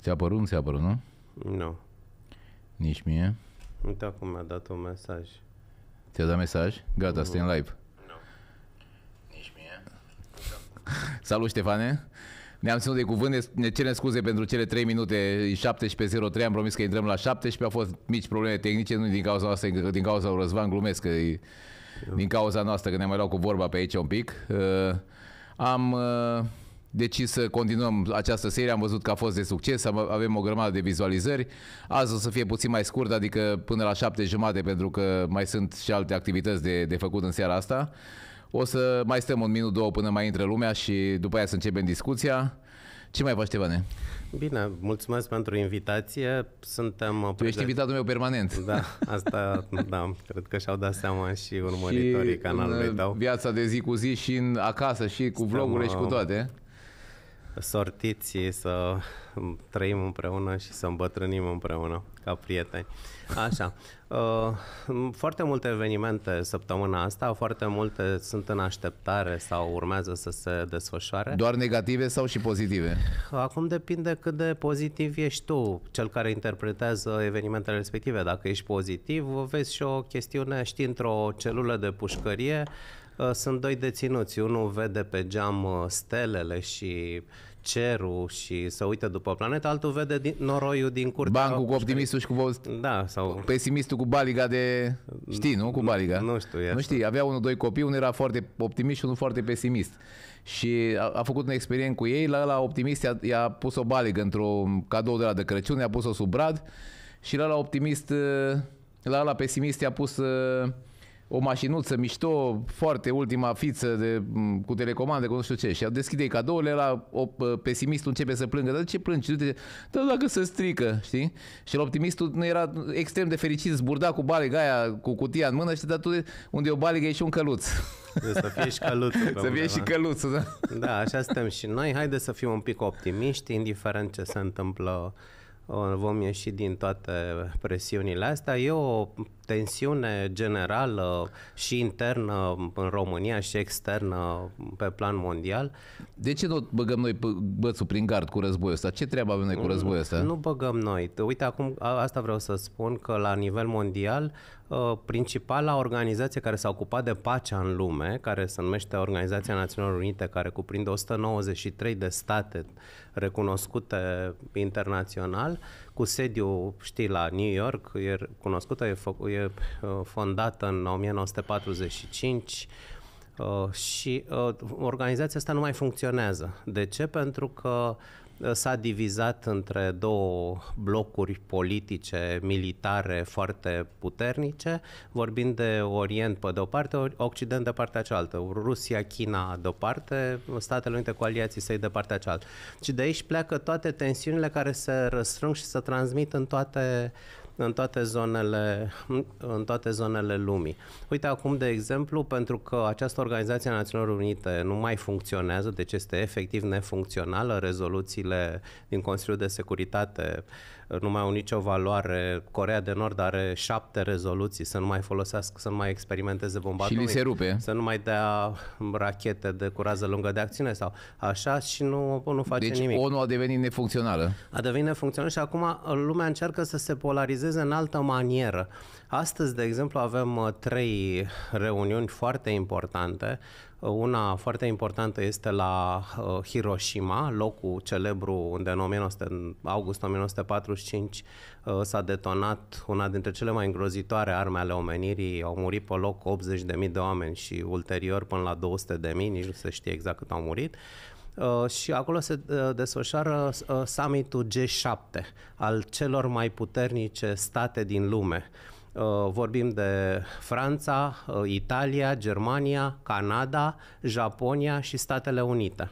Ți-a părut? Nu ți-a părut, nu? Nu. Nici mie? Uite acum mi-a dat un mesaj. Ți-a dat mesaj? Gata, stai în live. Nu. Nici mie. Salut, Ștefane! Ne-am ținut de cuvânt, ne cerem scuze pentru cele 3 minute, 17.03, am promis că intrăm la 17, au fost mici probleme tehnice, nu din cauza noastră, din cauza lui Răzvan, glumesc, că e, din cauza noastră, că ne-am mai luat cu vorba pe aici un pic. Uh, am... Uh, decis să continuăm această serie, am văzut că a fost de succes, avem o grămadă de vizualizări. Azi o să fie puțin mai scurt, adică până la șapte jumate, pentru că mai sunt și alte activități de, de făcut în seara asta. O să mai stăm un minut, două până mai intră lumea și după aia să începem discuția. Ce mai faci, Tevane? Bine, mulțumesc pentru invitație. Suntem tu pregăti... ești invitatul meu permanent. Da, asta, da, cred că și-au dat seama și urmăritorii și canalului tău. viața de zi cu zi și în acasă și cu vlogurile și cu uh, toate sortiți să trăim împreună și să îmbătrânim împreună ca prieteni. Așa. Uh, foarte multe evenimente săptămâna asta, foarte multe sunt în așteptare sau urmează să se desfășoare. Doar negative sau și pozitive? Acum depinde cât de pozitiv ești tu, cel care interpretează evenimentele respective. Dacă ești pozitiv, vezi și o chestiune, știi, într-o celulă de pușcărie, Uh, sunt doi deținuți. Unul vede pe geam uh, stelele și cerul și se uită după planetă, altul vede din, noroiul din curte. Bancul cu optimistul și cu vost. Da, sau... Pesimistul cu baliga de... Știi, nu? Cu baliga. Nu, nu știu. Iată. Nu știi, avea unul, doi copii, unul era foarte optimist și unul foarte pesimist. Și a, a făcut un experiment cu ei, la, la optimist i-a, i-a pus o baligă într-un cadou de la de Crăciun, i-a pus-o sub brad și la la optimist, la la pesimist i-a pus uh, o mașinuță mișto, foarte ultima fiță de, cu telecomandă, cu nu știu ce. Și deschide cadourile, la o, pesimistul începe să plângă. Dar de ce plângi? Du-te, dar dacă se strică, știi? Și la optimistul nu era extrem de fericit, zburda cu baliga aia, cu cutia în mână, și dar tu unde o balegă e și un căluț. să fie și căluțul. să fie și da. căluțul, da. Da, așa suntem și noi. Haide să fim un pic optimiști, indiferent ce se întâmplă vom ieși din toate presiunile astea. E o tensiune generală și internă în România și externă pe plan mondial. De ce nu băgăm noi bățul prin gard cu războiul ăsta? Ce treabă avem noi cu războiul ăsta? Nu băgăm noi. Uite, acum asta vreau să spun că la nivel mondial ă, principala organizație care s-a ocupat de pacea în lume, care se numește Organizația Națiunilor Unite, care cuprinde 193 de state recunoscute internațional, cu sediu, știi, la New York, e cunoscută, e, fă, e uh, fondată în 1945, Uh, și uh, organizația asta nu mai funcționează. De ce? Pentru că s-a divizat între două blocuri politice, militare foarte puternice, vorbind de Orient pe de-o parte, Occident de partea cealaltă, Rusia, China de-o parte, Statele Unite cu aliații săi de partea cealaltă. Și de aici pleacă toate tensiunile care se răstrâng și se transmit în toate în toate zonele, în toate zonele lumii. Uite acum, de exemplu, pentru că această Organizație a Națiunilor Unite nu mai funcționează, deci este efectiv nefuncțională, rezoluțiile din Consiliul de Securitate uh, nu mai au nicio valoare. Corea de Nord are șapte rezoluții să nu mai folosească, să nu mai experimenteze bomba și atomică, se rupe. să nu mai dea rachete de curază lungă de acțiune sau așa și nu, nu face deci, nimic. Deci ONU a devenit nefuncțională. A devenit nefuncțională și acum lumea încearcă să se polarizeze în altă manieră. Astăzi, de exemplu, avem uh, trei reuniuni foarte importante una foarte importantă este la uh, Hiroshima, locul celebru unde în 19, în august 1945 uh, s-a detonat una dintre cele mai îngrozitoare arme ale omenirii. Au murit pe loc 80.000 de oameni și ulterior până la 200.000, nici nu se știe exact cât au murit. Uh, și acolo se uh, desfășoară uh, summitul G7 al celor mai puternice state din lume. Uh, vorbim de Franța, uh, Italia, Germania, Canada, Japonia și Statele Unite.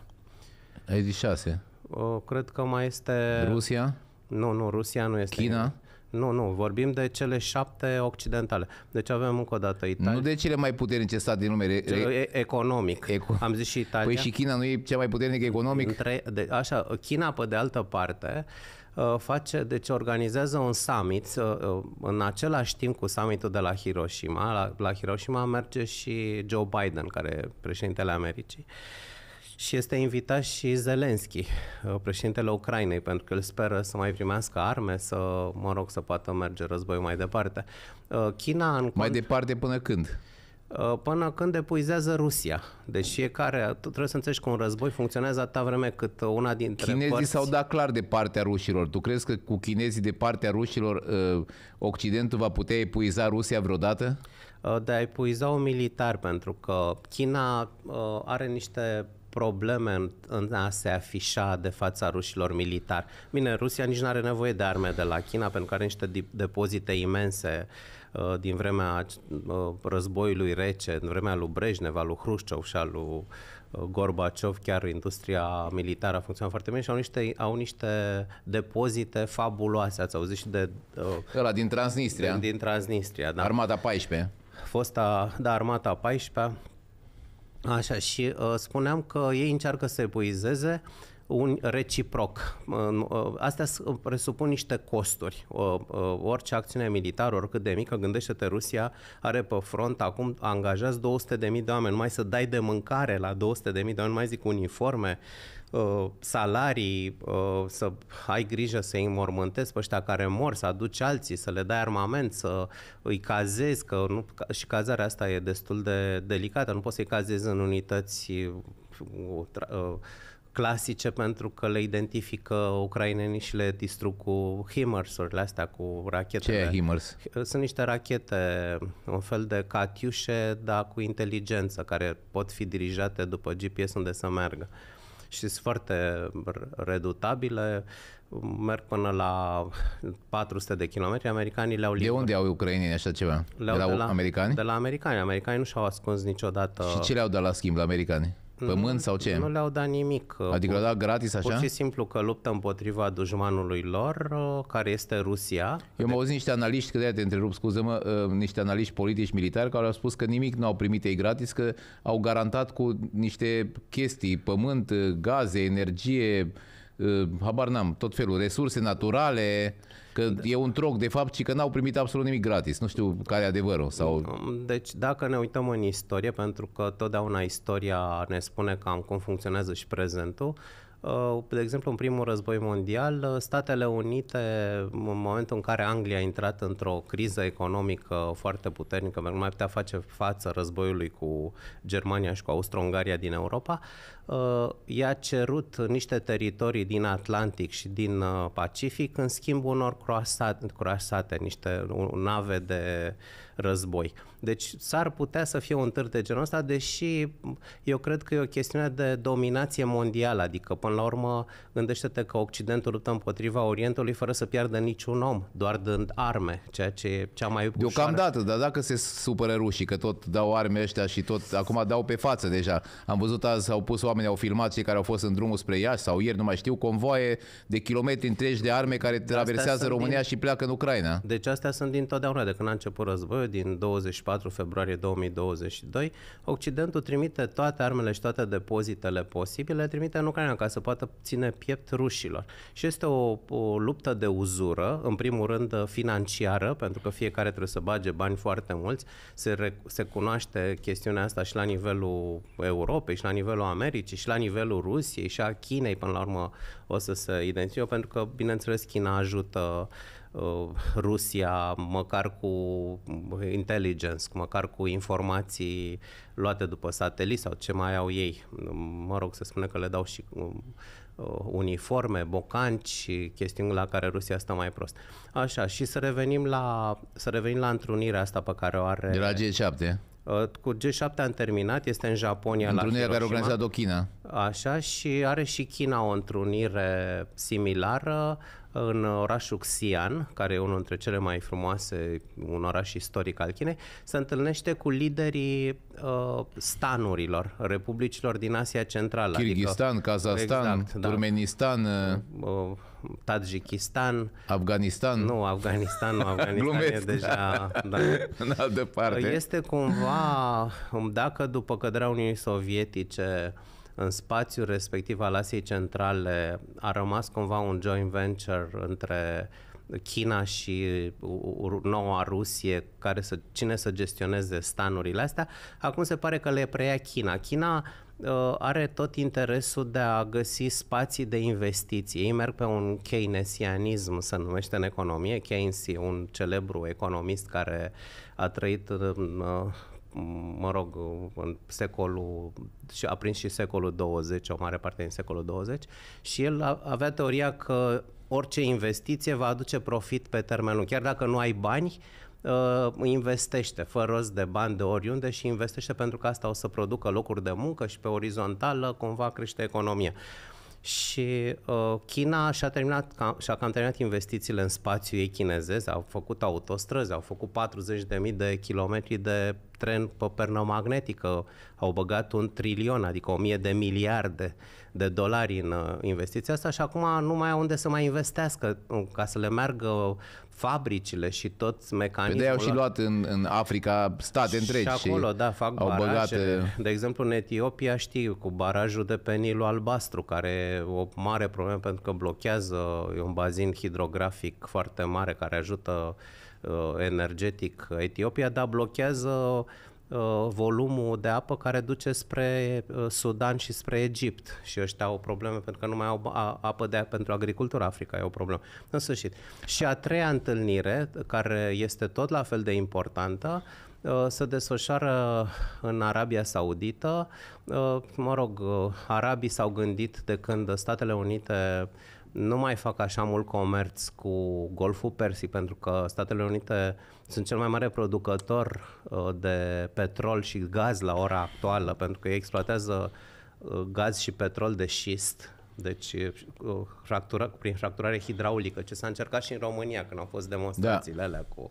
Ai zis șase. Uh, cred că mai este... Rusia? Nu, nu, Rusia nu este. China? Nu, nu, vorbim de cele șapte occidentale. Deci avem încă o dată Italia. Nu de cele mai puternice stat din lume. Re... Economic. Eco... Am zis și Italia. Păi și China nu e cea mai puternică economic? Între... De, așa, China pe de altă parte uh, Uh, face, deci organizează un summit uh, uh, în același timp cu summitul de la Hiroshima. La, la Hiroshima merge și Joe Biden, care e președintele Americii. Și este invitat și Zelenski, președintele Ucrainei, pentru că îl speră să mai primească arme, să, mă rog, să poată merge războiul mai departe. China în Mai cont... departe până când? Uh, până când depuizează Rusia. Deci fiecare, trebuie să înțelegi că un război funcționează atâta vreme cât una dintre Chinezii părți... s-au dat clar de partea rușilor. Tu crezi că cu chinezii de partea rușilor uh, Occidentul va putea epuiza Rusia vreodată? Uh, de a epuiza un militar, pentru că China are niște probleme în, în a se afișa de fața rușilor militar. Bine, Rusia nici nu are nevoie de arme de la China pentru că are niște depozite imense uh, Uh, din vremea uh, războiului rece, în vremea lui Brejneva, lui Hrușciov și a lui uh, Gorbaciov, chiar industria militară a funcționat foarte bine și au niște, au niște depozite fabuloase. Ați auzit și de... Ăla din Transnistria. Din, din Transnistria, da. Armata 14. Fosta, da, Armata 14 Așa, și uh, spuneam că ei încearcă să epuizeze uh, un reciproc. Uh, astea uh, presupun niște costuri. Uh, orice acțiune militară, oricât de mică, gândește-te, Rusia are pe front acum angajați 200.000 de oameni, mai să dai de mâncare la 200.000 de oameni, mai zic uniforme, salarii, să ai grijă să i înmormântezi pe ăștia care mor, să aduci alții, să le dai armament, să îi cazezi, că nu, și cazarea asta e destul de delicată, nu poți să-i cazezi în unități clasice pentru că le identifică ucrainenii și le distrug cu HIMARS-urile astea, cu rachetele. Ce e HIMARS? Sunt niște rachete, un fel de catiușe, dar cu inteligență, care pot fi dirijate după GPS unde să meargă. Și sunt foarte redutabile, merg până la 400 de kilometri, americanii le-au liber. De unde au ucrainenii așa ceva? Le-au de la, de la americani? De la americani. Americanii nu și-au ascuns niciodată... Și ce le-au dat la schimb la americani? pământ mm-hmm. sau ce? Nu le-au dat nimic. Uh, adică le-au dat gratis așa? Pur și simplu că luptă împotriva dușmanului lor, uh, care este Rusia. Eu am auzit niște analiști, că de te întrerup, scuză-mă, uh, niște analiști politici militari care au spus că nimic nu au primit ei gratis, că au garantat cu niște chestii, pământ, gaze, energie, habar n-am, tot felul, resurse naturale. Că da. e un troc, de fapt, și că n-au primit absolut nimic gratis. Nu știu care e adevărul. Sau... Deci, dacă ne uităm în istorie, pentru că totdeauna istoria ne spune cam cum funcționează și prezentul, Uh, de exemplu, în primul război mondial, uh, Statele Unite, în momentul în care Anglia a intrat într-o criză economică foarte puternică, nu mai putea face față războiului cu Germania și cu Austro-Ungaria din Europa, uh, i-a cerut niște teritorii din Atlantic și din Pacific în schimb unor croasate, croasate niște nave de război. Deci s-ar putea să fie târg de genul ăsta, deși eu cred că e o chestiune de dominație mondială, adică până la urmă gândește-te că Occidentul luptă împotriva Orientului fără să piardă niciun om, doar dând arme, ceea ce e cea mai ușoară. Deocamdată, dar dacă se supără rușii că tot dau arme ăștia și tot acum dau pe față deja. Am văzut azi, au pus oameni, au filmat cei care au fost în drumul spre Iași sau ieri, nu mai știu, convoaie de kilometri întregi de arme care traversează România din... și pleacă în Ucraina. Deci astea sunt din totdeauna, de când a început războiul, din 24 24 februarie 2022, Occidentul trimite toate armele și toate depozitele posibile, trimite în Ucraina ca să poată ține piept rușilor. Și este o, o luptă de uzură, în primul rând financiară, pentru că fiecare trebuie să bage bani foarte mulți, se, re, se cunoaște chestiunea asta și la nivelul Europei, și la nivelul Americii, și la nivelul Rusiei, și a Chinei, până la urmă o să se identifice, pentru că, bineînțeles, China ajută uh, Uh, Rusia, măcar cu intelligence, măcar cu informații luate după satelit sau ce mai au ei. Mă rog, să spune că le dau și uh, uniforme, bocanci, chestiuni la care Rusia stă mai prost. Așa, și să revenim la, să revenim la întrunirea asta pe care o are... De la G7 uh, cu G7 am terminat, este în Japonia la Hiroshima. care a organizat-o China. Așa și are și China o întrunire similară în orașul Xi'an, care e unul dintre cele mai frumoase, un oraș istoric al Chinei, se întâlnește cu liderii uh, stanurilor, republicilor din Asia Centrală. Kirgistan, adică, Kazahstan, exact, da. Turmenistan, uh, uh Tajikistan, Afganistan. Nu, Afganistan, nu, Afganistan Glumesc, e deja... da. În altă parte. Este cumva, um, dacă după căderea Uniunii Sovietice uh, în spațiul respectiv al Asiei Centrale a rămas cumva un joint venture între China și noua Rusie, care să, cine să gestioneze stanurile astea, acum se pare că le preia China. China uh, are tot interesul de a găsi spații de investiții. Ei merg pe un keynesianism, se numește în economie, Keynes, un celebru economist care a trăit în uh, mă rog, în secolul, și a prins și secolul 20, o mare parte din secolul 20, și el avea teoria că orice investiție va aduce profit pe termen lung. Chiar dacă nu ai bani, uh, investește, fără rost de bani de oriunde și investește pentru că asta o să producă locuri de muncă și pe orizontală cumva crește economia. Uh, și uh, China și-a, terminat, cam, și-a cam terminat investițiile în spațiu ei chinezesc, au făcut autostrăzi, au făcut 40.000 de kilometri de tren pe pernă magnetică, au băgat un trilion, adică 1000 de miliarde de dolari în uh, investiția asta și acum nu mai au unde să mai investească uh, ca să le meargă fabricile și tot mecanismul. Păi au și luat în, în Africa state și întregi. Și acolo, da, fac au barajele. Băgate... Uh, de exemplu, în Etiopia știi cu barajul de pe Nilul Albastru, care e o mare problemă pentru că blochează e un bazin hidrografic foarte mare care ajută energetic Etiopia, dar blochează Uh, volumul de apă care duce spre uh, Sudan și spre Egipt și ăștia au probleme pentru că nu mai au apă de pentru agricultură, Africa e o problemă. În sfârșit. Și a treia întâlnire, care este tot la fel de importantă, uh, se desfășoară în Arabia Saudită. Mă rog, arabii s-au gândit de când Statele Unite nu mai fac așa mult comerț cu Golful Persic, pentru că Statele Unite sunt cel mai mare producător uh, de petrol și gaz la ora actuală pentru că ei exploatează uh, gaz și petrol de șist, deci uh, fractura, prin fracturare hidraulică, ce s-a încercat și în România când au fost demonstrațiile da. alea cu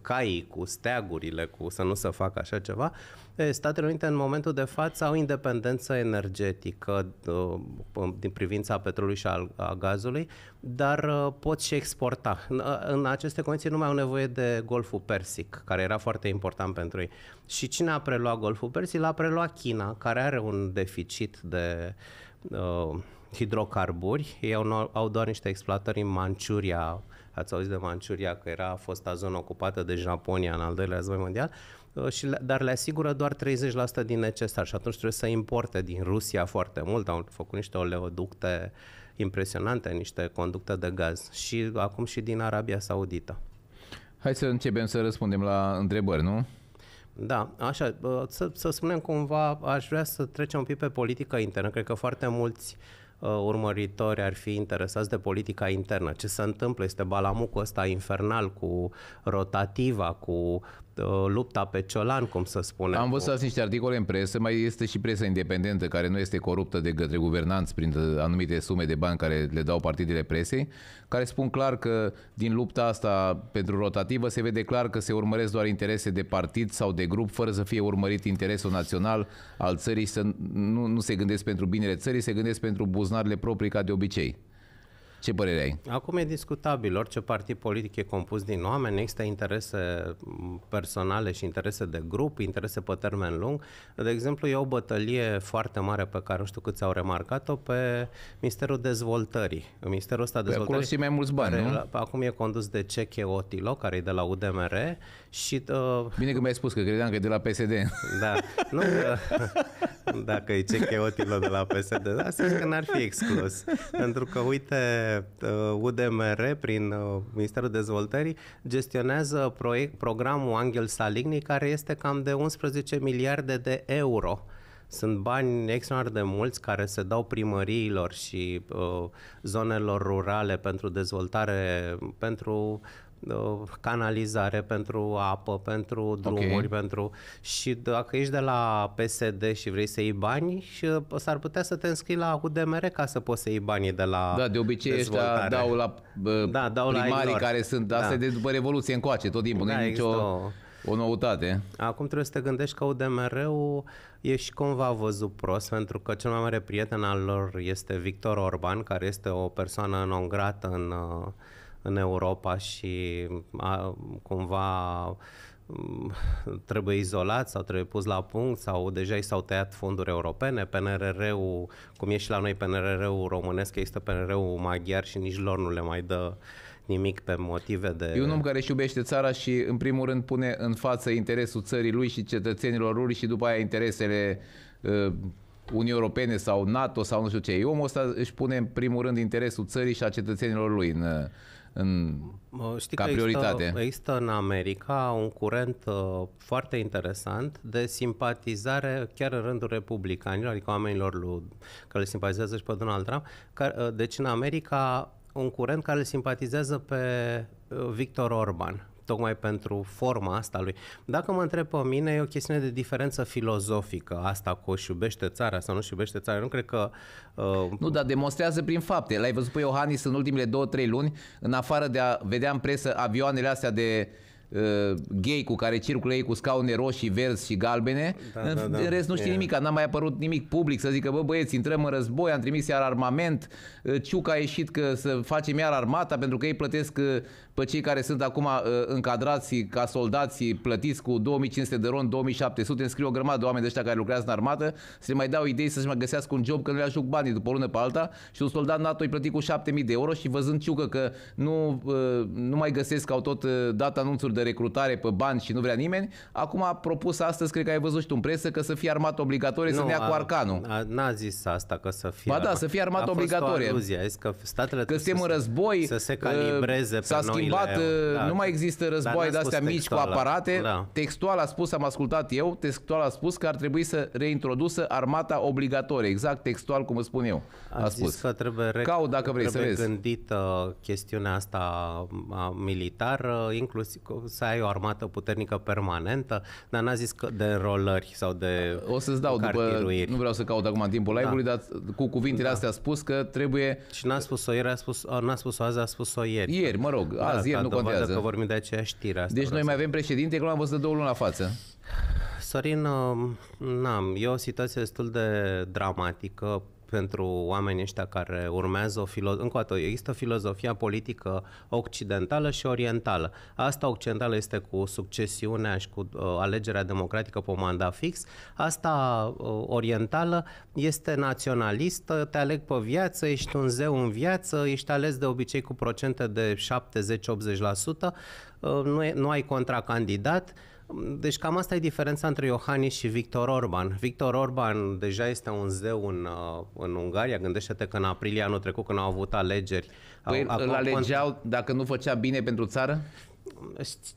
caii, cu steagurile, cu să nu se facă așa ceva. Uh, Eh, Statele Unite în momentul de față au independență energetică uh, din privința petrolului și a gazului, dar uh, pot și exporta. Uh, în aceste condiții nu mai au nevoie de Golful Persic, care era foarte important pentru ei. Și cine a preluat Golful Persic? L-a preluat China, care are un deficit de uh, hidrocarburi. Ei au, au doar niște exploatări în Manciuria, ați auzit de Manciuria, că era fosta zonă ocupată de Japonia în al doilea război mondial, uh, Uh, și le, dar le asigură doar 30% din necesar și atunci trebuie să importe din Rusia foarte mult, au făcut niște oleoducte impresionante, niște conducte de gaz și acum și din Arabia Saudită. Hai să începem să răspundem la întrebări, nu? Da, așa, uh, să, să spunem cumva, aș vrea să trecem un pic pe politica internă. Cred că foarte mulți uh, urmăritori ar fi interesați de politica internă. Ce se întâmplă este balamucul ăsta infernal cu rotativa, cu Uh, lupta pe ciolan, cum să spunem. Am văzut niște articole în presă, mai este și presa independentă care nu este coruptă de către guvernanți prin anumite sume de bani care le dau partidele presei, care spun clar că din lupta asta pentru rotativă se vede clar că se urmăresc doar interese de partid sau de grup, fără să fie urmărit interesul național al țării, să nu, nu se gândesc pentru binele țării, se gândesc pentru buznarele proprii ca de obicei. Ce părere ai? Acum e discutabil. Orice partid politic e compus din oameni, există interese mm, personale și interese de grup, interese pe termen lung. De exemplu, e o bătălie foarte mare pe care nu știu câți au remarcat-o pe Ministerul Dezvoltării. Ministerul ăsta păi Dezvoltării... Pe acolo și mai mulți bani, care, nu? Acum e condus de Ceche Otilo, care e de la UDMR și, uh, Bine că mi-ai spus, că credeam că e de la PSD. Da, nu că, uh, dacă e ce de la PSD, da, să zic că n-ar fi exclus. Pentru că, uite, UDMR, uh, prin uh, Ministerul Dezvoltării, gestionează proiect, programul Angel Saligny, care este cam de 11 miliarde de euro. Sunt bani extraordinar de mulți care se dau primăriilor și uh, zonelor rurale pentru dezvoltare, pentru Uh, canalizare, pentru apă, pentru drumuri, okay. pentru... Și dacă ești de la PSD și vrei să iei bani, și uh, s-ar putea să te înscrii la UDMR ca să poți să iei banii de la Da, de obicei ăștia dau la bă, da, dau primarii la care sunt, da da. de după Revoluție încoace, tot timpul, da, nu nicio... O noutate. Acum trebuie să te gândești că UDMR-ul e și cumva văzut prost, pentru că cel mai mare prieten al lor este Victor Orban, care este o persoană non grată în uh, în Europa și a, cumva trebuie izolat sau trebuie pus la punct sau deja i s-au tăiat fonduri europene, PNRR-ul, cum e și la noi PNRR-ul românesc, este pnrr ul maghiar și nici lor nu le mai dă nimic pe motive de... E un om care își iubește țara și în primul rând pune în față interesul țării lui și cetățenilor lui și după aia interesele uh, Unii Europene sau NATO sau nu știu ce. Omul ăsta își pune în primul rând interesul țării și a cetățenilor lui în, uh, în Știi ca că prioritate. Există, există în America un curent uh, foarte interesant de simpatizare chiar în rândul republicanilor, adică oamenilor lui, care le simpatizează și pe Donald Trump. Care, uh, deci în America un curent care le simpatizează pe uh, Victor Orban tocmai pentru forma asta lui. Dacă mă întreb pe mine, e o chestiune de diferență filozofică, asta cu și iubește țara sau nu-și iubește țara. Nu cred că... Uh... Nu, dar demonstrează prin fapte. L-ai văzut pe Iohannis în ultimele două, trei luni, în afară de a vedea în presă avioanele astea de uh, Uh, gay cu care circulă ei cu scaune roșii, verzi și galbene. Da, în da, da. rest nu știe yeah. nimic, n-a mai apărut nimic public să zică, bă băieți, intrăm în război, am trimis iar armament, uh, Ciuca a ieșit că să facem iar armata pentru că ei plătesc uh, pe cei care sunt acum încadrați ca soldați plătiți cu 2500 de ron, 2700, înscriu o grămadă de oameni de ăștia care lucrează în armată, să le mai dau idei să-și mai găsească un job că nu le ajung banii după o lună pe alta și un soldat NATO îi plăti cu 7000 de euro și văzând Ciucă că nu, nu mai găsesc, au tot dat anunțuri de de recrutare pe bani și nu vrea nimeni, acum a propus astăzi, cred că ai văzut și tu în presă, că să fie armat obligatorie să ne ia cu arcanul. A, n-a zis asta, că să fie Ba da, să fie armat obligatorie. că statele că suntem în război, să se uh, calibreze s-a schimbat, uh, da, nu mai există război de astea mici cu aparate. Da. Textual a spus, am ascultat eu, textual a spus că ar trebui să reintrodusă armata obligatorie, exact textual cum spun eu. A, a spus. că trebuie rec- Caut dacă vrei trebuie să vezi. gândită chestiunea asta militară, inclusiv să ai o armată puternică permanentă, dar n-a zis că de înrolări sau de O să-ți dau după, nu vreau să caut acum în timpul da. live-ului, da. dar cu cuvintele da. astea a spus că trebuie... Și n-a spus-o ieri, a spus, n-a spus-o azi, a spus-o ieri. Ieri, mă rog, da, azi, ieri da, nu contează. că vorbim de aceeași știre. Asta deci noi mai avem președinte, că l-am văzut de două luni la față. Sorin, uh, n-am. E o situație destul de dramatică pentru oamenii ăștia care urmează o filozofie. încă o dată, există filozofia politică occidentală și orientală. Asta occidentală este cu succesiunea și cu uh, alegerea democratică pe manda fix, asta uh, orientală este naționalistă, te aleg pe viață, ești un zeu în viață, ești ales de obicei cu procente de 70-80%, uh, nu, e, nu ai contracandidat, uh, deci cam asta e diferența între Iohannis și Victor Orban. Victor Orban deja este un zeu în, uh, în Ungaria. Gândește-te că în aprilie anul trecut, când au avut alegeri... Păi au, îl alegeau dacă nu făcea bine pentru țară?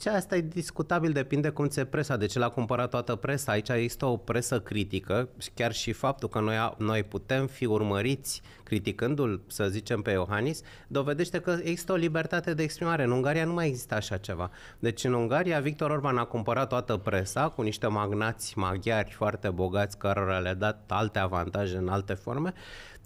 Și asta e discutabil, depinde cum ți presa, de deci ce l-a cumpărat toată presa. Aici există o presă critică și chiar și faptul că noi, noi putem fi urmăriți criticându-l, să zicem, pe Iohannis, dovedește că există o libertate de exprimare. În Ungaria nu mai există așa ceva. Deci în Ungaria Victor Orban a cumpărat toată presa cu niște magnați maghiari foarte bogați care le-a dat alte avantaje în alte forme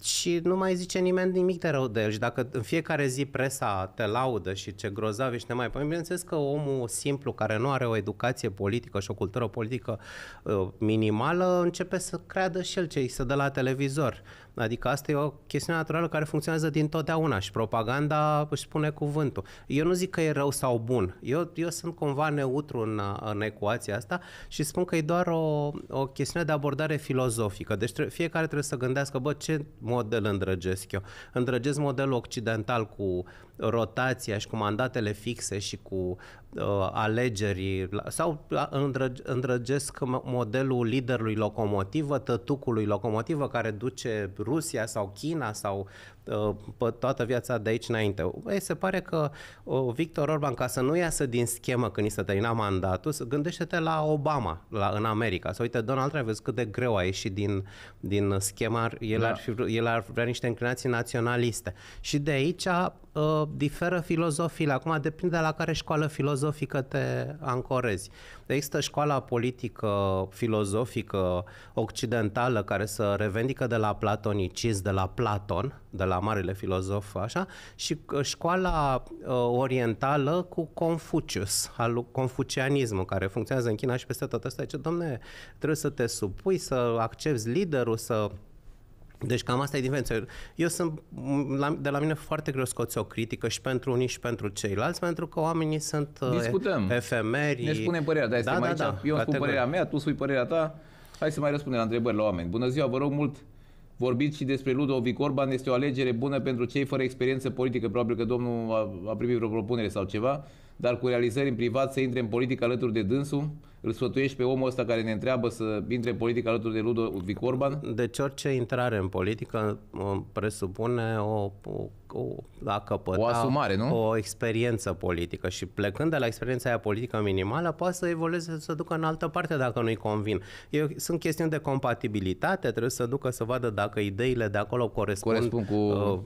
și nu mai zice nimeni nimic de rău de el. Și dacă în fiecare zi presa te laudă și ce grozav ești mai, păi bineînțeles că omul simplu care nu are o educație politică și o cultură politică uh, minimală începe să creadă și el ce îi se dă la televizor. Adică asta e o chestiune naturală care funcționează din totdeauna și propaganda își spune cuvântul. Eu nu zic că e rău sau bun. Eu, eu sunt cumva neutru în, în ecuația asta și spun că e doar o, o chestiune de abordare filozofică. Deci tre- fiecare trebuie să gândească, bă, ce model îndrăgesc eu? Îndrăgesc modelul occidental cu uh, rotația și cu mandatele fixe și cu uh, alegeri sau uh, îndrăge, îndrăgesc modelul liderului locomotivă, tătucului locomotivă care duce Rusia sau China sau Uh, pe toată viața de aici înainte. Ei, se pare că uh, Victor Orban, ca să nu iasă din schemă când i se termina mandatul, gândește-te la Obama la, în America. Să uite, Donald Trump, vezi cât de greu a ieșit din, din schema, el, da. ar fi, el ar vrea niște înclinații naționaliste. Și de aici uh, diferă filozofiile. Acum depinde de la care școală filozofică te ancorezi. Există școala politică, filozofică, occidentală, care să revendică de la platonicism, de la Platon, de la marele filozof, așa, și uh, școala uh, orientală cu Confucius, al confucianismul, care funcționează în China și peste tot. Asta e ce, domne, trebuie să te supui, să accepti liderul, să deci cam asta e diferența. Eu sunt, la, de la mine foarte greu scoți o critică și pentru unii și pentru ceilalți, pentru că oamenii sunt uh, Discutăm. efemeri. Ne spune părerea, da, da, aici. Da, da, Eu spun părerea mea, tu spui părerea ta. Hai să mai răspundem la întrebări la oameni. Bună ziua, vă rog mult, vorbiți și despre Ludovic Orban, este o alegere bună pentru cei fără experiență politică, probabil că domnul a, a primit vreo propunere sau ceva, dar cu realizări în privat să intre în politică alături de dânsul îl sfătuiești pe omul ăsta care ne întreabă să intre în politică alături de Ludovic Orban? Deci orice intrare în politică presupune o, o, o a căpăta o asumare, nu? O experiență politică și plecând de la experiența aia politică minimală, poate să evolueze să ducă în altă parte dacă nu-i convin. Eu, sunt chestiuni de compatibilitate, trebuie să ducă să vadă dacă ideile de acolo corespund, corespund cu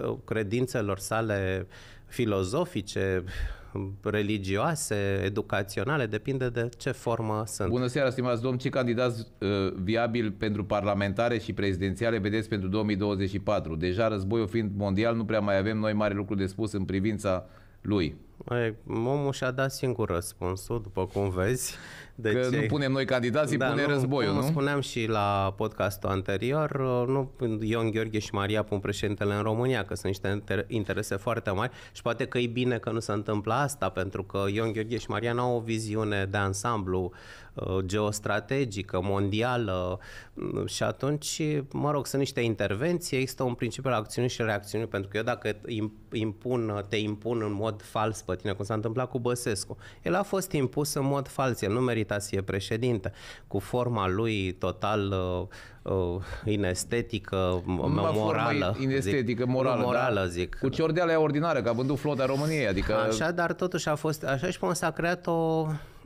uh, credințelor sale filozofice, religioase, educaționale, depinde de ce formă sunt. Bună seara, stimați domn, ce candidați uh, viabil pentru parlamentare și prezidențiale vedeți pentru 2024? Deja războiul fiind mondial, nu prea mai avem noi mare lucru de spus în privința lui. Ei, omul și-a dat singur răspunsul, după cum vezi. De deci că nu punem noi candidații, da, pune nu, războiul, cum nu? spuneam și la podcastul anterior, nu Ion Gheorghe și Maria pun președintele în România, că sunt niște interese foarte mari și poate că e bine că nu se întâmplă asta, pentru că Ion Gheorghe și Maria nu au o viziune de ansamblu Uh, geostrategică, mondială mm, și atunci, mă rog, sunt niște intervenții, există un principiu al acțiunii și reacțiunii, pentru că eu dacă impun, te impun în mod fals pe tine, cum s-a întâmplat cu Băsescu, el a fost impus în mod fals, el nu merita să fie președinte, cu forma lui total uh, inestetică, uh, la morală. Inestetică, morală. morală, da? zic. Cu ciordeala e ordinară, că a vândut flota României, adică... Așa, dar totuși a fost, așa și până s-a creat o,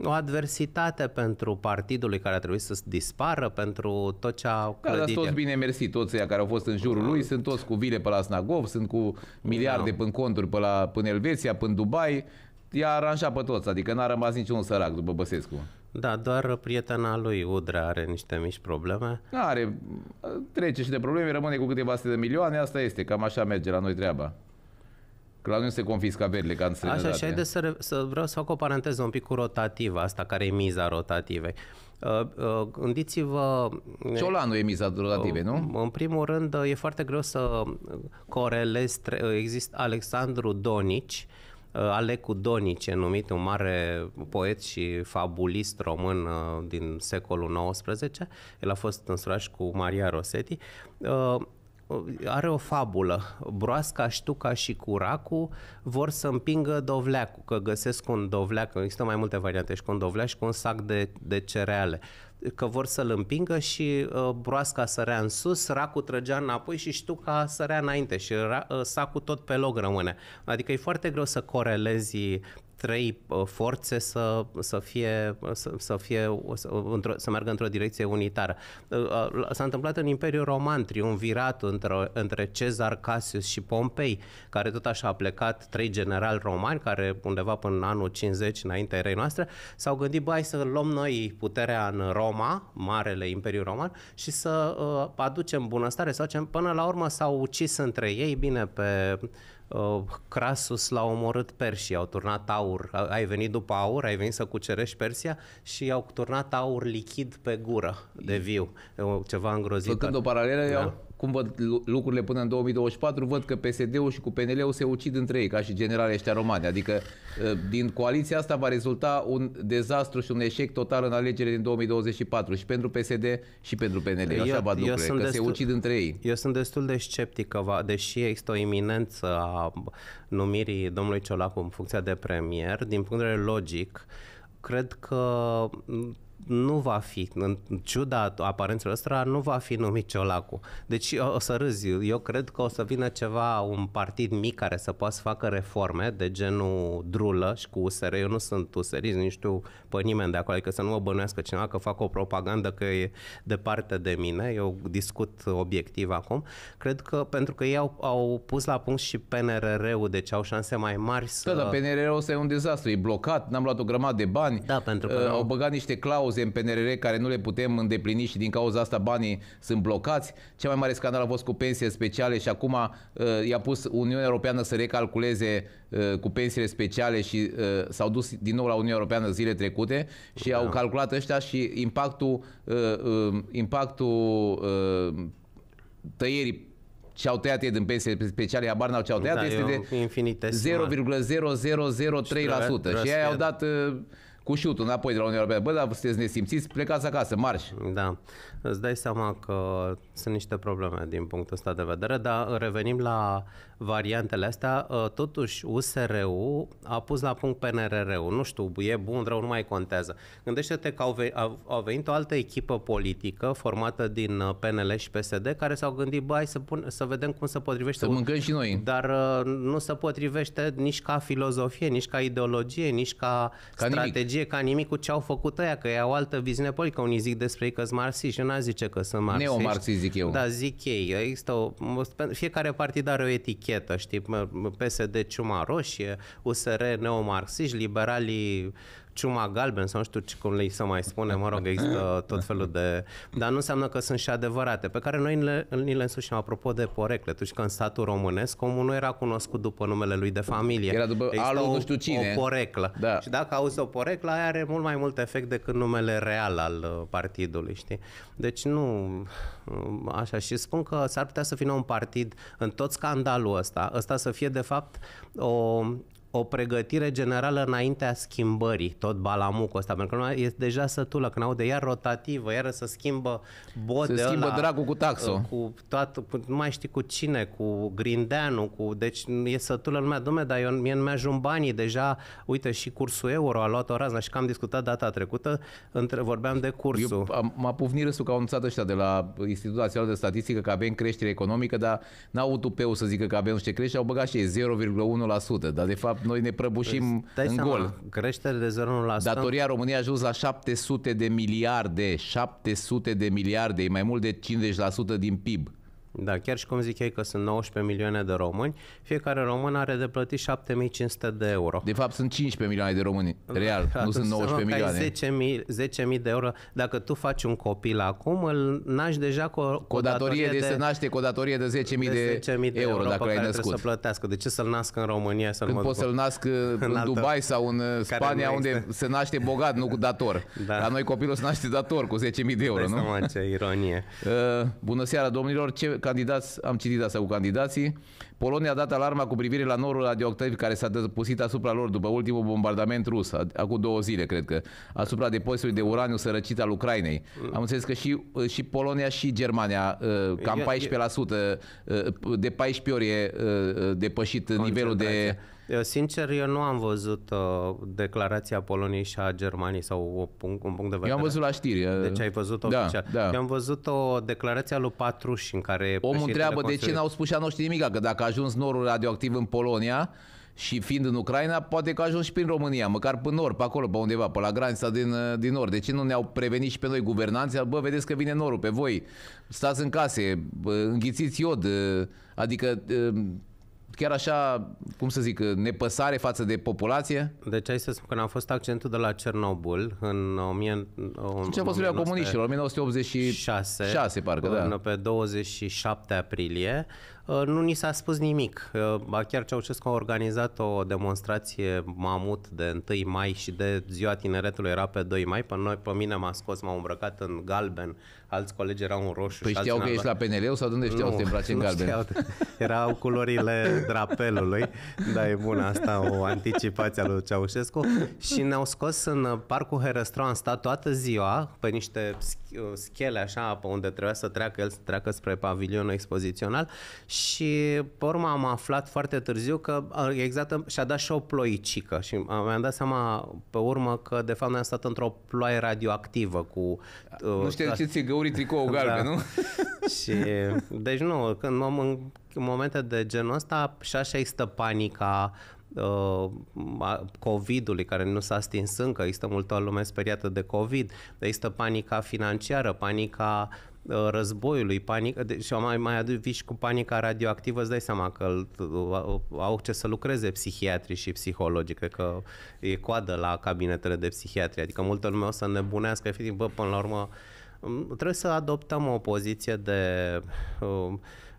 o adversitate pentru partidului care a trebuit să dispară, pentru tot ce a da, clădit. Da, toți bine mersi, toți cei care au fost în jurul da. lui, sunt toți cu vile pe la Snagov, sunt cu miliarde da. până conturi pe la, până Elveția, până Dubai, i-a aranjat pe toți, adică n-a rămas niciun sărac după Băsescu. Da, doar prietena lui Udrea are niște mici probleme. Da, are, trece și de probleme, rămâne cu câteva sute de milioane, asta este, cam așa merge la noi treaba. Că la noi nu se confiscă averile ca în sănătate. Așa, da, și haide să, să vreau să fac o paranteză un pic cu rotativa asta, care e miza rotativei. Uh, uh, gândiți-vă... Ciolanul e miza rotativei, nu? Uh, în primul rând, e foarte greu să corelezi... Există Alexandru Donici, Uh, Alecu Donice, numit un mare poet și fabulist român uh, din secolul XIX, el a fost însurat cu Maria Rosetti, uh, are o fabulă. Broasca, Ștuca și Curacu vor să împingă dovleacul, că găsesc un dovleac, există mai multe variante, și cu un dovleac și cu un sac de, de cereale că vor să-l împingă și uh, broasca sărea în sus, racul trăgea înapoi și ștuca sărea înainte și ra, uh, sacul tot pe loc rămâne. Adică e foarte greu să corelezi trei uh, forțe să, să fie, să, să, fie să, într să meargă într-o direcție unitară. Uh, uh, s-a întâmplat în Imperiul Roman triumviratul între, între Cezar, Cassius și Pompei, care tot așa a plecat trei generali romani, care undeva până în anul 50 înaintea erei noastre, s-au gândit, băi, să luăm noi puterea în Roma, Marele Imperiu Roman, și să uh, aducem bunăstare, să facem, până la urmă s-au ucis între ei, bine, pe Uh, Crasus l-a omorât Persia, au turnat aur. Ai venit după aur, ai venit să cucerești Persia și au turnat aur lichid pe gură de viu. Ceva îngrozitor. Făcând o paralelă, da? cum văd lucrurile până în 2024, văd că PSD-ul și cu PNL-ul se ucid între ei, ca și generale ăștia romani. Adică ă, din coaliția asta va rezulta un dezastru și un eșec total în alegerile din 2024 și pentru PSD și pentru PNL. Eu, Așa văd lucrurile, că destul, se ucid între ei. Eu sunt destul de sceptic că va, deși există o iminență a numirii domnului Ciolacu în funcția de premier, din punct de vedere logic, cred că nu va fi, în ciuda aparențelor ăsta, nu va fi numit Ciolacu. Deci o să râzi, eu cred că o să vină ceva, un partid mic care să poată să facă reforme de genul drulă și cu USR, eu nu sunt userist, nici știu pe nimeni de acolo, adică să nu mă bănuiască cineva că fac o propagandă că e departe de mine, eu discut obiectiv acum, cred că pentru că ei au, au pus la punct și PNRR-ul, deci au șanse mai mari da, să... Da, dar PNRR-ul ăsta e un dezastru, e blocat, n-am luat o grămadă de bani, da, pentru că uh, au băgat niște clauze clauze în PNRR care nu le putem îndeplini și din cauza asta banii sunt blocați. Cea mai mare scandal a fost cu pensiile speciale și acum uh, i-a pus Uniunea Europeană să recalculeze uh, cu pensiile speciale și uh, s-au dus din nou la Uniunea Europeană zile trecute și da. au calculat ăștia și impactul, uh, uh, impactul uh, tăierii ce au tăiat ei din pensii speciale, abar n-au ce au tăiat, da, este de 0,0003%. Și ei au dat uh, cu șutul înapoi de la Uniunea Europeană. Bă, dar sunteți nesimțiți, plecați acasă, marș. Da, îți dai seama că sunt niște probleme din punctul ăsta de vedere, dar revenim la variantele astea, ă, totuși USR-ul a pus la punct PNRR-ul. Nu știu, e bun, rău, nu mai contează. Gândește-te că au venit o altă echipă politică formată din ă, PNL și PSD care s-au gândit, bai, să, pun, să vedem cum se potrivește. Să mâncăm și noi. Dar ă, nu se potrivește nici ca filozofie, nici ca ideologie, nici ca, ca strategie, nimic. ca nimic cu ce au făcut ăia, că e o altă viziune politică. Unii zic despre ei că sunt marxiști, și n zice că sunt marxiști. Neomarxiști, zic eu. Da, zic ei. Există o, fiecare partid are o etichetă etichetă, știi, PSD Ciuma Roșie, USR Neomarxiști, liberalii uh, ciuma galben sau nu știu cum le să mai spune, mă rog, există tot felul de... Dar nu înseamnă că sunt și adevărate, pe care noi le, ni le însușim. Apropo de porecle, tu știi că în statul românesc omul nu era cunoscut după numele lui de familie. Era după există alu, o, nu știu cine. o poreclă. Da. Și dacă auzi o poreclă, aia are mult mai mult efect decât numele real al uh, partidului, știi? Deci nu... Mm, așa, și spun că s-ar putea să vină un partid în tot scandalul ăsta, ăsta să fie de fapt o, o pregătire generală înaintea schimbării, tot balamucul ăsta, pentru că e deja sătulă, când aude iar rotativă, iar să schimbă bot Se schimbă ăla, dragul cu taxo. Uh, cu toată, cu, nu mai știi cu cine, cu Grindeanu, cu, deci e sătulă lumea, dumne, dar eu, mie nu ajung banii, deja, uite, și cursul euro a luat o raznă și că am discutat data trecută, între, vorbeam de cursul. Eu, m-a puvnit râsul că au anunțat ăștia de la Institutul Național de Statistică că avem creștere economică, dar n-au avut să zică că avem nu știu ce crește, au băgat și 0,1%, dar de fapt noi ne prăbușim Stai în seama, gol. Creștere de 0,1%. Datoria României a ajuns la 700 de miliarde, 700 de miliarde, e mai mult de 50% din PIB. Da, chiar și cum ei că sunt 19 milioane de români, fiecare român are de plătit 7500 de euro. De fapt sunt 15 milioane de români, da, real, da, nu sunt 19 milioane. 10.000 10 de euro. Dacă tu faci un copil acum, îl naști deja cu, o cu datorie de, de se naște cu o datorie de 10.000 de, de, de euro, euro dacă l-ai născut. să plătească. De ce să-l nasc în România? Să Când poți să-l nasc în, în Dubai sau în uh, Spania, unde se naște bogat, nu cu dator. Da. La noi copilul se naște dator cu 10.000 de euro, nu? nu? ce ironie. Uh, bună seara, domnilor. Ce, candidați, am citit asta cu candidații, Polonia a dat alarma cu privire la norul radioactiv care s-a depusit asupra lor după ultimul bombardament rus, acum două zile, cred că, asupra depozitului de uraniu sărăcit al Ucrainei. Am înțeles că și, și Polonia și Germania, uh, cam 14%, uh, de 14 ori e uh, depășit nivelul de eu, sincer, eu nu am văzut uh, declarația Poloniei și a Germaniei sau o punct, un punct de vedere. Eu am văzut la știri. Uh, deci ai văzut da, oficial. Da. Eu am văzut o declarație a lui Patruș în care... Omul întreabă de ce n-au spus și a noștri nimic, că dacă a ajuns norul radioactiv în Polonia, și fiind în Ucraina, poate că a ajuns și prin România, măcar până nord, pe acolo, pe undeva, pe la granița din, uh, din nord. De ce nu ne-au prevenit și pe noi guvernanții? Bă, vedeți că vine norul pe voi, stați în case, înghițiți iod, uh, adică uh, chiar așa, cum să zic, nepăsare față de populație? Deci hai să spun că n-a fost accentul de la Cernobul în 1986. Ce deci a fost comuniștilor, 1986, 6, parcă, da. pe 27 aprilie. Uh, nu ni s-a spus nimic. Uh, chiar Ceaușescu a organizat o demonstrație mamut de 1 mai și de ziua tineretului era pe 2 mai. Pe, noi, pe mine m-a scos, m-am îmbrăcat în galben alți colegi erau în roșu. Păi și știau că ești la PNL sau de unde știau nu, să te îmbraci în galben? Știau. Erau culorile drapelului, dar e bună asta, o anticipație a lui Ceaușescu. Și ne-au scos în parcul Herăstro, am stat toată ziua pe niște uh, schele așa, pe unde trebuia să treacă el, să treacă spre pavilionul expozițional și pe urmă am aflat foarte târziu că exact și-a dat și o ploicică și mi-am dat seama pe urmă că de fapt noi am stat într-o ploaie radioactivă cu... Uh, nu știu ce ți murit tricoul galben, da. nu? și, deci nu, când am în momente de genul ăsta și așa există panica uh, COVID-ului care nu s-a stins încă, există multă lume speriată de COVID, există panica financiară, panica uh, războiului, panică, deci mai, mai aduci cu panica radioactivă, îți dai seama că uh, au ce să lucreze psihiatrii și psihologii, cred că e coadă la cabinetele de psihiatrie, adică multă lume o să nebunească, efectiv, bă, până la urmă, Trebuie să adoptăm o poziție de uh,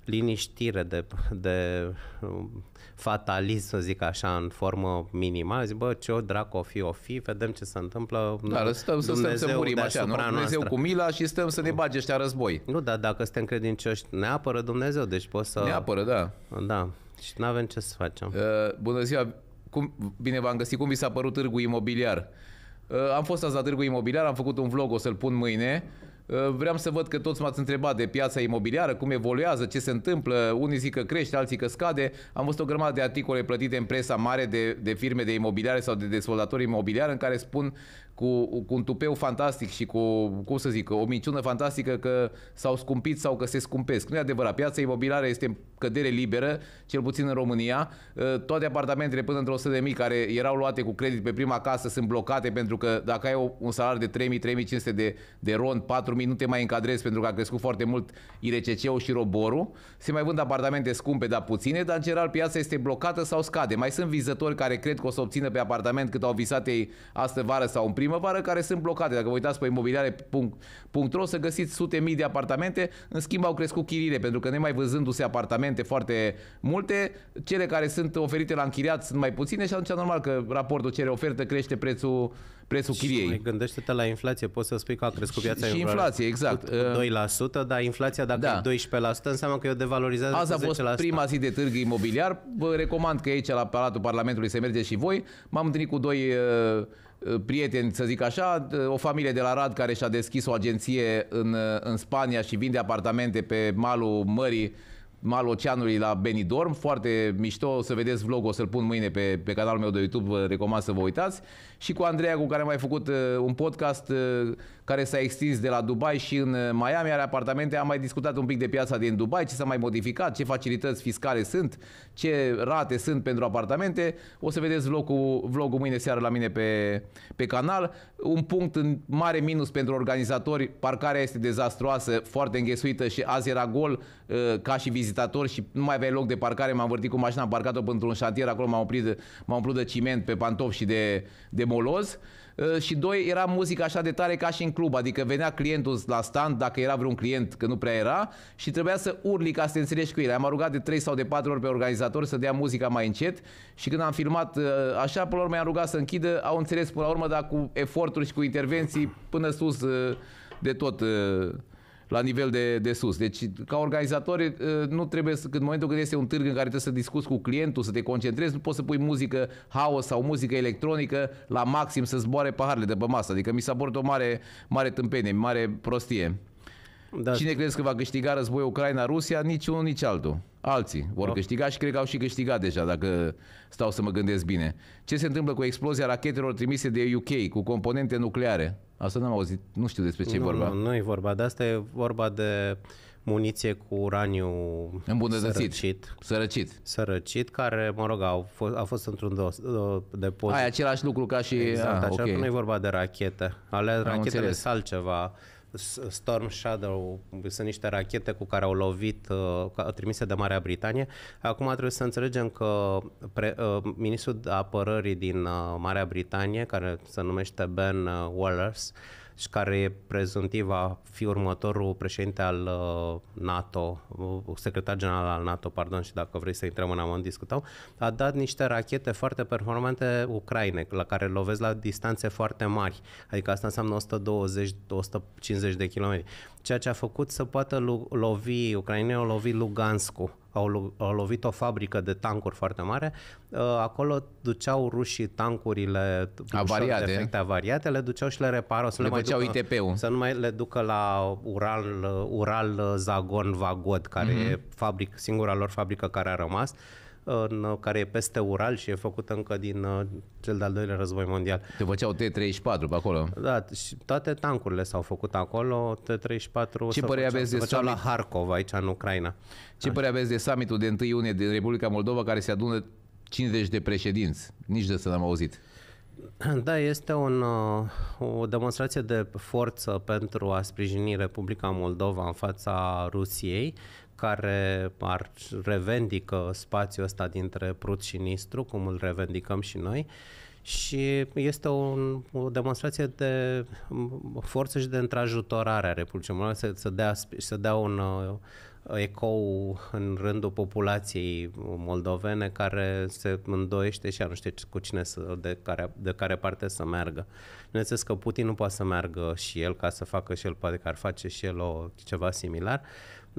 liniștire, de, de uh, fatalism, să zic așa, în formă minimală. Zic, bă, ce o dracu o fi, o fi, vedem ce se întâmplă. Da, nu, stăm, să stăm să murim așa, nu? Dumnezeu noastră. cu mila și stăm să ne bage ăștia război. Nu, dar dacă suntem credincioși, ne apără Dumnezeu, deci poți să... Ne apără, da. Da, și nu avem ce să facem. Uh, bună ziua, cum, bine v-am găsit, cum vi s-a părut târgul imobiliar? Uh, am fost azi la târgul imobiliar, am făcut un vlog, o să-l pun mâine. Uh, vreau să văd că toți m-ați întrebat de piața imobiliară, cum evoluează, ce se întâmplă, unii zic că crește, alții că scade. Am văzut o grămadă de articole plătite în presa mare de, de firme de imobiliare sau de dezvoltatori imobiliari în care spun cu, cu un tupeu fantastic și cu, cum să zic, o minciună fantastică că s-au scumpit sau că se scumpesc. Nu e adevărat. Piața imobiliară este în cădere liberă, cel puțin în România. Ă, toate apartamentele până într-o sută de mii care erau luate cu credit pe prima casă sunt blocate pentru că dacă ai un salariu de 3.000-3.500 de, de rond, 4.000 nu te mai încadrezi pentru că a crescut foarte mult IRCC-ul și roborul. Se mai vând apartamente scumpe, dar puține, dar în general piața este blocată sau scade. Mai sunt vizători care cred că o să obțină pe apartament cât au visat ei astă vară sau în prim primăvară care sunt blocate. Dacă vă uitați pe imobiliare.ro să găsiți sute mii de apartamente, în schimb au crescut chirile pentru că nemai văzându-se apartamente foarte multe, cele care sunt oferite la închiriat sunt mai puține și atunci normal că raportul cere-ofertă crește prețul, prețul chiriei. gândește-te la inflație, poți să spui că a crescut piața și, și inflație, exact. 2%, ă, dar inflația dacă da. e 12% înseamnă că e o devalorizare Asta a fost prima zi de târg imobiliar. Vă recomand că aici la Palatul Parlamentului se merge și voi. M-am întâlnit cu doi uh, Eh, prieteni, să zic așa, eh, o familie de la Rad care și-a deschis o agenție în, eh, în Spania și vinde apartamente pe malul mării, malul oceanului la Benidorm, foarte mișto, o să vedeți vlog, o să-l pun mâine pe, pe canalul meu de YouTube, vă recomand să vă uitați și cu Andreea cu care am mai făcut uh, un podcast uh, care s-a extins de la Dubai și în uh, Miami, are apartamente, am mai discutat un pic de piața din Dubai, ce s-a mai modificat, ce facilități fiscale sunt, ce rate sunt pentru apartamente. O să vedeți vlogul, vlogul mâine seară la mine pe, pe canal. Un punct în mare minus pentru organizatori, parcarea este dezastroasă, foarte înghesuită și azi era gol ca și vizitator și nu mai aveai loc de parcare, m-am vărtit cu mașina, am parcat-o pentru un șantier, acolo m-am oprit, m-am umplut de ciment pe pantofi și de, de moloz uh, și doi, era muzica așa de tare ca și în club, adică venea clientul la stand, dacă era vreun client, că nu prea era, și trebuia să urli ca să te înțelegi cu el. Am rugat de 3 sau de 4 ori pe organizator să dea muzica mai încet și când am filmat uh, așa, până la urmă i-am rugat să închidă, au înțeles până la urmă, dar cu eforturi și cu intervenții până sus uh, de tot la nivel de, de sus. Deci, ca organizator, nu trebuie să, în momentul când este un târg în care trebuie să discuți cu clientul, să te concentrezi, nu poți să pui muzică house sau muzică electronică la maxim să zboare paharele de pe masă. Adică mi s-a părut o mare, mare tâmpenie, mare prostie. Da. Cine crezi că va câștiga războiul Ucraina-Rusia? Nici unul, nici altul. Alții vor da. câștiga și cred că au și câștigat deja, dacă stau să mă gândesc bine. Ce se întâmplă cu explozia rachetelor trimise de UK cu componente nucleare? Asta n-am auzit, nu știu despre ce e vorba. Nu, nu e vorba de asta, e vorba de muniție cu uraniu îmbunătățit, sărăcit, sărăcit, sărăcit care, mă rog, a fost, a fost într-un dos, uh, depozit. Ai același lucru ca și... Exact, ah, a, okay. nu e vorba de rachete. Ale, rachetele sunt altceva. Storm Shadow, sunt niște rachete cu care au lovit, uh, trimise de Marea Britanie. Acum trebuie să înțelegem că pre, uh, ministrul apărării din uh, Marea Britanie, care se numește Ben Wallace, și care prezentiv va fi următorul președinte al uh, NATO, uh, secretar general al NATO, pardon, și dacă vrei să intrăm în amând, discutăm, a dat niște rachete foarte performante Ucraine, la care lovesc la distanțe foarte mari, adică asta înseamnă 120-150 de kilometri ceea ce a făcut să poată lovi, Ucrainei, au lovit Luganskul, au, lo- au lovit o fabrică de tancuri foarte mare, ă, acolo duceau rușii tancurile avariate, defecte avariate, le duceau și le reparau, să, le, le mai ducă, ITP-ul. să nu mai le ducă la Ural, Ural Zagon Vagod, care mm-hmm. e fabric, singura lor fabrică care a rămas, în, care e peste Ural și e făcută încă din uh, cel de-al doilea război mondial. Se făceau T-34 pe acolo. Da, și toate tancurile s-au făcut acolo, T-34 Ce părere aveți de summit? la Harkov, aici în Ucraina. Ce părere aveți de summitul de 1 iunie din Republica Moldova care se adună 50 de președinți? Nici de să n-am auzit. Da, este un, uh, o demonstrație de forță pentru a sprijini Republica Moldova în fața Rusiei, care ar revendică spațiul ăsta dintre Prut și Nistru, cum îl revendicăm și noi, și este o, o demonstrație de forță și de întrajutorare a Republicii Moldova, să, să, dea, să dea un uh, ecou în rândul populației moldovene care se îndoiește și nu știe cu cine să, de, care, de care parte să meargă. Bineînțeles că Putin nu poate să meargă și el ca să facă și el, poate că ar face și el o, ceva similar,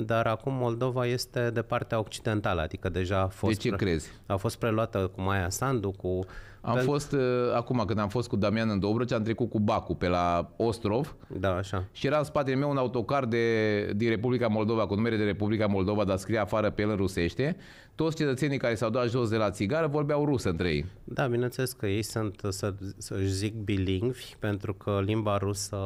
dar acum Moldova este de partea occidentală, adică deja a fost, de ce pre... crezi? A fost preluată cu Maia Sandu, cu... Am Bel... fost, uh, acum când am fost cu Damian în Dobrogea, am trecut cu Bacu pe la Ostrov da, așa. și era în spatele meu un autocar de, din Republica Moldova, cu numere de Republica Moldova, dar scrie afară pe el în rusește. Toți cetățenii care s-au dat jos de la țigară vorbeau rusă între ei. Da, bineînțeles că ei sunt, să, să zic, bilingvi, pentru că limba rusă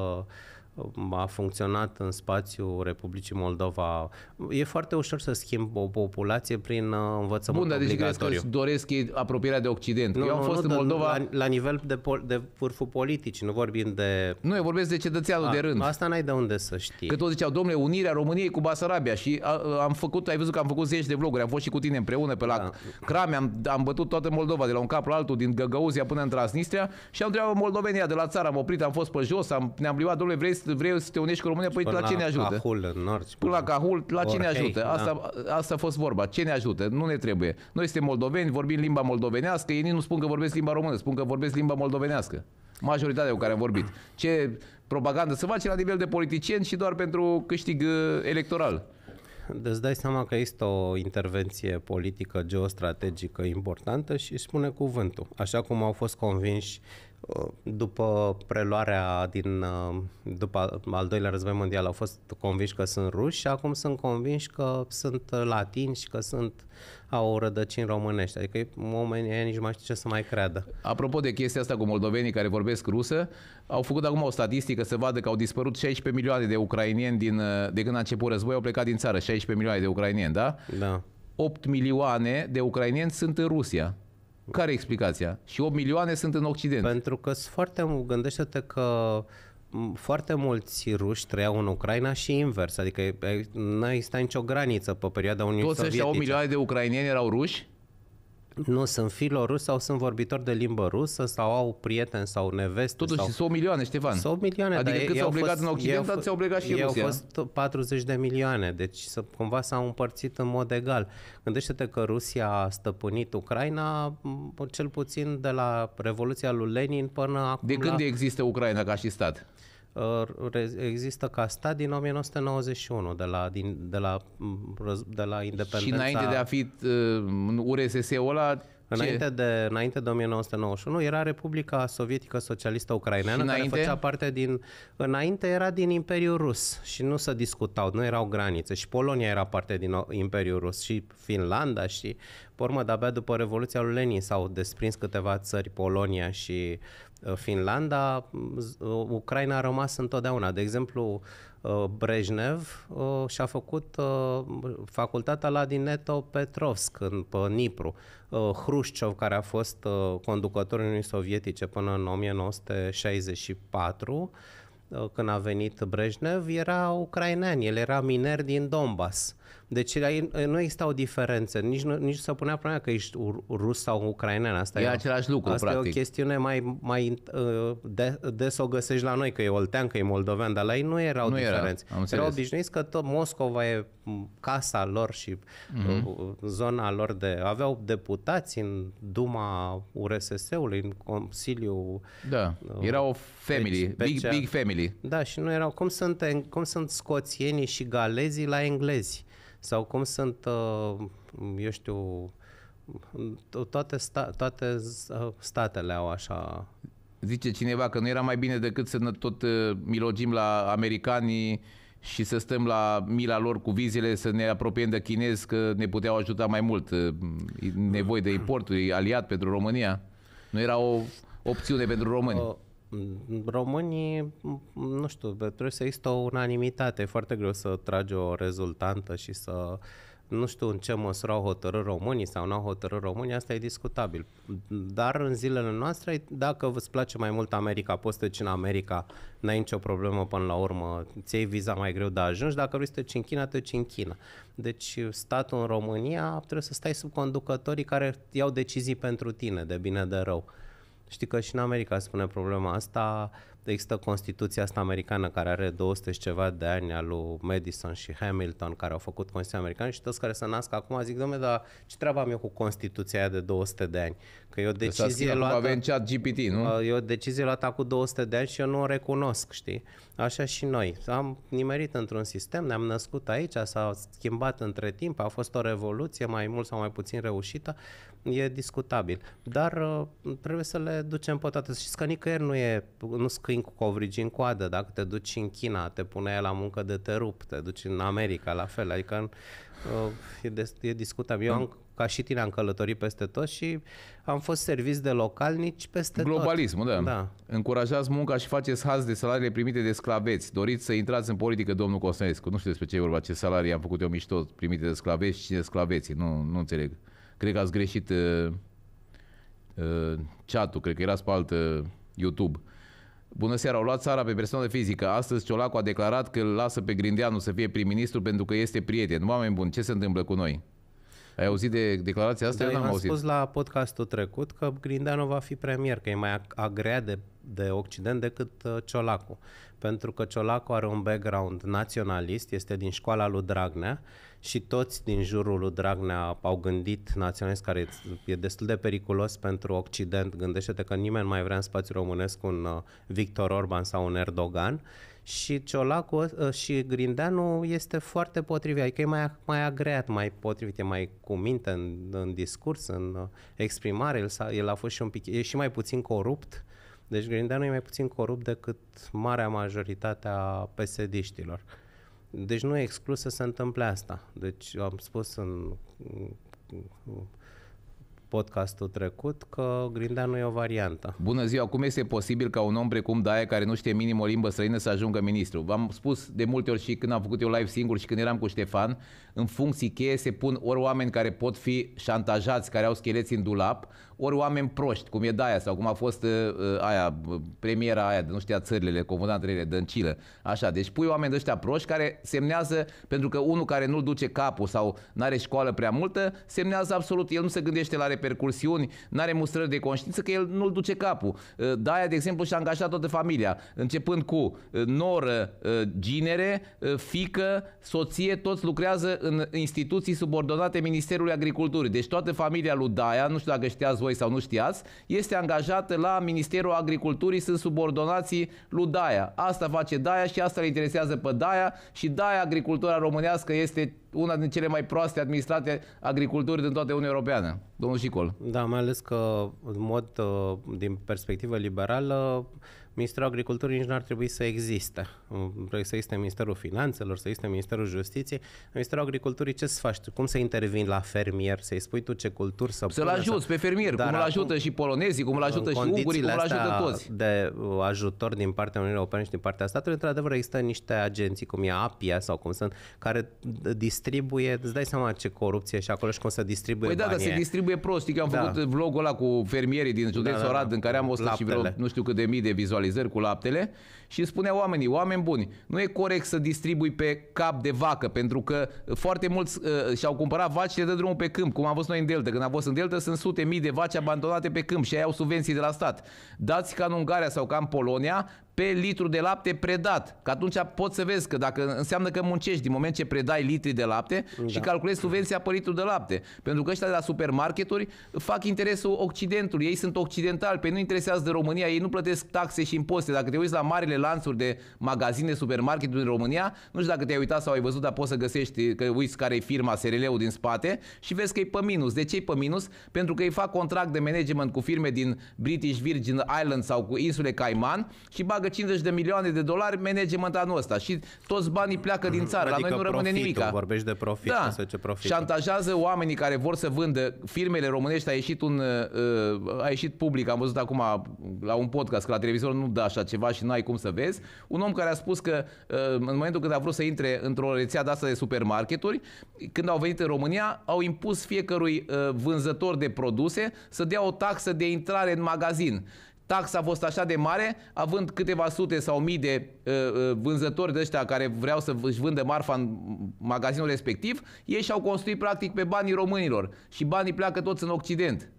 a funcționat în spațiul Republicii Moldova. E foarte ușor să schimb o populație prin uh, învățământ Bun, dar deci crezi că îți doresc apropierea de Occident. Nu, Eu am nu, fost nu, în Moldova... La, la nivel de, pol, de vârful politici, nu vorbim de... Nu, eu vorbesc de cetățeanul a, de rând. Asta n-ai de unde să știi. Că toți ziceau, domnule, unirea României cu Basarabia și a, am făcut, ai văzut că am făcut zeci de vloguri, am fost și cu tine împreună pe la da. Crame, am, am bătut toată Moldova, de la un cap la altul, din Găgăuzia până în Transnistria și am întrebat Moldovenia de la țară, am oprit, am fost pe jos, am, ne-am plivat, domnule, vrei vrei să te unești cu România, păi Până la cine ajută? Cahul, în nord, Până la Cahul, la cine Orhei, ajută? Da. Asta, da. asta a fost vorba. Ce ne ajută? Nu ne trebuie. Noi suntem moldoveni, vorbim limba moldovenească, ei nu spun că vorbesc limba română, spun că vorbesc limba moldovenească. Majoritatea cu care am vorbit. Ce propagandă se face la nivel de politicieni și doar pentru câștig uh, electoral. Îți dai seama că este o intervenție politică geostrategică importantă și spune cuvântul. Așa cum au fost convinși după preluarea din, uh, după al doilea război mondial au fost convinși că sunt ruși și acum sunt convinși că sunt latini și că sunt, au rădăcini românești. Adică oamenii ei nici nu mai știu ce să mai creadă. Apropo de chestia asta cu moldovenii care vorbesc rusă, au făcut acum o statistică să vadă că au dispărut 16 milioane de ucrainieni din, uh, de când a început războiul, au plecat din țară, 16 milioane de ucrainieni, da? Da. 8 milioane de ucrainieni sunt în Rusia. Care e explicația? Și 8 milioane sunt în Occident. Pentru că sunt foarte, gândește-te că foarte mulți ruși trăiau în Ucraina și invers, adică nu exista nicio graniță pe perioada Uniunii Toți Sovietice. Toți ăștia 8 milioane de ucrainieni erau ruși? nu sunt filorus sau sunt vorbitori de limbă rusă sau au prieteni sau neveste. Totuși sau... sunt milioane, Ștefan. Sunt milioane. Adică cât s-au plecat fost, în Occident, dar s-au plecat și în Rusia. Au fost 40 de milioane, deci să, cumva s-au împărțit în mod egal. Gândește-te că Rusia a stăpânit Ucraina cel puțin de la Revoluția lui Lenin până acum. De când la... există Ucraina ca și stat? există stat din 1991, de la, din, de la, de la independența... Și înainte de a fi uh, URSS-ul ăla, Înainte de, înainte de 1991 era Republica Sovietică Socialistă Ucraineană care făcea parte din... Înainte era din Imperiul Rus și nu se discutau, nu erau granițe și Polonia era parte din uh, Imperiul Rus și Finlanda și, pe urmă, de-abia după Revoluția lui Lenin s-au desprins câteva țări, Polonia și Ă, Finlanda, ă, Ucraina a rămas întotdeauna. De exemplu, ă, Brejnev și-a făcut facultatea la Dineto Petrovsk, în Nipru. Hrușciov, care a fost conducătorul Uniunii Sovietice până în 1964, când a venit Brejnev, era ucrainean, el era miner din Donbass. Deci nu exista o diferență, nici, nu, nici se punea problema că ești rus sau ucrainean. Asta e, e același lucru, asta practic. e o chestiune mai, mai uh, de, des o găsești la noi, că e oltean, că e moldovean, dar la ei nu erau nu diferenți. Era, Erau obișnuiți că tot Moscova e casa lor și mm-hmm. zona lor de... Aveau deputați în Duma URSS-ului, în Consiliu... Da, uh, era o family, big, big family. Da, și nu erau... Cum sunt, cum sunt scoțienii și galezii la englezi? sau cum sunt, uh, eu știu, toate, sta, toate uh, statele au așa Zice cineva că nu era mai bine decât să ne tot uh, milogim la americanii și să stăm la mila lor cu vizele, să ne apropiem de chinezi, că ne puteau ajuta mai mult. Nevoie de importuri, aliat pentru România. Nu era o opțiune pentru români. Românii, nu știu, trebuie să există o unanimitate. E foarte greu să tragi o rezultantă și să nu știu în ce măsură au hotărât românii sau nu au hotărât românii, asta e discutabil. Dar în zilele noastre, dacă îți place mai mult America, poți să în America, n-ai nicio problemă până la urmă, ți iei viza mai greu de ajungi, dacă vrei să te în China, te în China. Deci statul în România trebuie să stai sub conducătorii care iau decizii pentru tine, de bine de rău. Știi că și în America se pune problema asta, există Constituția asta americană care are 200 și ceva de ani al lui Madison și Hamilton care au făcut Constituția americană și toți care se nasc acum zic, domne, dar ce treabă am eu cu Constituția aia de 200 de ani? Că e o decizie luată... Avem chat GPT, nu? E o decizie luată cu 200 de ani și eu nu o recunosc, știi? Așa și noi. Am nimerit într-un sistem, ne-am născut aici, s-a schimbat între timp, a fost o revoluție mai mult sau mai puțin reușită, e discutabil. Dar uh, trebuie să le ducem pe toate. Știți că nicăieri nu e, nu scâini cu covrigi în coadă. Dacă te duci în China, te pune la muncă de te rup, te duci în America, la fel. Adică uh, e, de, e discutabil. Eu am mm. ca și tine am călătorit peste tot și am fost servis de localnici peste Globalism, tot. Globalismul, da. da. Încurajați munca și faceți haz de salariile primite de sclaveți. Doriți să intrați în politică, domnul Costănescu. Nu știu despre ce e vorba, ce salarii am făcut eu mișto primite de sclaveți și de sclaveții. Nu, nu înțeleg. Cred că ați greșit uh, uh, chat-ul, cred că erați pe altă uh, YouTube. Bună seara, au luat țara pe persoană fizică. Astăzi Ciolacu a declarat că îl lasă pe Grindeanu să fie prim-ministru pentru că este prieten. Oameni buni, ce se întâmplă cu noi? Ai auzit de declarația asta? Da, am am auzit. spus la podcastul trecut că Grindeanu va fi premier, că e mai agreat de, de Occident decât uh, Ciolacu. Pentru că Ciolacu are un background naționalist, este din școala lui Dragnea și toți din jurul lui Dragnea au gândit naționalist care e destul de periculos pentru Occident. Gândește-te că nimeni mai vrea în spațiu românesc un uh, Victor Orban sau un Erdogan și Ciolacu uh, și Grindeanu este foarte potrivit, adică e mai, mai agreat, mai potrivit, e mai cu minte în, în discurs, în uh, exprimare, el, a el a fost și un pic, e și mai puțin corupt, deci Grindeanu e mai puțin corupt decât marea majoritate a psd -știlor. Deci nu e exclus să se întâmple asta. Deci am spus în podcastul trecut că grinda nu e o variantă. Bună ziua, cum este posibil ca un om precum Daia care nu știe minim o limbă străină să ajungă ministru? V-am spus de multe ori și când am făcut eu live singur și când eram cu Ștefan, în funcții cheie se pun ori oameni care pot fi șantajați, care au scheleți în dulap, ori oameni proști, cum e Daia sau cum a fost uh, uh aia, uh, premiera aia, de nu știa țările, comandantele între Dăncilă. Așa, deci pui oameni de ăștia proști care semnează, pentru că unul care nu-l duce capul sau nu are școală prea multă, semnează absolut, el nu se gândește la repercursiuni, nu are mustrări de conștiință că el nu-l duce capul. Uh, Daia, de exemplu, și-a angajat toată familia, începând cu uh, noră, uh, ginere, uh, fică, soție, toți lucrează în instituții subordonate Ministerului Agriculturii. Deci toată familia lui Daia, nu știu dacă știați voi voi sau nu știați, este angajată la Ministerul Agriculturii, sunt subordonații lui Daia. Asta face Daia și asta le interesează pe Daia și Daia agricultura românească este una din cele mai proaste administrate agriculturi din toată Uniunea Europeană. Domnul Șicol. Da, mai ales că, în mod, uh, din perspectivă liberală, Ministerul Agriculturii nici nu ar trebui să existe să este Ministerul Finanțelor, să este Ministerul Justiției, Ministerul Agriculturii, ce să faci Cum să intervin la fermier, să-i spui tu ce culturi să Să-l ajuți pe fermier, Dar cum îl ajută și polonezii, cum îl ajută și ungurii, cum îl ajută toți. de uh, ajutor din partea Uniunii Europene și din partea statului, într-adevăr există niște agenții, cum e APIA sau cum sunt, care distribuie, îți dai seama ce corupție și acolo și cum să distribuie Păi da, dar se distribuie prost. Eu am da. făcut vlogul ăla cu fermierii din da, județul da, da, da. Orad, în care am 100 și vreo, nu știu cât de mii de vizualizări cu laptele și spunea oamenii, oameni oameni buni, nu e corect să distribui pe cap de vacă, pentru că foarte mulți uh, și-au cumpărat vaci și le dă drumul pe câmp, cum am văzut noi în Delta. Când am fost în Delta, sunt sute mii de vaci abandonate pe câmp și ei au subvenții de la stat. Dați ca în Ungaria sau ca în Polonia pe litru de lapte predat. Că atunci poți să vezi că dacă înseamnă că muncești din moment ce predai litri de lapte da. și calculezi subvenția pe litru de lapte. Pentru că ăștia de la supermarketuri fac interesul Occidentului. Ei sunt occidentali, pe nu interesează de România, ei nu plătesc taxe și impozite. Dacă te uiți la marile lanțuri de magazine, supermarketuri din România, nu știu dacă te-ai uitat sau ai văzut, dar poți să găsești că uiți care e firma, SRL-ul din spate și vezi că e pe minus. De ce e pe minus? Pentru că ei fac contract de management cu firme din British Virgin Islands sau cu insule Cayman și bagă 50 de milioane de dolari management anul ăsta și toți banii pleacă din țară. Adică La noi nu rămâne nimic. Vorbești de profit, da. să ce profit. Șantajează oamenii care vor să vândă firmele românești. A ieșit, un, uh, a ieșit public, am văzut acum la un podcast, că la televizor nu dă așa ceva și nu ai cum să vezi. Un om care a spus că uh, în momentul când a vrut să intre într-o rețea de asta de supermarketuri, când au venit în România, au impus fiecărui uh, vânzător de produse să dea o taxă de intrare în magazin taxa a fost așa de mare, având câteva sute sau mii de uh, uh, vânzători de ăștia care vreau să își vândă marfa în magazinul respectiv, ei și-au construit practic pe banii românilor și banii pleacă toți în Occident.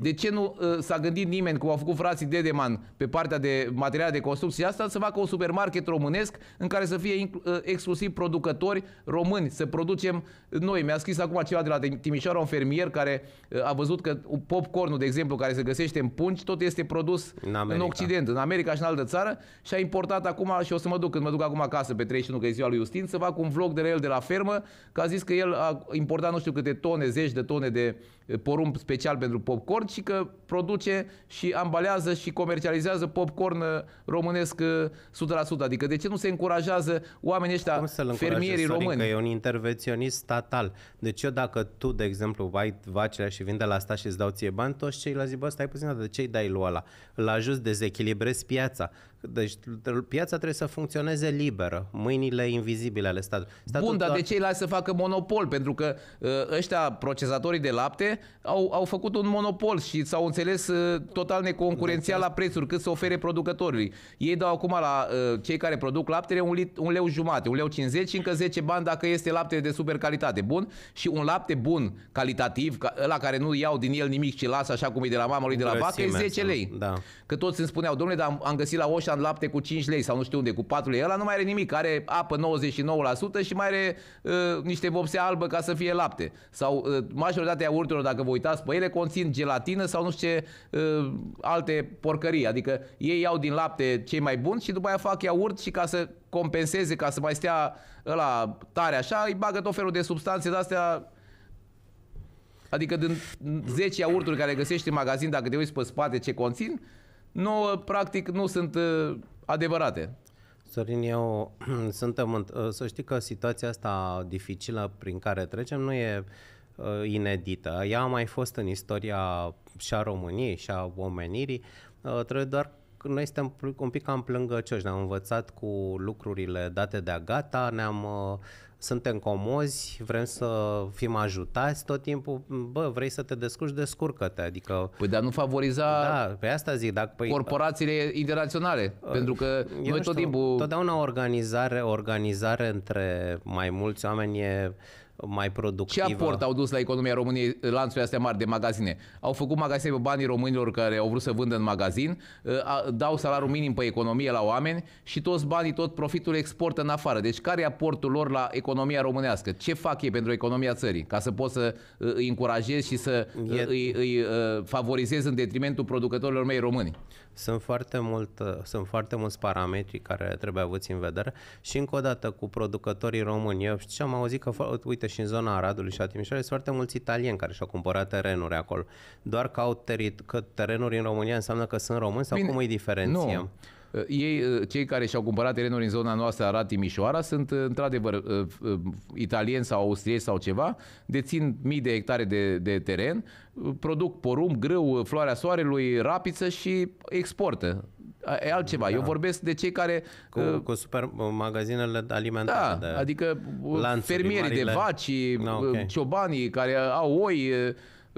De ce nu uh, s-a gândit nimeni, cum au făcut frații Dedeman pe partea de materiale de construcție asta, să facă un supermarket românesc în care să fie uh, exclusiv producători români, să producem noi. Mi-a scris acum ceva de la Timișoara, un fermier care uh, a văzut că popcornul, de exemplu, care se găsește în pungi, tot este produs în, în Occident, în America și în altă țară și a importat acum și o să mă duc, când mă duc acum acasă pe 31, că e ziua lui Justin, să fac un vlog de la el de la fermă, că a zis că el a importat nu știu câte tone, zeci de tone de uh, porumb special pentru popcorn, ci că produce și ambalează și comercializează popcorn uh, românesc 100%. Uh, adică de ce nu se încurajează oamenii ăștia, fermierii Sorin, români? Că e un intervenționist statal. Deci eu dacă tu, de exemplu, ai vacile și vinde la asta și îți dau ție bani, toți ceilalți zic, bă, stai puțin, de ce îi dai lui ăla? Îl ajuți, dezechilibrezi piața. Deci piața trebuie să funcționeze liberă, mâinile invizibile ale statului. Statul Bun, dar doar... de lasă să facă monopol? Pentru că uh, ăștia, procesatorii de lapte, au, au făcut un monopol și s-au înțeles uh, total neconcurențial la prețuri, cât să ofere producătorului. Ei dau acum la uh, cei care produc laptele un, lit, un leu jumate, un leu 50 și încă 10 bani dacă este lapte de super calitate. Bun? Și un lapte bun, calitativ, la care nu iau din el nimic, ci lasă așa cum e de la mama lui de la vacă, e 10 da. lei. Da. Că toți îmi spuneau, domnule, dar am găsit la Oș așa în lapte cu 5 lei sau nu știu unde, cu 4 lei, ăla nu mai are nimic, are apă 99% și mai are uh, niște vopsea albă ca să fie lapte. Sau uh, majoritatea iaurturilor, dacă vă uitați pe ele, conțin gelatină sau nu știu ce uh, alte porcării, adică ei iau din lapte cei mai buni și după aia fac iaurt și ca să compenseze, ca să mai stea ăla tare așa, îi bagă tot felul de substanțe de-astea Adică din 10 iaurturi care găsești în magazin, dacă te uiți pe spate ce conțin, nu, practic, nu sunt uh, adevărate. Sorin, eu suntem, uh, să știi că situația asta dificilă prin care trecem nu e uh, inedită. Ea a mai fost în istoria și a României și a omenirii, trebuie doar că noi suntem un pic cam plângăcioși, ne-am învățat cu lucrurile date de-a gata, ne-am uh, suntem comozi, vrem să fim ajutați tot timpul, bă, vrei să te descurci, descurcă-te, adică... Păi dar nu favoriza da, pe asta zic, dacă, păi, corporațiile internaționale, uh, pentru că noi tot timpul... Totdeauna organizare, organizare între mai mulți oameni e mai productivă. Ce aport au dus la economia României eh, lanțurile astea mari de magazine? Au făcut magazine pe banii românilor care au vrut să vândă în magazin, eh, dau salariul minim pe economie la oameni și toți banii, tot profitul exportă în afară. Deci care e aportul lor la economia românească? Ce fac ei pentru economia țării? Ca să poți să eh, îi încurajezi și să e... îi, îi favorizezi în detrimentul producătorilor mei români. Sunt foarte, mult, sunt foarte mulți parametri care trebuie avuți în vedere și încă o dată cu producătorii români. Eu știu, am auzit că, uite, și în zona Aradului și a Timișoarei sunt foarte mulți italieni care și-au cumpărat terenuri acolo. Doar că au terit, că terenuri în România înseamnă că sunt români sau Bine, cum îi diferențiem? Nu. Ei, eh, cei care și-au cumpărat terenuri în zona noastră Arad Timișoara sunt eh, într-adevăr eh, italieni sau austrieci sau ceva, dețin mii de hectare de, de teren, produc porumb, grâu, floarea soarelui, rapiță și exportă. E altceva. Da. Eu vorbesc de cei care... Cu, uh, cu super uh, magazinele alimentare. Da, de adică uh, fermierii marile... de vaci, no, ah, okay. ciobanii care au oi, uh,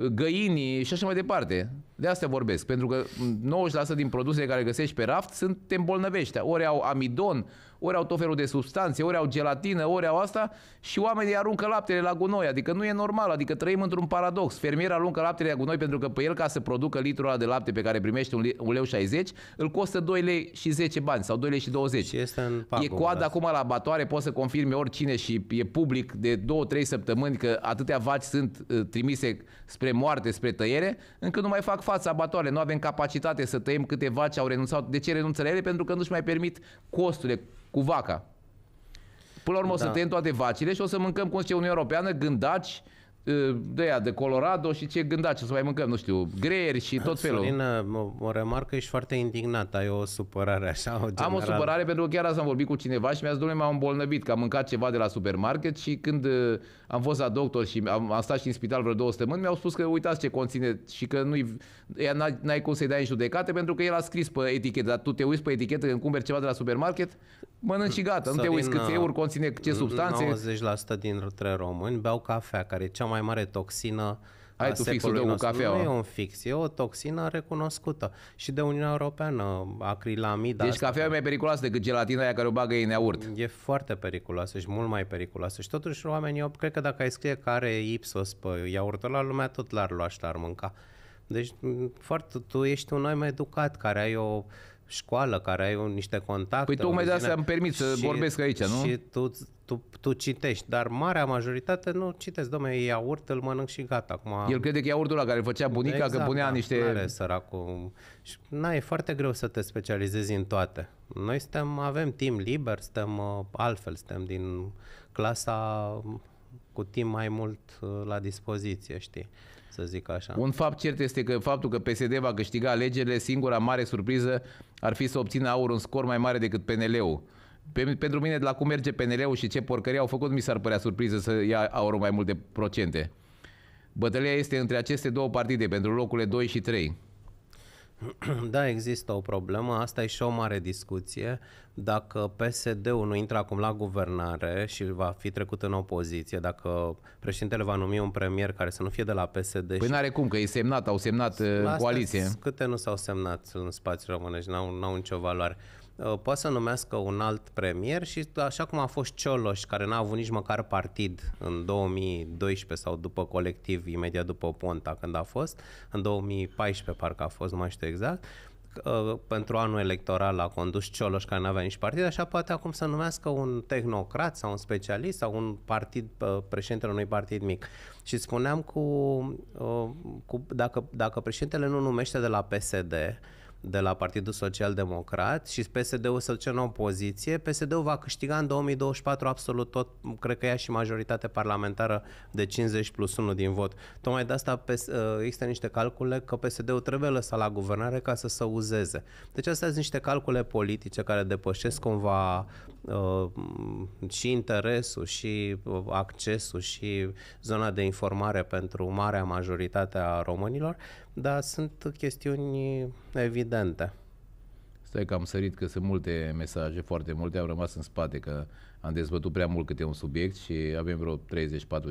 găinii și așa mai departe. De asta vorbesc, pentru că 90% din produsele care găsești pe raft sunt te îmbolnăvește. Ori au amidon, ori au tot felul de substanțe, ori au gelatină, ori au asta și oamenii aruncă laptele la gunoi. Adică nu e normal, adică trăim într-un paradox. Fermierul aruncă laptele la gunoi pentru că pe el ca să producă litrul ăla de lapte pe care primește un leu 60, îl costă 2 lei și 10 bani sau 2 lei și 20. Și este în pagubă, e coadă da. acum la abatoare, poți să confirme oricine și e public de 2-3 săptămâni că atâtea vaci sunt uh, trimise spre moarte, spre tăiere, încât nu mai fac față abatoare. Nu avem capacitate să tăiem câteva vaci au renunțat. De ce renunță la ele? Pentru că nu-și mai permit costurile cu vaca. Până la urmă da. o să da. tăiem toate vacile și o să mâncăm, cum zice Uniunea Europeană, gândaci, uh, de aia, de Colorado și ce gânda ce să mai mâncăm, nu știu, greieri și tot felul. Sorină, o, o remarcă, ești foarte indignat, ai o supărare așa, o general... Am o supărare pentru că chiar azi am vorbit cu cineva și mi-a zis, m-am îmbolnăvit, că am mâncat ceva de la supermarket și când am fost la doctor și am, am stat și în spital vreo două săptămâni, mi-au spus că uitați ce conține și că nu-i, ea n-ai, cum să-i dai în judecate pentru că el a scris pe etichetă, dar tu te uiți pe etichetă când cumperi ceva de la supermarket, mănânci și gata, nu te uiți câți euri uh, conține ce uh, substanțe. 90% dintre români beau cafea, care e cea mai mare toxină Hai tu fixul de un cafea. Nu e un fix, e o toxină recunoscută și de Uniunea Europeană, acrilamida. Deci cafea e mai periculoasă decât gelatina aia care o bagă ei în iaurt. E foarte periculoasă și mult mai periculoasă. Și totuși oamenii, eu cred că dacă ai scrie care e Ipsos pe iaurtul la lumea tot l-ar lua și l-ar mânca. Deci foarte, tu ești un om educat care ai o școală, care ai un, niște contacte. Păi tocmai de asta îmi permit să și, vorbesc aici, nu? Și tu, tu, tu citești, dar marea majoritate nu citești, Domne, e iaurt, îl mănânc și gata. Acum, El crede că iaurtul ăla care făcea bunica, exact, că punea da, niște... Are săracul. Și, na, e foarte greu să te specializezi în toate. Noi suntem, avem timp liber, suntem uh, altfel, suntem din clasa cu timp mai mult uh, la dispoziție, știi? să zic așa. Un fapt cert este că faptul că PSD va câștiga alegerile, singura mare surpriză ar fi să obțină aur un scor mai mare decât PNL-ul. Pe, pentru mine, de la cum merge PNL-ul și ce porcării au făcut, mi s-ar părea surpriză să ia aurul mai multe procente. Bătălia este între aceste două partide, pentru locurile 2 și 3. Da, există o problemă, asta e și o mare discuție. Dacă PSD-ul nu intră acum la guvernare și va fi trecut în opoziție, dacă președintele va numi un premier care să nu fie de la PSD... Păi și... n-are cum, că e semnat, au semnat la uh, coaliție. Câte nu s-au semnat în spațiul românesc, n-au, n-au nicio valoare. Uh, poate să numească un alt premier și uh, așa cum a fost Cioloș, care n-a avut nici măcar partid în 2012 sau după colectiv, imediat după Ponta când a fost, în 2014 parcă a fost, nu mai știu exact, uh, pentru anul electoral a condus Cioloș care n-avea nici partid, așa poate acum să numească un tehnocrat sau un specialist sau un partid, președintele unui partid mic. Și spuneam cu, cu dacă, dacă președintele nu numește de la PSD, de la Partidul Social Democrat și PSD-ul să-l cer în opoziție. PSD-ul va câștiga în 2024 absolut tot, cred că ea și majoritate parlamentară de 50 plus 1 din vot. Tocmai de asta uh, există niște calcule că PSD-ul trebuie lăsat la guvernare ca să se uzeze. Deci astea sunt niște calcule politice care depășesc cumva uh, și interesul și uh, accesul și zona de informare pentru marea majoritate a românilor dar sunt chestiuni evidente. Stai că am sărit că sunt multe mesaje, foarte multe, am rămas în spate că am dezbătut prea mult câte un subiect și avem vreo 30-40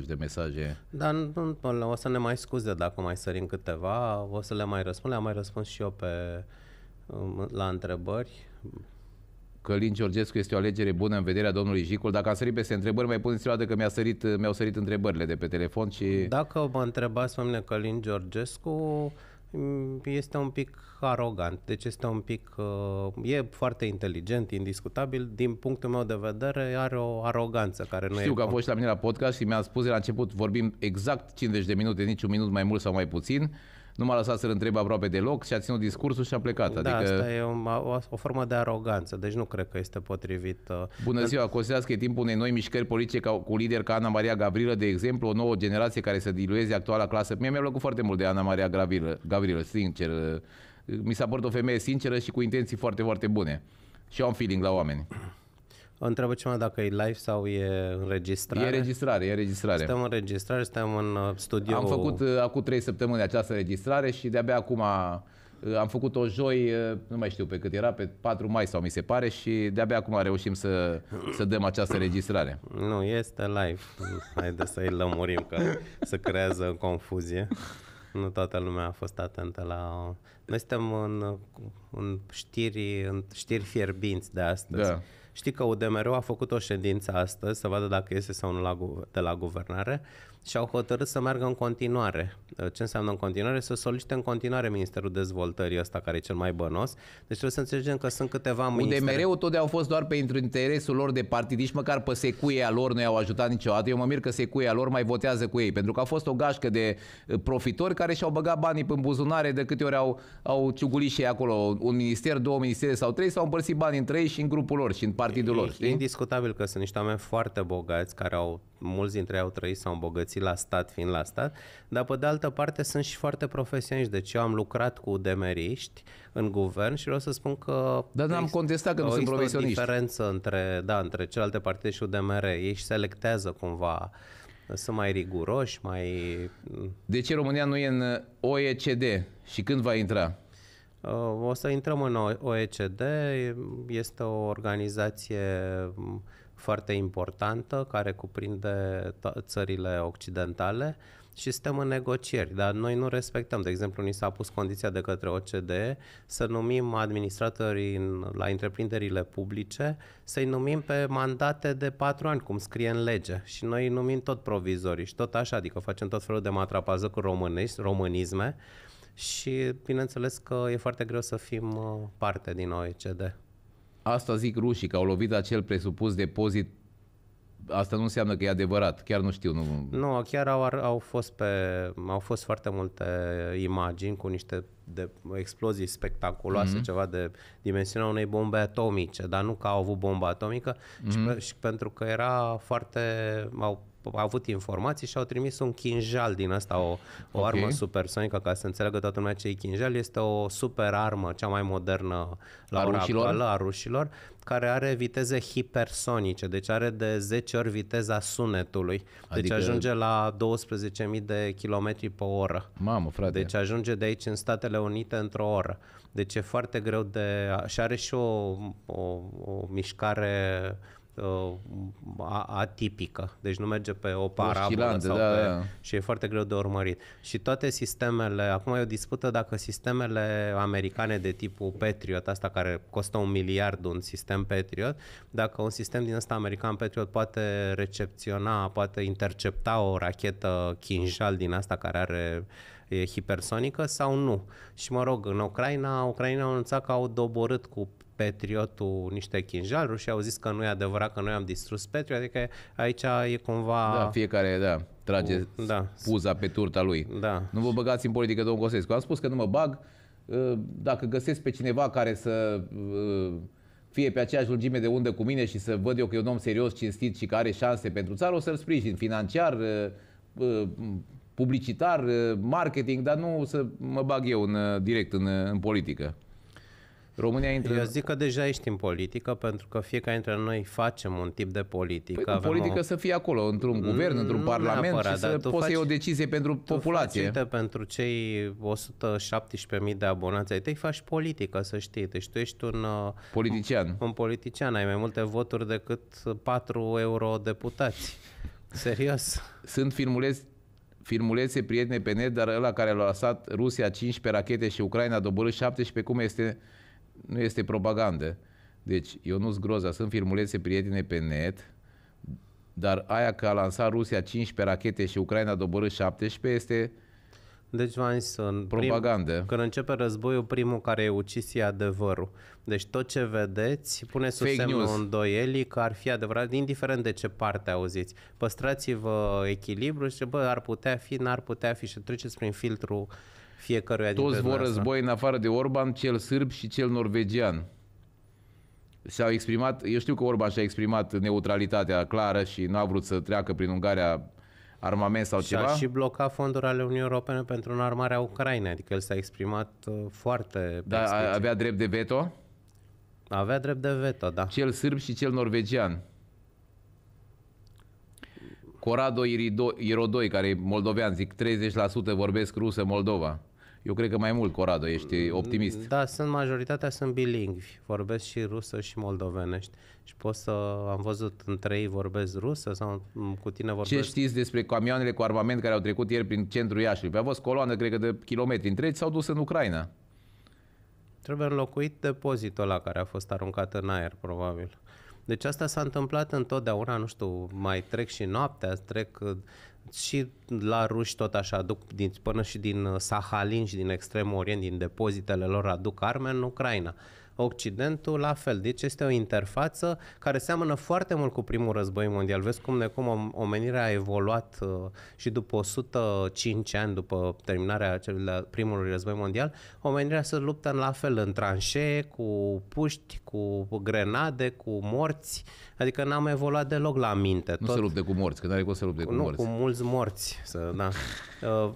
de mesaje. Dar nu, o să ne mai scuze dacă mai sărim câteva, o să le mai răspund, le-am mai răspuns și eu pe, la întrebări. Călin Georgescu este o alegere bună în vederea domnului Jicul. Dacă a sărit peste întrebări, mai puneți la că mi-a sărit, mi-au sărit întrebările de pe telefon și... Dacă mă întrebați, domnule Călin Georgescu, mm, este un pic arogant, deci este un pic, uh, e foarte inteligent, indiscutabil, din punctul meu de vedere are o aroganță care nu Știu e... Știu că a fost la mine la podcast și mi-a spus de la început, vorbim exact 50 de minute, nici un minut mai mult sau mai puțin, nu m-a lăsat să-l întreb aproape deloc și a ținut discursul și a plecat. Da, adică... asta e o, o, o formă de aroganță, deci nu cred că este potrivit. Uh, Bună ziua, că e timpul unei noi mișcări politice ca, cu lider ca Ana Maria Gavrilă, de exemplu, o nouă generație care să dilueze actuala clasă. Mie mi-a plăcut foarte mult de Ana Maria Gavrilă, Gavrilă sincer. Mi s-a părut o femeie sinceră și cu intenții foarte, foarte bune. Și am feeling la oameni. Întreabă ceva dacă e live sau e înregistrare. E înregistrare, e înregistrare. Stăm în înregistrare, stăm în uh, studio. Am făcut uh, acum trei săptămâni această înregistrare și de-abia acum uh, am făcut-o joi, nu mai știu pe cât era, pe 4 mai sau mi se pare și de-abia acum reușim să, să dăm această înregistrare. Nu, este live. Haide să-i lămurim că se creează confuzie. Nu toată lumea a fost atentă la... Noi suntem în, în, știri, în știri fierbinți de astăzi. Da Știi că UDMR a făcut o ședință astăzi să vadă dacă iese sau nu la, de la guvernare și au hotărât să meargă în continuare. Uh, ce înseamnă în continuare? Să solicite în continuare Ministerul Dezvoltării ăsta, care e cel mai bănos. Deci trebuie să înțelegem că sunt câteva Unde ministere. Unde mereu tot au fost doar pentru interesul lor de partid, nici măcar pe secuia lor nu i-au ajutat niciodată. Eu mă mir că secuia lor mai votează cu ei, pentru că a fost o gașcă de uh, profitori care și-au băgat banii în buzunare de câte ori au, au ciugulit și ei acolo un minister, două ministere sau trei, s-au împărțit banii între ei și în grupul lor și în partidul e, lor. Știi? Indiscutabil că sunt niște oameni foarte bogați care au mulți dintre ei au trăit, sau au îmbogățit la stat, fiind la stat, dar pe de altă parte sunt și foarte profesioniști. Deci eu am lucrat cu demeriști în guvern și vreau să spun că... Dar n-am contestat că nu sunt profesioniști. o diferență între, da, între celelalte partide și UDMR. Ei își selectează cumva sunt mai riguroși, mai... De ce România nu e în OECD și când va intra? Uh, o să intrăm în OECD, este o organizație foarte importantă care cuprinde țările occidentale și suntem în negocieri, dar noi nu respectăm. De exemplu, ni s-a pus condiția de către OCDE să numim administratorii în, la întreprinderile publice, să-i numim pe mandate de patru ani, cum scrie în lege. Și noi îi numim tot provizorii și tot așa, adică facem tot felul de matrapază cu românești, românisme și bineînțeles că e foarte greu să fim uh, parte din OECD. Asta zic rușii, că au lovit acel presupus depozit asta nu înseamnă că e adevărat, chiar nu știu. Nu, nu chiar au, au, fost pe, au fost foarte multe imagini cu niște de explozii spectaculoase, mm-hmm. ceva de dimensiunea unei bombe atomice, dar nu că au avut bomba atomică, mm-hmm. ci, mhm. pe, și pentru că era foarte, au avut informații și au trimis un chinjal din asta, o, o okay. armă supersonică, ca să înțeleagă toată lumea ce e chinjal, este o super armă, cea mai modernă la a ora rușilor? actuală a rușilor, care are viteze hipersonice, deci are de 10 ori viteza sunetului, deci adică... deci ajunge la 12.000 de kilometri pe oră. Mamă, frate! Deci ajunge de aici în Statele Unite într-o oră. Deci e foarte greu de... și are și o, o, o mișcare uh, atipică, deci nu merge pe o parabolă sau da, pe, da. și e foarte greu de urmărit. Și toate sistemele, acum e o dispută dacă sistemele americane de tipul Patriot, asta care costă un miliard un sistem Patriot, dacă un sistem din ăsta american Patriot poate recepționa, poate intercepta o rachetă Kinjal din asta care are e hipersonică sau nu. Și mă rog, în Ucraina, Ucraina a anunțat că au doborât cu Patriotul niște chinjaluri și au zis că nu e adevărat că noi am distrus Patriot, adică aici e cumva... Da, fiecare, da, trage da. puza pe turta lui. Da. Nu vă băgați în politică, domnul Cosescu. Am spus că nu mă bag, ă, dacă găsesc pe cineva care să ă, fie pe aceeași lungime de undă cu mine și să văd eu că e un om serios, cinstit și care are șanse pentru țară, o să-l sprijin financiar, ă, publicitar, marketing, dar nu să mă bag eu în, direct în, în politică. România intră... Eu zic că deja ești în politică, pentru că fiecare dintre noi facem un tip de politică. Păi, avem politică o... să fie acolo, într-un mm, guvern, într-un parlament neapărat, și să poți faci, să iei o decizie pentru tu populație. Faci, uite, pentru cei 117.000 de abonați ai tăi faci politică, să știi. Deci tu ești un... Uh, politician. Un politician. Ai mai multe voturi decât 4 eurodeputați. Serios. Sunt filmulezi filmulețe prietene pe net, dar ăla care l-a lăsat Rusia 15 rachete și Ucraina a 17, cum este nu este propagandă. Deci, eu nu s groza, sunt filmulețe prietene pe net, dar aia că a lansat Rusia 15 rachete și Ucraina doborâ 17 este deci v propagandă. Prim, când începe războiul, primul care e ucis e adevărul. Deci tot ce vedeți, puneți sub Fake semnul news. îndoielii că ar fi adevărat, indiferent de ce parte auziți. Păstrați-vă echilibru și bă, ar putea fi, n-ar putea fi și treceți prin filtrul fiecăruia Toți dintre vor război în afară de Orban, cel sârb și cel norvegian. S-au exprimat, eu știu că Orban și-a exprimat neutralitatea clară și nu a vrut să treacă prin Ungaria armament sau și ceva. Și bloca fonduri ale Uniunii Europene pentru înarmarea Ucrainei, adică el s-a exprimat uh, foarte... Dar avea drept de veto? Avea drept de veto, da. Cel sârb și cel norvegian. Corado Irodo, Irodoi, care e moldovean, zic 30% vorbesc rusă Moldova. Eu cred că mai mult, Corado, ești mm-hmm. optimist. Da, sunt majoritatea sunt bilingvi. Vorbesc și rusă și moldovenești. Și pot să, am văzut între ei vorbesc rusă sau cu tine vorbesc... Ce știți despre camioanele cu armament care au trecut ieri prin centrul Iașului? Păi a fost coloană, cred că, de kilometri întregi, s-au dus în Ucraina. Trebuie înlocuit depozitul ăla care a fost aruncat în aer, probabil. Deci asta s-a întâmplat întotdeauna, nu știu, mai trec și noaptea, trec și la ruși tot așa aduc din, până și din uh, Sahalin și din extremul orient, din depozitele lor aduc arme în Ucraina. Uh, Occidentul la fel. Deci este o interfață care seamănă foarte mult cu primul război mondial. Vezi cum, cum omenirea a evoluat uh, și după 105 ani, după terminarea primului război mondial, omenirea se luptă în la fel, în tranșee, cu puști, cu grenade, cu morți. Adică n-am evoluat deloc la minte. Nu Tot... se lupte cu morți, că nu are cum să lupte cu, cu morți. cu mulți morți. Să, da. Uh,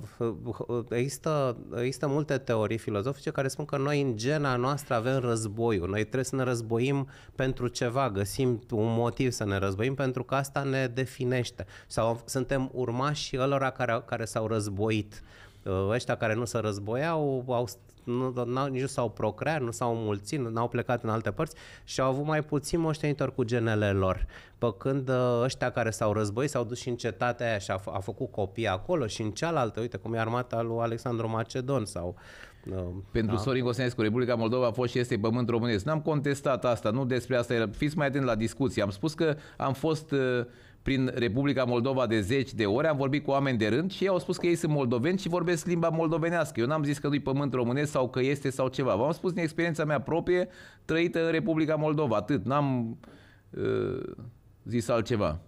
uh, există, există multe teorii filozofice care spun că noi în gena noastră avem război războiul. Noi trebuie să ne războim pentru ceva, găsim un motiv să ne războim pentru că asta ne definește. Sau suntem urmași ălora care, care s-au războit. Uh, ăștia care nu se războiau au nu, nu, au nici nu s-au procreat, nu s-au mulțit, nu, n-au plecat în alte părți și au avut mai puțin moștenitor cu genele lor. Pe când uh, ăștia care s-au războit s-au dus și în cetatea aia și a, f- a făcut copii acolo și în cealaltă, uite cum e armata lui Alexandru Macedon sau uh, da. Pentru da. Sorin Gosenescu, Republica Moldova a fost și este pământ românesc. N-am contestat asta, nu despre asta Fiți mai atent la discuție. Am spus că am fost uh, prin Republica Moldova de zeci de ore, am vorbit cu oameni de rând și ei au spus că ei sunt moldoveni și vorbesc limba moldovenească. Eu n-am zis că nu-i pământ românesc sau că este sau ceva. V-am spus din experiența mea proprie, trăită în Republica Moldova, atât. N-am uh, zis altceva.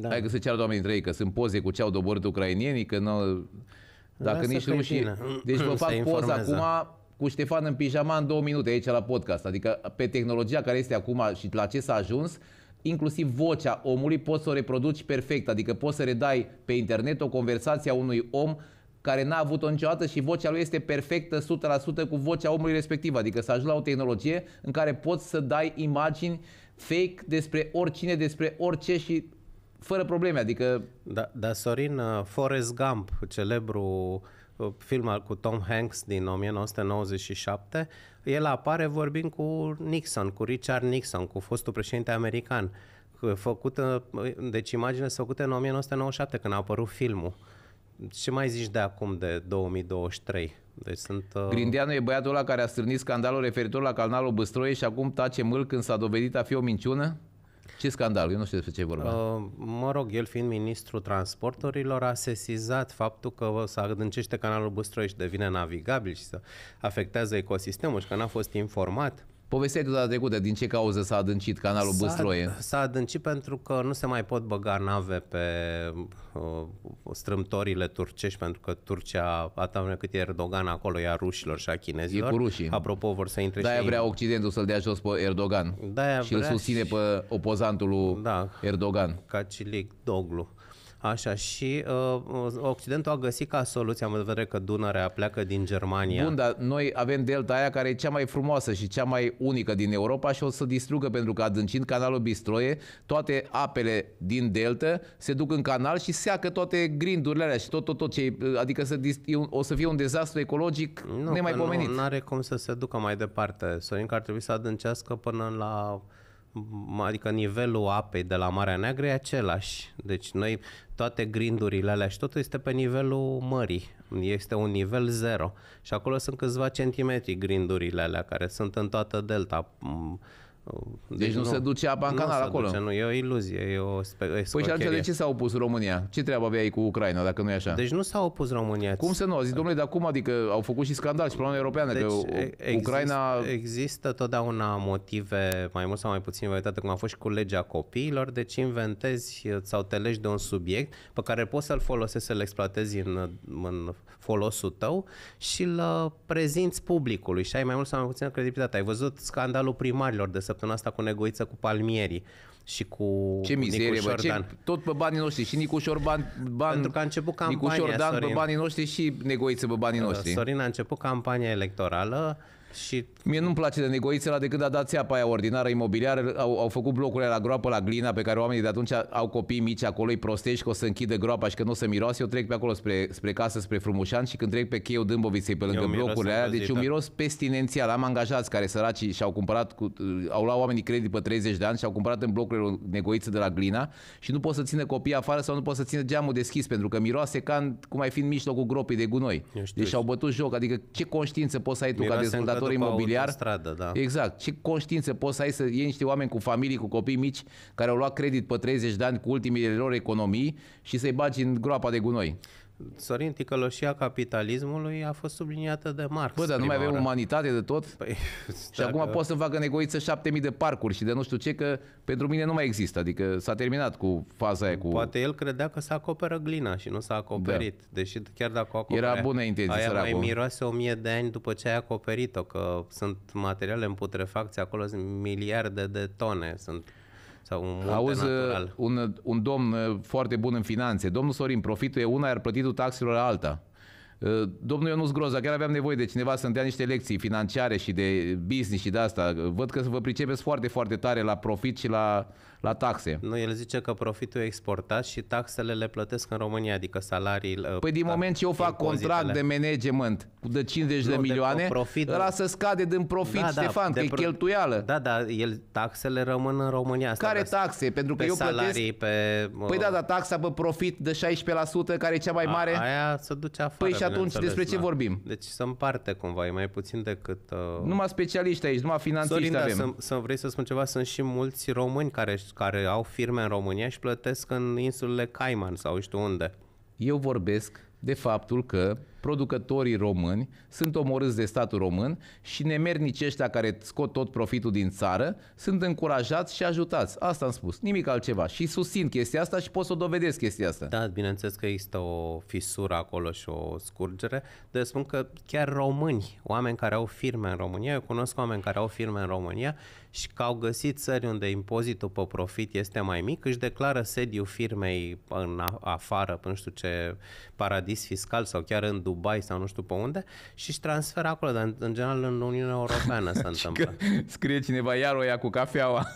Da. Hai că se ceară oamenii dintre ei, că sunt poze cu ce au doborât ucrainienii, că nu... Dacă nici nici rușii... Deci vă fac poza acum cu Ștefan în pijama în două minute aici la podcast. Adică pe tehnologia care este acum și la ce s-a ajuns, inclusiv vocea omului poți să o reproduci perfect. Adică poți să redai pe internet o conversație a unui om care n-a avut-o niciodată și vocea lui este perfectă 100% cu vocea omului respectiv. Adică să ajungi la o tehnologie în care poți să dai imagini fake despre oricine, despre orice și fără probleme, adică... Da, da Sorin, uh, Forrest Gump, celebru uh, film cu Tom Hanks din 1997, el apare vorbind cu Nixon, cu Richard Nixon, cu fostul președinte american, făcută, uh, deci imagine făcută în 1997 când a apărut filmul. Ce mai zici de acum, de 2023? Deci sunt, uh... Grindeanu e băiatul ăla care a strânit scandalul referitor la canalul Băstroie și acum tace mâl când s-a dovedit a fi o minciună? Ce scandal, eu nu știu despre ce vorba. Uh, mă rog, el fiind ministrul transporturilor a sesizat faptul că să adâncește canalul Bustroi și devine navigabil și să afectează ecosistemul și că n-a fost informat. Povestea de data trecută din ce cauză s-a adâncit canalul Băstroie. S-a adâncit pentru că nu se mai pot băga nave pe uh, strâmtorile turcești, pentru că Turcia, atâta cât e Erdogan acolo, e a rușilor și a chinezilor. E cu rușii. Apropo, vor să intre Da-aia și vrea Occidentul să-l dea jos pe Erdogan. da și îl susține și... pe opozantul lui da, Erdogan. Cacilic Doglu. Uh, Așa, și uh, uh, Occidentul a găsit ca soluție, am vedere că Dunărea pleacă din Germania. Bun, dar noi avem delta aia care e cea mai frumoasă și cea mai unică din Europa și o să distrugă pentru că adâncind canalul Bistroie, toate apele din delta se duc în canal și seacă toate grindurile alea și tot, tot, tot ce adică să, o să fie un dezastru ecologic nu, nemaipomenit. Nu, are cum să se ducă mai departe. Sorin că ar trebui să adâncească până la adică nivelul apei de la Marea Neagră e același. Deci noi, toate grindurile alea și totul este pe nivelul mării. Este un nivel zero. Și acolo sunt câțiva centimetri grindurile alea care sunt în toată delta deci, deci nu, nu se duce apa în canal acolo. Duce, nu, e o iluzie, e o Păi și atunci de ce s-a opus România? Ce treabă aveai cu Ucraina, dacă nu e așa? Deci nu s-a opus România. Cum să nu? Zic, domnule, dar cum? Adică au făcut și scandal și planul europeană. deci, că adică exist, Ucraina... Există totdeauna motive, mai mult sau mai puțin uitate, cum a fost și cu legea copiilor, deci inventezi sau te legi de un subiect pe care poți să-l folosești, să-l exploatezi în, în folosul tău și îl uh, prezinți publicului și ai mai mult sau mai puțin credibilitate. Ai văzut scandalul primarilor de să săptămâna asta cu Negoiță, cu palmierii și cu Ce mizerie, Nicu Șordan. Bă, ce, tot pe banii noștri și Nicu Șorban, ban, Pentru că a început campania, Nicu Șordan Sorin, pe banii noștri și Negoiță pe banii ă, noștri. Sorin a început campania electorală și... Mie nu-mi place de negoiță la decât a dat țeapa aia ordinară imobiliară, au, au făcut blocurile la groapă, la glina, pe care oamenii de atunci au copii mici acolo, îi prostești că o să închidă groapa și că nu o să miroase, eu trec pe acolo spre, spre casă, spre Frumușan și când trec pe cheiul Dâmboviței, pe lângă blocurile aia, deci un miros pestinențial. Am angajați care săracii și-au cumpărat, cu, au luat oamenii credit pe 30 de ani și au cumpărat în blocurile o negoiță de la glina și nu pot să țină copii afară sau nu pot să țină geamul deschis pentru că miroase ca în, cum ai fi în mijlocul gropii de gunoi. Deci au bătut joc, adică ce conștiință poți să ai tu Miroase ca dezvoltator după imobiliar. Stradă, da. Exact. Ce conștiință poți să ai să iei niște oameni cu familii, cu copii mici, care au luat credit pe 30 de ani cu ultimile lor economii și să-i bagi în groapa de gunoi? Sorin, ticăloșia capitalismului a fost subliniată de Marx. Bă, dar nu mai avem oră. umanitate de tot? Păi, și acum că... poți să facă negoiță șapte mii de parcuri și de nu știu ce, că pentru mine nu mai există. Adică s-a terminat cu faza aia. Cu... Poate el credea că s-a acoperă glina și nu s-a acoperit. Da. Deși chiar dacă o acoperea, Era bună intenție, aia mai miroase o mie de ani după ce ai acoperit-o, că sunt materiale în putrefacție, acolo sunt miliarde de tone. Sunt sau un munte Auzi, natural. Un, un domn uh, foarte bun în finanțe, domnul Sorin, profitul e una, iar plătitul taxelor alta. Uh, domnul Ionuț Groza, chiar aveam nevoie de cineva să-mi dea niște lecții financiare și de business și de asta. Văd că vă pricepeți foarte, foarte tare la profit și la la taxe. Nu, el zice că profitul e exportat și taxele le plătesc în România, adică salarii... Uh, păi din moment ce eu fac contract de management de 50 nu, de milioane, de ăla uh, să scade din profit, da, da Ștefan, da, că e pro... cheltuială. Da, da, el, taxele rămân în România. Asta care taxe? Pentru că pe eu plătesc... salarii, pe... Uh, păi da, da, taxa pe profit de 16%, care e cea mai mare... A, aia se duce afară, Păi și atunci despre ce da. vorbim? Deci se împarte cumva, e mai puțin decât... Uh... Numai specialiști aici, numai finanțiști Sorin, da, avem. Da, să, să vrei să spun ceva, sunt și mulți români care care au firme în România și plătesc în insulele Cayman sau știu unde. Eu vorbesc de faptul că producătorii români sunt omorâți de statul român și nemernici ăștia care scot tot profitul din țară sunt încurajați și ajutați. Asta am spus, nimic altceva. Și susțin chestia asta și pot să o dovedesc chestia asta. Da, bineînțeles că există o fisură acolo și o scurgere. de spun că chiar români, oameni care au firme în România, eu cunosc oameni care au firme în România și că au găsit țări unde impozitul pe profit este mai mic, își declară sediul firmei în afară, nu știu ce paradis fiscal sau chiar în Dubai sau nu știu pe unde și își transferă acolo, dar în, general în Uniunea Europeană se întâmplă. Scrie cineva, iar o ia cu cafeaua.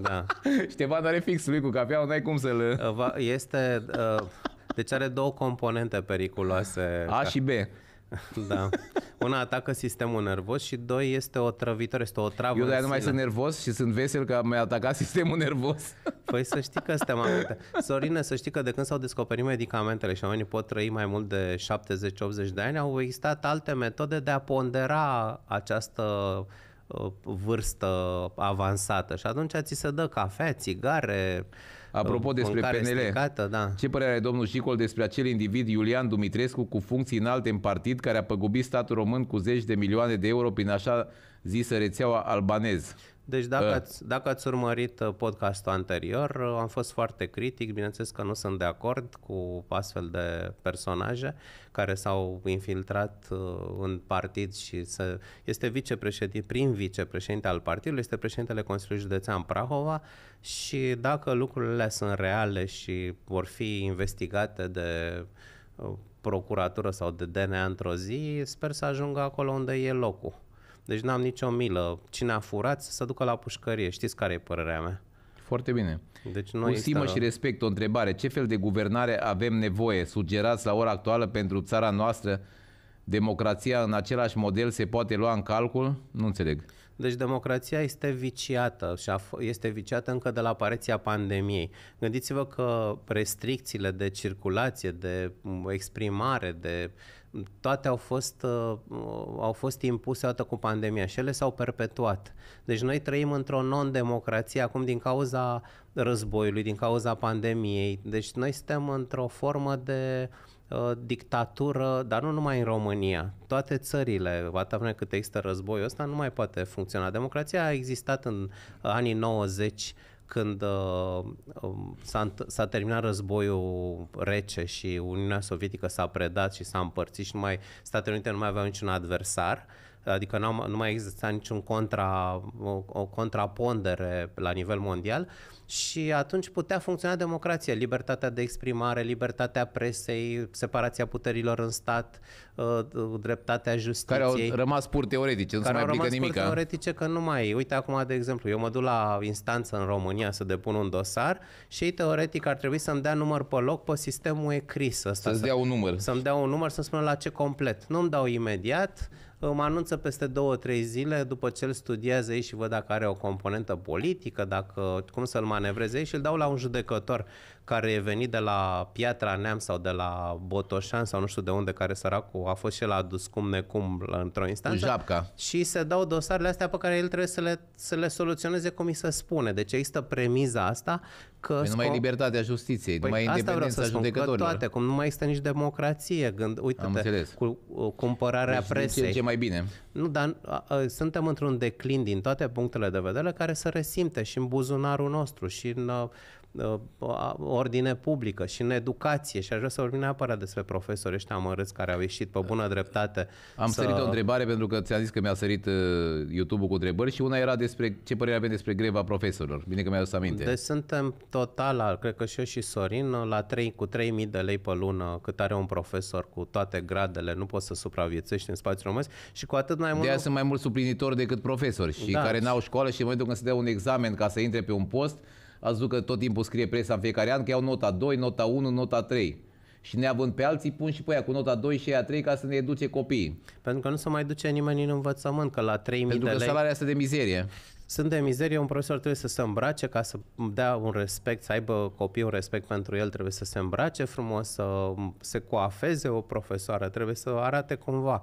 Da. Ștefan are fix lui cu cafeaua, n-ai cum să-l... Este... Uh, deci are două componente periculoase. A ca... și B. Da. Una atacă sistemul nervos și doi este o trăvitor este o travă. Eu de nu mai sunt nervos și sunt vesel că mi-a atacat sistemul nervos. Păi să știi că suntem aminte. Sorine, să știi că de când s-au descoperit medicamentele și oamenii pot trăi mai mult de 70-80 de ani, au existat alte metode de a pondera această uh, vârstă avansată și atunci ți se dă cafea, țigare, Apropo despre PNL, stricată, da. ce părere are domnul Șicol despre acel individ Iulian Dumitrescu cu funcții înalte în partid care a păgubit statul român cu zeci de milioane de euro prin așa zisă rețeaua albanez? Deci dacă, uh. ați, dacă ați urmărit uh, podcastul anterior, uh, am fost foarte critic, bineînțeles că nu sunt de acord cu astfel de personaje care s-au infiltrat uh, în partid și să, este vicepreședinte, prim vicepreședinte al partidului, este președintele Consiliului Județean Prahova și dacă lucrurile sunt reale și vor fi investigate de procuratură sau de DNA într-o zi, sper să ajungă acolo unde e locul deci n-am nicio milă. Cine a furat să se ducă la pușcărie. Știți care e părerea mea. Foarte bine. Deci noi Cu stimă și respect o întrebare. Ce fel de guvernare avem nevoie? Sugerați la ora actuală pentru țara noastră democrația în același model se poate lua în calcul? Nu înțeleg. Deci democrația este viciată și este viciată încă de la apariția pandemiei. Gândiți-vă că restricțiile de circulație, de exprimare, de uh, toate au fost, uh, au fost impuse odată cu pandemia și ele s-au perpetuat. Deci noi trăim într-o non-democrație acum din cauza războiului, din cauza pandemiei. Deci noi suntem într-o formă de uh, dictatură, dar nu numai în România. Toate țările, atâta vreme cât există războiul ăsta, nu mai poate funcționa. Democrația a existat în uh, anii 90 când uh, um, s-a, s-a terminat războiul rece și Uniunea Sovietică s-a predat și s-a împărțit și numai Statele Unite nu mai aveau niciun adversar, adică nu, nu mai exista niciun contra, o, o contrapondere la nivel mondial, uh, și atunci putea funcționa democrația, libertatea de exprimare, libertatea presei, separația puterilor în stat, uh, dreptatea justiției. Care au rămas pur teoretice, nu se mai aplică nimic. Care au rămas teoretice că nu mai Uite acum, de exemplu, eu mă duc la instanță în România să depun un dosar și ei teoretic ar trebui să-mi dea număr pe loc pe sistemul ECRIS. Ăsta, să-ți dea un număr. Să-mi dea un număr să-mi spună la ce complet. Nu-mi dau imediat, mă anunță peste două, trei zile după ce îl studiază ei și văd dacă are o componentă politică, dacă cum să-l manevreze ei și îl dau la un judecător care e venit de la Piatra Neam sau de la Botoșan sau nu știu de unde, care săracul a fost și el adus cum necum într-o instanță. Japca. Și se dau dosarele astea pe care el trebuie să le, să le soluționeze cum îi se spune. Deci există premiza asta că... Păi nu mai e libertatea justiției, păi nu mai e independența să spun, că toate, cum nu mai este nici democrație, gând, uite cu uh, cumpărarea deci, presei. ce mai bine. Nu, dar a, a, suntem într-un declin din toate punctele de vedere care se resimte și în buzunarul nostru și în a, uh, Uh, ordine publică și în educație și aș vrea să vorbim neapărat despre profesori ăștia amărâți care au ieșit pe bună dreptate. Am să... sărit o întrebare pentru că ți-am zis că mi-a sărit uh, YouTube-ul cu întrebări și una era despre ce părere avem despre greva profesorilor. Bine că mi-a adus aminte. Deci suntem total, cred că și eu și Sorin, la 3, cu 3.000 de lei pe lună cât are un profesor cu toate gradele, nu poți să supraviețești în spațiul românesc și cu atât mai mult... De aia sunt mai mult suplinitori decât profesori și da. care n-au școală și în momentul când se dă un examen ca să intre pe un post, Ați văzut că tot timpul scrie presa în fiecare an că iau nota 2, nota 1, nota 3 și neavând pe alții, pun și pe aia cu nota 2 și aia 3 ca să ne educe copiii. Pentru că nu se mai duce nimeni în învățământ, că la 3000 de lei... Pentru că salarea este de mizerie. Sunt de mizerie, un profesor trebuie să se îmbrace ca să dea un respect, să aibă copiii un respect pentru el, trebuie să se îmbrace frumos, să se coafeze o profesoară, trebuie să arate cumva.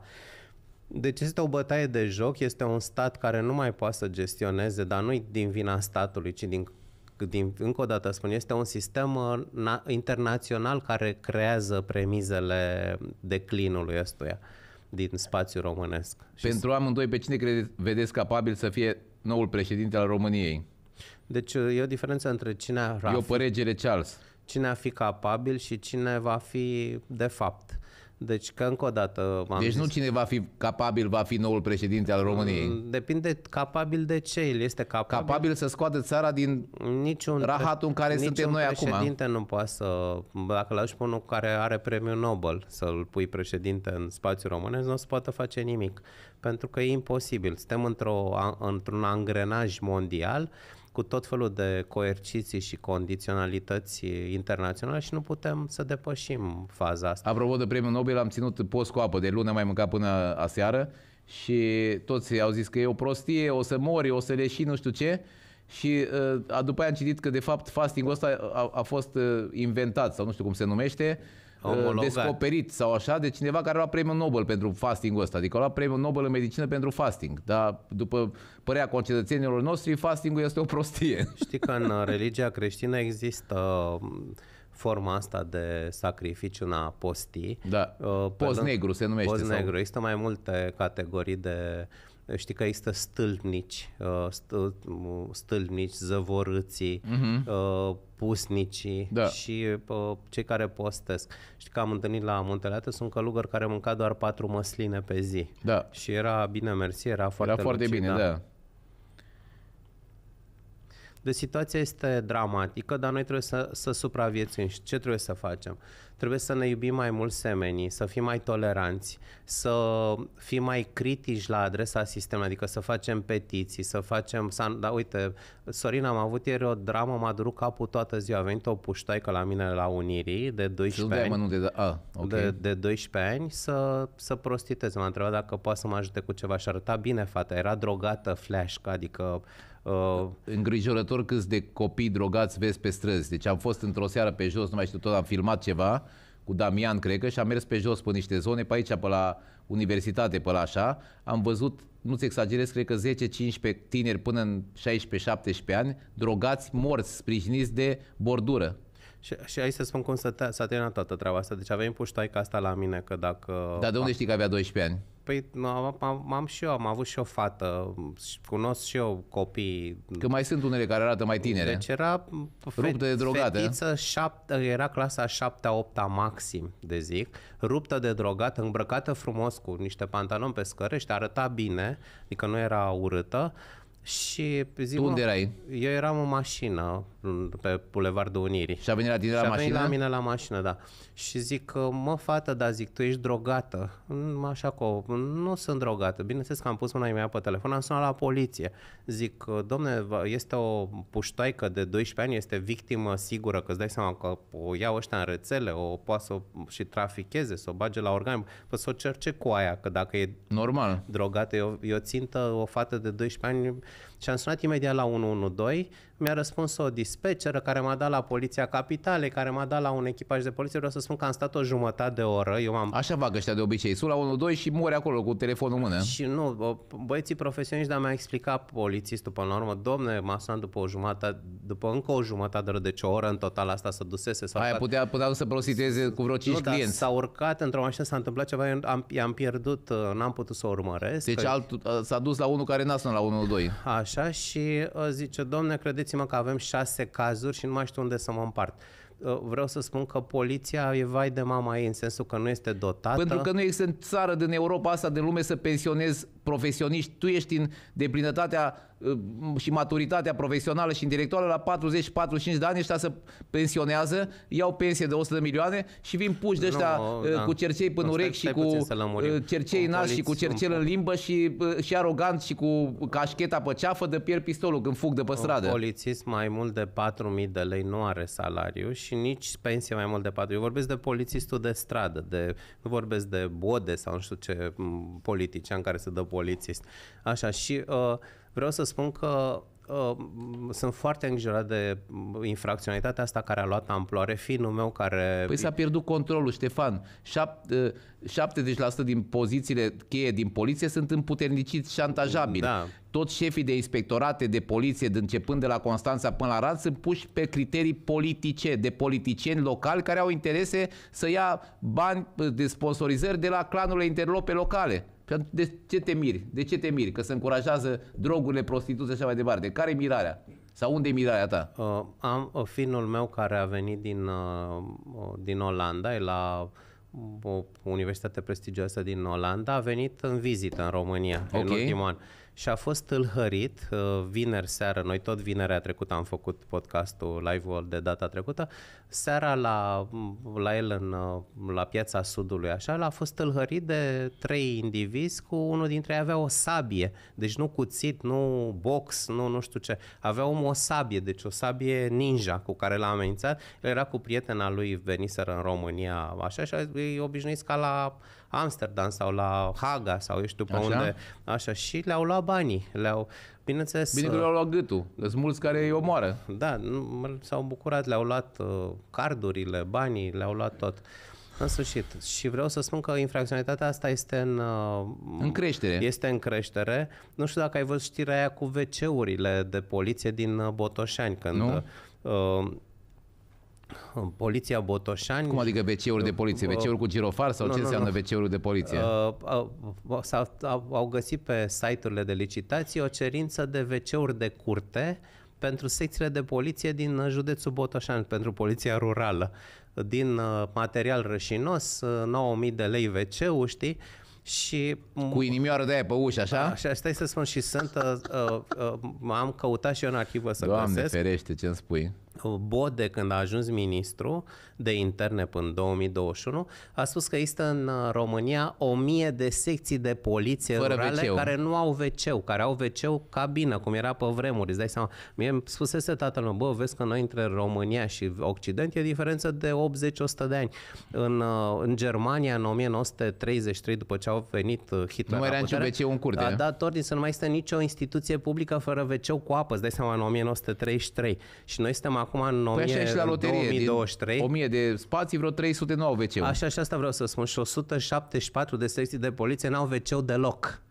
Deci este o bătaie de joc, este un stat care nu mai poate să gestioneze, dar nu din vina statului, ci din din, încă o dată spun, este un sistem uh, internațional care creează premizele declinului ăstuia din spațiul românesc. Pentru și amândoi, pe cine credeți, vedeți capabil să fie noul președinte al României? Deci uh, e o diferență între cine a... E o păregere Charles. Cine a fi capabil și cine va fi de fapt. Deci că încă o dată am Deci zis. nu cine va fi capabil va fi noul președinte al României. Mm, depinde capabil de ce el este capabil. Capabil să scoată țara din niciun rahatul în care suntem noi acum. președinte nu poate să, dacă lași pe unul care are premiul Nobel să-l pui președinte în spațiul românesc, nu se poate face nimic. Pentru că e imposibil. Suntem într-o, într-un angrenaj mondial cu tot felul de coerciții și condiționalități internaționale și nu putem să depășim faza asta. Apropo de premiul Nobel, am ținut post cu apă de lună, mai mâncat până aseară și toți au zis că e o prostie, o să mori, o să leși, nu știu ce. Și uh, după aia am citit că de fapt fastingul ăsta a, a fost uh, inventat sau nu știu cum se numește Omologat. Uh, descoperit sau așa de cineva care a luat premiul Nobel pentru fastingul ăsta. Adică a luat premiul Nobel în medicină pentru fasting. Dar după părerea concetățenilor noștri, fastingul este o prostie. Știi că în uh, religia creștină există um, forma asta de sacrificiu, a posti. Da. Uh, Post negru se numește. Post negru. Sau... Există mai multe categorii de uh, știi că există stâlpnici, uh, stâlpnici, zăvorâții, uh-huh. pusnicii da. și uh, cei care postesc. Știi că am întâlnit la Muntele sunt călugări care mânca doar patru măsline pe zi. Da. Și era bine mersi, era foarte, era foarte lucid, bine, da. da. Deci situația este dramatică, dar noi trebuie să, să supraviețuim. Și ce trebuie să facem? Trebuie să ne iubim mai mult semenii, să fim mai toleranți, să fim mai critici la adresa sistemului, adică să facem petiții, să facem... Să, da, uite, Sorina, am avut ieri o dramă, m-a durut capul toată ziua. A venit o puștoaică la mine la Unirii de 12 ani. De, de, a, okay. de, de 12 ani să, să prostiteze. M-a întrebat dacă poate să mă ajute cu ceva și arăta bine fata. Era drogată flash, adică Uh, Îngrijorător câți de copii drogați vezi pe străzi. Deci am fost într-o seară pe jos, nu mai știu tot, am filmat ceva cu Damian, cred că, și am mers pe jos pe niște zone, pe aici, pe la universitate, pe la așa, am văzut, nu-ți exagerez, cred că 10-15 tineri până în 16-17 ani, drogați, morți, sprijiniți de bordură. Și, și aici să spun cum s-a, terminat toată treaba asta. Deci aveam ca asta la mine că dacă... Dar de unde știi că avea 12 ani? Păi am, am și eu, am avut și o fată, cunosc și eu copii. Că mai sunt unele care arată mai tinere. Deci era ruptă de drogată. Fetiță șapte, era clasa 7 8 maxim, de zic, ruptă de drogată, îmbrăcată frumos cu niște pantaloni pe scărești, arăta bine, adică nu era urâtă. Și zi, tu unde mă, erai? Eu eram în mașină pe Bulevardul Unirii. Și a venit la tine la mașină? venit la mine la mașină, da și zic că, mă, fată, dar zic, tu ești drogată. Mm, așa că, nu sunt drogată. Bineînțeles că am pus mâna mea pe telefon, am sunat la poliție. Zic, domne, este o puștoică de 12 ani, este victimă sigură, că îți dai seama că o iau ăștia în rețele, o poate să și traficheze, să o bage la organ, păi să o cerce cu aia, că dacă e Normal. drogată, e o, e o țintă, o fată de 12 ani, și am sunat imediat la 112, mi-a răspuns o dispeceră care m-a dat la Poliția Capitale, care m-a dat la un echipaj de poliție. Vreau să spun că am stat o jumătate de oră. Eu am... Așa fac ăștia de obicei, sunt la 112 și mori acolo cu telefonul în mână. Și nu, băieții profesioniști, dar mi-a explicat polițistul până la urmă, domne, m-a sunat după o jumătate, după încă o jumătate de oră, deci o oră în total asta să dusese. S-a Aia putea, putea să prositeze cu vreo 5 nu, clienți. S-a urcat într-o mașină, s-a întâmplat ceva, am, i-am pierdut, uh, n-am putut să o urmăresc. Deci că... altul, uh, s-a dus la unul care n-a sunat la 112. Așa așa, și uh, zice, domne, credeți-mă că avem șase cazuri și nu mai știu unde să mă împart. Uh, vreau să spun că poliția e vai de mama ei, în sensul că nu este dotată. Pentru că nu există țară din Europa asta, din lume, să pensionezi profesioniști, tu ești în deplinătatea uh, și maturitatea profesională și intelectuală la 40-45 de ani, ăștia să pensionează, iau pensie de 100 de milioane și vin puși de ăștia uh, da. cu cercei până nu, urechi și cu uh, cercei înalți și cu cercel în limbă și, și arogant și cu cașcheta pe ceafă de pierd pistolul când fug de pe stradă. Un polițist mai mult de 4.000 de lei nu are salariu și nici pensie mai mult de 4. Eu vorbesc de polițistul de stradă, de, nu vorbesc de bode sau nu știu ce politician care se dă polițist. Așa, și uh, vreau să spun că uh, sunt foarte îngrijorat de mm, infracționalitatea asta care a luat amploare. Finul meu care... Păi s-a pierdut controlul, Ștefan. Șap- uh, 70% din pozițiile cheie din poliție sunt împuterniciți șantajabili. Da. Toți șefii de inspectorate de poliție, de începând de la Constanța până la Arad, sunt puși pe criterii politice, de politicieni locali care au interese să ia bani de sponsorizări de la clanurile interlope locale. De ce te miri? De ce te miri? Că se încurajează drogurile, prostituția și așa mai departe. Care e mirarea? Sau unde e mirarea ta? Uh, am uh, finul meu care a venit din, uh, uh din Olanda, e la uh, o universitate prestigioasă din Olanda, a venit în vizită în România okay. în ultimul an și a fost tâlhărit uh, vineri seară, noi tot vinerea trecută am făcut podcastul live-ul de data trecută, seara la, la el în, uh, la piața Sudului, așa, l-a fost tâlhărit de trei indivizi cu unul dintre ei avea o sabie, deci nu cuțit, nu box, nu nu știu ce, avea omul o sabie, deci o sabie ninja cu care l-a amenințat, el era cu prietena lui, veniseră în România, așa, și e obișnuit ca la Amsterdam sau la Haga sau eu știu pe așa? unde. Așa. Și le-au luat banii. Le-au, bineînțeles... Bine că uh, le-au luat gâtul. Sunt mulți care îi omoară. Da, s-au bucurat. Le-au luat uh, cardurile, banii, le-au luat tot. În sfârșit. Și vreau să spun că infracționalitatea asta este în, uh, în creștere. Este în creștere. Nu știu dacă ai văzut știrea aia cu WC-urile de poliție din Botoșani, când nu? Uh, Poliția Botoșani... Cum adică bc de poliție? bc uh, cu girofar sau nu, ce nu, înseamnă nu. bc de poliție? Uh, uh au, au găsit pe site-urile de licitații o cerință de bc de curte pentru secțiile de poliție din uh, județul Botoșani, pentru poliția rurală. Din material rășinos, 9000 de lei wc știi? Și cu inimioară de aia pe ușă, așa? Așa, stai să spun și sunt, uh, uh, uh, am căutat și eu în arhivă să Doamne găsesc. Doamne ferește, ce îmi spui? Bode, când a ajuns ministru de interne până în 2021, a spus că există în uh, România o mie de secții de poliție Fără rurale wc care nu au wc care au wc cabină, cum era pe vremuri. Îți dai seama, mie îmi spusese tatăl meu, bă, vezi că noi între România și Occident e diferență de 80-100 de ani. În, uh, în Germania, în 1933, după ce au venit uh, Hitler nu era la putere, niciun wc în curte. A dat ordin să nu mai este nicio instituție publică fără wc cu apă, îți dai seama, în 1933. Și noi suntem acum acum în păi 1000, așa și la loterie, 2023. 1000 de spații, vreo 300 nu au wc -ul. Așa și asta vreau să spun. Și 174 de secții de poliție n-au wc deloc.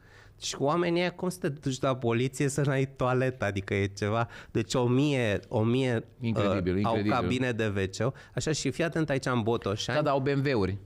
Și deci oamenii cum să te duci la poliție să n-ai toaletă, adică e ceva. Deci o mie, o mie incredibil, uh, incredibil. au cabine de wc Așa și fii atent aici în Botoșani. Da, dar au BMW-uri.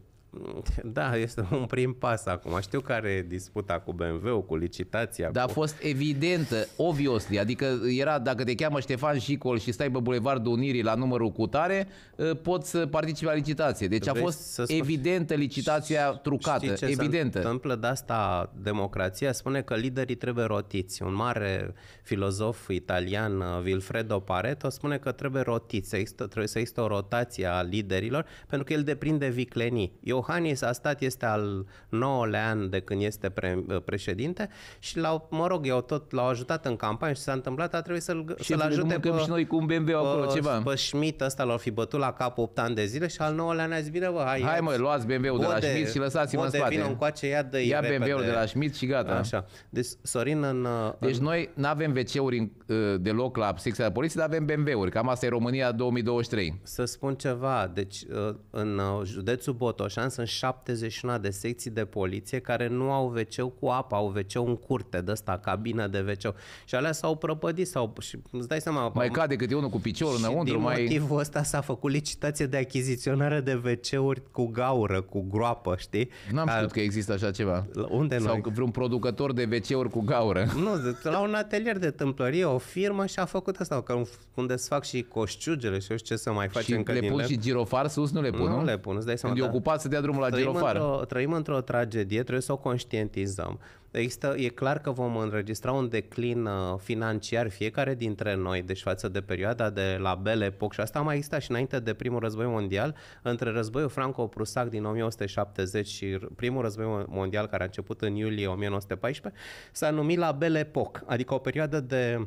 Da, este un prim pas acum. Știu care e disputa cu BMW, ul cu licitația. Dar cu... a fost evidentă, obviously. Adică era, dacă te cheamă Ștefan Jicol și stai pe Bulevardul Unirii la numărul cutare, ă, poți să participi la licitație. Deci a Vrei fost să spun... evidentă licitația trucată. Știi ce evidentă. se întâmplă de asta democrația? Spune că liderii trebuie rotiți. Un mare filozof italian, Vilfredo Pareto, spune că trebuie rotiți. trebuie să există o rotație a liderilor pentru că el deprinde viclenii. Eu Iohannis a stat, este al nouălea an de când este pre, uh, președinte și l-au, mă rog, eu tot l-au ajutat în campanie și s-a întâmplat, a trebuit să-l, și să-l ajute pe, și noi cu un BMW acolo, pe, ceva. Pe Schmidt ăsta l-au fi bătut la cap 8 ani de zile și al nouălea an a zis, bine bă, hai, hai mă, luați BMW-ul de, la Schmidt și lăsați-mă în spate. Vină încoace, ia de ia BMW-ul de la Schmidt și gata. Așa. Deci, Sorin, în... Uh, deci în... noi nu avem WC-uri deloc la secția de poliție, dar avem BMW-uri. Cam asta e România 2023. Să spun ceva. Deci, uh, în județul Botoșan an sunt 71 de secții de poliție care nu au wc cu apă, au wc în curte de ăsta, cabină de wc Și alea s-au prăpădit sau și îți dai seama... Mai cade câte unul cu piciorul înăuntru, din mai... motivul ăsta s-a făcut licitație de achiziționare de wc cu gaură, cu groapă, știi? N-am știut că există așa ceva. Unde Sau noi? vreun producător de wc cu gaură. Nu, la un atelier de tâmplărie, o firmă și a făcut asta, că unde se fac și coșciugele și eu știu ce să mai facem. Și le pun și girofar sus, nu le pun, nu? nu? le pun, îți dai seama. Când da. e ocupat să dea drumul la trăim girofară. Într-o, trăim într-o tragedie, trebuie să o conștientizăm. Există, e clar că vom înregistra un declin uh, financiar fiecare dintre noi, deci față de perioada de la Belle Époque. și asta a mai exista și înainte de primul război mondial, între războiul franco-prusac din 1870 și primul război mondial care a început în iulie 1914, s-a numit la Belle Époque. adică o perioadă de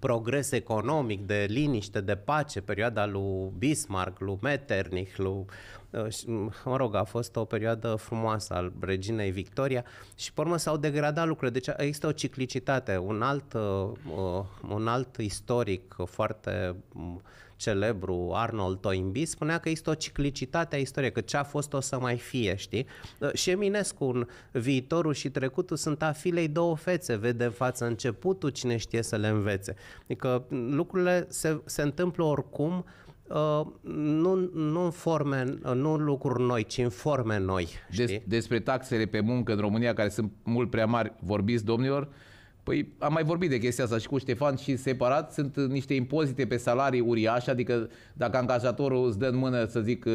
progres economic, de liniște, de pace, perioada lui Bismarck, lui Metternich, lui Uh, mă rog, a fost o perioadă frumoasă al reginei Victoria și pe urmă s-au degradat lucrurile. Deci există o ciclicitate. Un alt, uh, uh, un alt istoric foarte celebru Arnold Toynbee spunea că există o ciclicitate a istoriei, că ce a fost o să mai fie, știi? Și Eminescu, în viitorul și trecutul sunt a filei două fețe, vede în față începutul, cine știe să le învețe. Adică lucrurile se, se întâmplă oricum, uh, Uh, nu, nu în forme, uh, nu în lucruri noi, ci în forme noi. Știi? Des, despre taxele pe muncă în România, care sunt mult prea mari, vorbiți, domnilor, Păi am mai vorbit de chestia asta și cu Ștefan și separat sunt uh, niște impozite pe salarii uriașe, adică dacă angajatorul îți dă în mână, să zic, uh,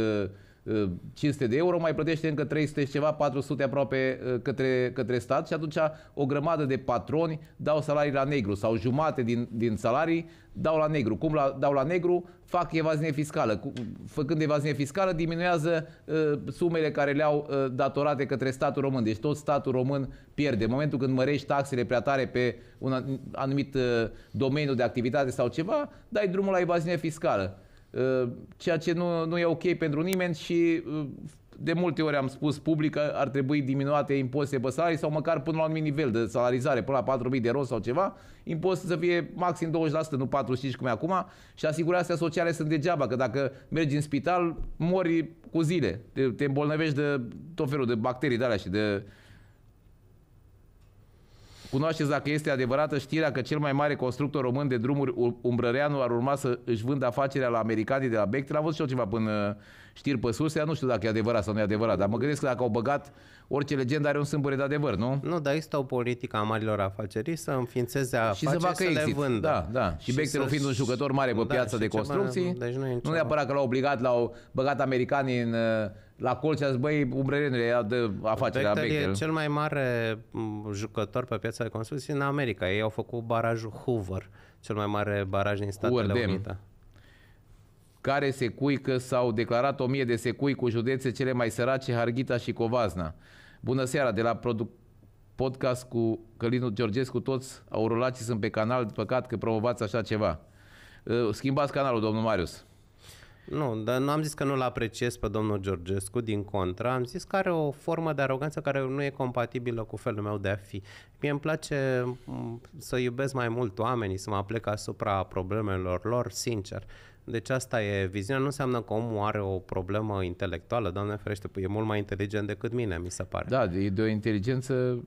500 uh, de euro, mai plătește încă 300 și ceva, 400 aproape uh, către, către stat și atunci o grămadă de patroni dau salarii la negru sau jumate din, din salarii dau la negru. Cum la, dau la negru? Fac evaziune fiscală. făcând evaziune fiscală, diminuează uh, sumele care le-au uh, datorate către statul român. Deci tot statul român pierde. În momentul când mărești taxele prea tare pe un anumit uh, domeniu de activitate sau ceva, dai drumul la evaziune fiscală. Uh, ceea ce nu, nu e ok pentru nimeni și uh, de multe ori am spus public că ar trebui diminuate impozite pe salarii sau măcar până la un nivel de salarizare, până la 4.000 de ron sau ceva, impozite să fie maxim 20%, nu 45% cum e acum și asigurația sociale sunt degeaba, că dacă mergi în spital, mori cu zile, te, te îmbolnăvești de tot felul de bacterii de alea și de Cunoașteți dacă este adevărată știrea că cel mai mare constructor român de drumuri, Umbrăreanu, ar urma să își vândă afacerea la americanii de la Bechtel am văzut și eu ceva până știri pe sus, nu știu dacă e adevărat sau nu e adevărat, dar mă gândesc că dacă au băgat, orice legendă are un sâmbure de adevăr, nu? Nu, dar există o politică a marilor afaceri să înființeze afaceri și să, facă să le vândă. Da, da. Și, și Bechtel fiind un jucător mare pe da, piața de construcții, mai, deci nu, e nu neapărat că l-au obligat, l-au băgat americanii în, uh, la colț și a zis, băi, umbrerenele, ia de afacerea Bechtel. Bechtel e cel mai mare jucător pe piața de construcții în America. Ei au făcut barajul Hoover, cel mai mare baraj din Statele Unite care se cuică s-au declarat o mie de secui cu județe cele mai sărace, Harghita și Covazna. Bună seara, de la podcast cu Călinul Georgescu, toți aurolacii sunt pe canal, păcat că promovați așa ceva. Ă, schimbați canalul, domnul Marius. Nu, dar nu am zis că nu-l apreciez pe domnul Georgescu, din contra, am zis că are o formă de aroganță care nu e compatibilă cu felul meu de a fi. Mie îmi place să iubesc mai mult oamenii, să mă aplec asupra problemelor lor, sincer. Deci asta e viziunea. Nu înseamnă că omul are o problemă intelectuală, doamne ferește, e mult mai inteligent decât mine, mi se pare. Da, e de o inteligență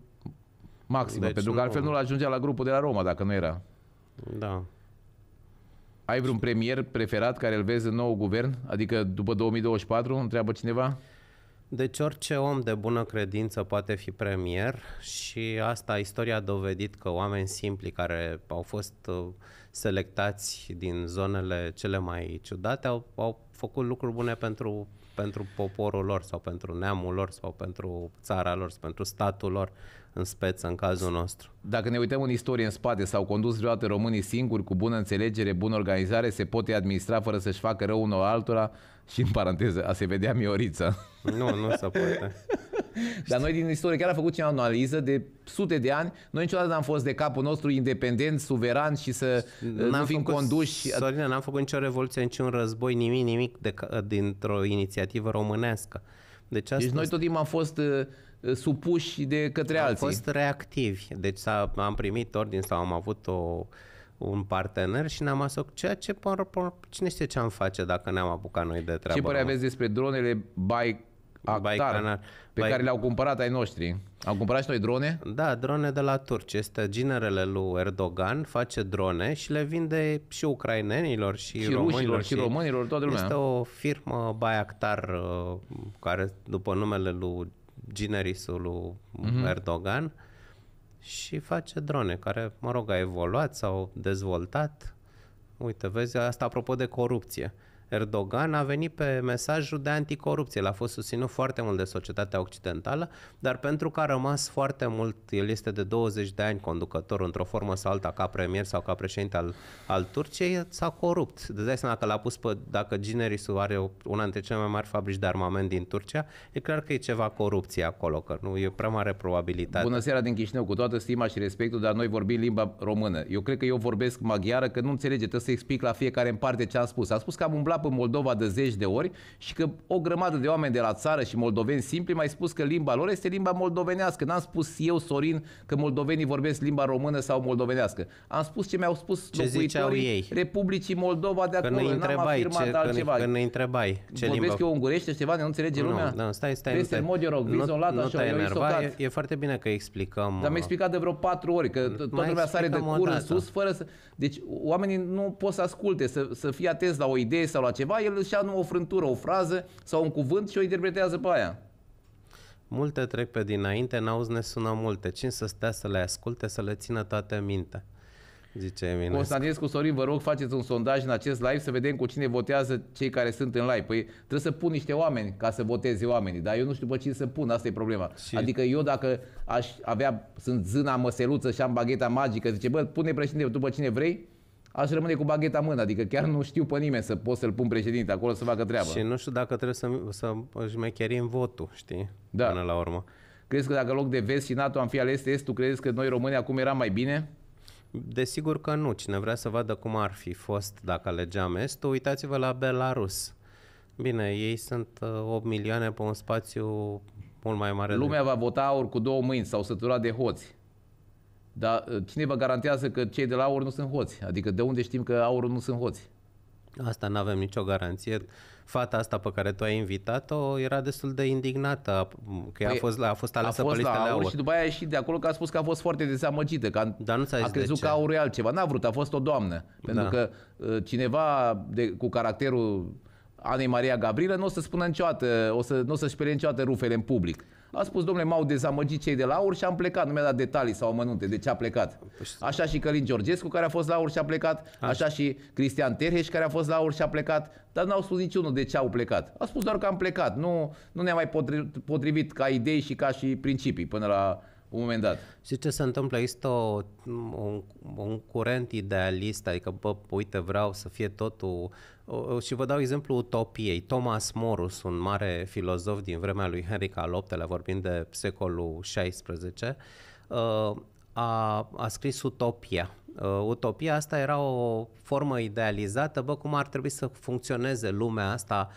maximă, deci pentru că altfel nu-l ajungea la grupul de la Roma, dacă nu era. Da. Ai vreun premier preferat care îl vezi în nou guvern? Adică după 2024, întreabă cineva? Deci orice om de bună credință poate fi premier și asta istoria a dovedit că oameni simpli care au fost uh, selectați din zonele cele mai ciudate au, au făcut lucruri bune pentru, pentru poporul lor sau pentru neamul lor sau pentru țara lor sau pentru statul lor în speță în cazul nostru. Dacă ne uităm în istorie în spate, s-au condus vreodată românii singuri cu bună înțelegere, bună organizare, se pot administra fără să-și facă rău unul altora și în paranteză, a se vedea Miorița. Nu, nu se poate. Dar noi din istorie chiar a făcut cineva o analiză de sute de ani. Noi niciodată n-am fost de capul nostru independent, suveran și să nu fim făcut, conduși. Sorina, n-am făcut nicio revoluție, niciun război, nimic, nimic de, dintr-o inițiativă românească. Deci, deci asta deci noi tot timpul am fost uh, uh, supuși de către am alții. Am fost reactivi. Deci am primit ordin sau am avut o, un partener și ne-am asoc ceea ce, până, până, cine știe ce am face dacă ne-am apucat noi de treabă. Ce părere aveți despre dronele bai. Actar, Baicanar. Pe Baic... care le-au cumpărat ai noștri. Au cumpărat și noi drone? Da, drone de la turci. Este generele lui Erdogan, face drone și le vinde și ucrainenilor și, și românilor. Rușilor, și, și românilor, toată lumea. Este o firmă Bayaktar uh, care, după numele lui Ginerisul lui mm-hmm. Erdogan, și face drone care, mă rog, a evoluat, s-au dezvoltat. Uite, vezi, asta apropo de corupție. Erdogan a venit pe mesajul de anticorupție. L-a fost susținut foarte mult de societatea occidentală, dar pentru că a rămas foarte mult, el este de 20 de ani conducător într-o formă sau alta ca premier sau ca președinte al, al Turciei, s-a corupt. De dai seama că l-a pus pe, dacă Ginerisul are una dintre cele mai mari fabrici de armament din Turcia, e clar că e ceva corupție acolo, că nu e prea mare probabilitate. Bună seara din Chișinău, cu toată stima și respectul, dar noi vorbim limba română. Eu cred că eu vorbesc maghiară, că nu înțelegeți trebuie să explic la fiecare în parte ce am spus. A spus că am umblat cap în Moldova de zeci de ori și că o grămadă de oameni de la țară și moldoveni simpli mai spus că limba lor este limba moldovenească. N-am spus eu, Sorin, că moldovenii vorbesc limba română sau moldovenească. Am spus ce mi-au spus ce locuitorii ei? Republicii Moldova de acolo. Când ne întrebai, ce, că altceva. întrebai ce Vorbesc limba... eu ungurește ceva, ne nu înțelege nu, lumea? Nu, da, stai, stai. Este în mod rog, nu, nu așa, te enerva, e, e, foarte bine că explicăm. Dar mi-a explicat de vreo patru ori, că toată lumea sare de cur în sus, fără să... Deci oamenii nu pot să asculte, să, să fie atenți la o idee sau la ceva, el își ia nu o frântură, o frază sau un cuvânt și o interpretează pe aia. Multe trec pe dinainte, n-auzi ne sună multe. Cine să stea să le asculte, să le țină toate în minte? Zice Eminescu. Constantinescu Sorin, vă rog, faceți un sondaj în acest live să vedem cu cine votează cei care sunt în live. Păi trebuie să pun niște oameni ca să voteze oamenii, dar eu nu știu pe cine să pun, asta e problema. Și... Adică eu dacă aș avea, sunt zâna măseluță și am bagheta magică, zice, bă, pune președinte după cine vrei, aș rămâne cu bagheta în mână. Adică chiar nu știu pe nimeni să pot să-l pun președinte acolo să facă treaba. Și nu știu dacă trebuie să, să în votul, știi? Da. Până la urmă. Crezi că dacă loc de vest și NATO am fi ales est, tu crezi că noi români acum eram mai bine? Desigur că nu. Cine vrea să vadă cum ar fi fost dacă alegeam estul, uitați-vă la Belarus. Bine, ei sunt 8 uh, milioane pe un spațiu mult mai mare. Lumea de... va vota ori cu două mâini, sau au săturat de hoți. Dar uh, cine vă garantează că cei de la aur nu sunt hoți? Adică de unde știm că aurul nu sunt hoți? Asta nu avem nicio garanție. Fata asta pe care tu ai invitat-o era destul de indignată că păi, a fost, a fost alesă a fost pe listele la aur, aur. Și după aia a ieșit de acolo că a spus că a fost foarte dezamăgită, că a, Dar nu a crezut că aurul e altceva. N-a vrut, a fost o doamnă. Da. Pentru da. că uh, cineva de, cu caracterul Anei Maria Gabriela nu o să spună niciodată, o să, nu o să-și niciodată rufele în public a spus, domnule, m-au dezamăgit cei de la aur și am plecat. Nu mi-a dat detalii sau mănunte de ce a plecat. Păi așa și Călin Georgescu, care a fost la aur și a plecat, așa și Cristian Terheș, care a fost la aur și a plecat, dar n-au spus niciunul de ce au plecat. A spus doar că am plecat, nu, nu ne-a mai potrivit ca idei și ca și principii până la un moment dat. Și ce se întâmplă? Este o, un, un curent idealist, adică, bă, uite, vreau să fie totul... Și vă dau exemplu utopiei. Thomas Morus, un mare filozof din vremea lui Henric al viii vorbind de secolul XVI, ă, a, a scris Utopia. Ă, utopia asta era o formă idealizată, bă, cum ar trebui să funcționeze lumea asta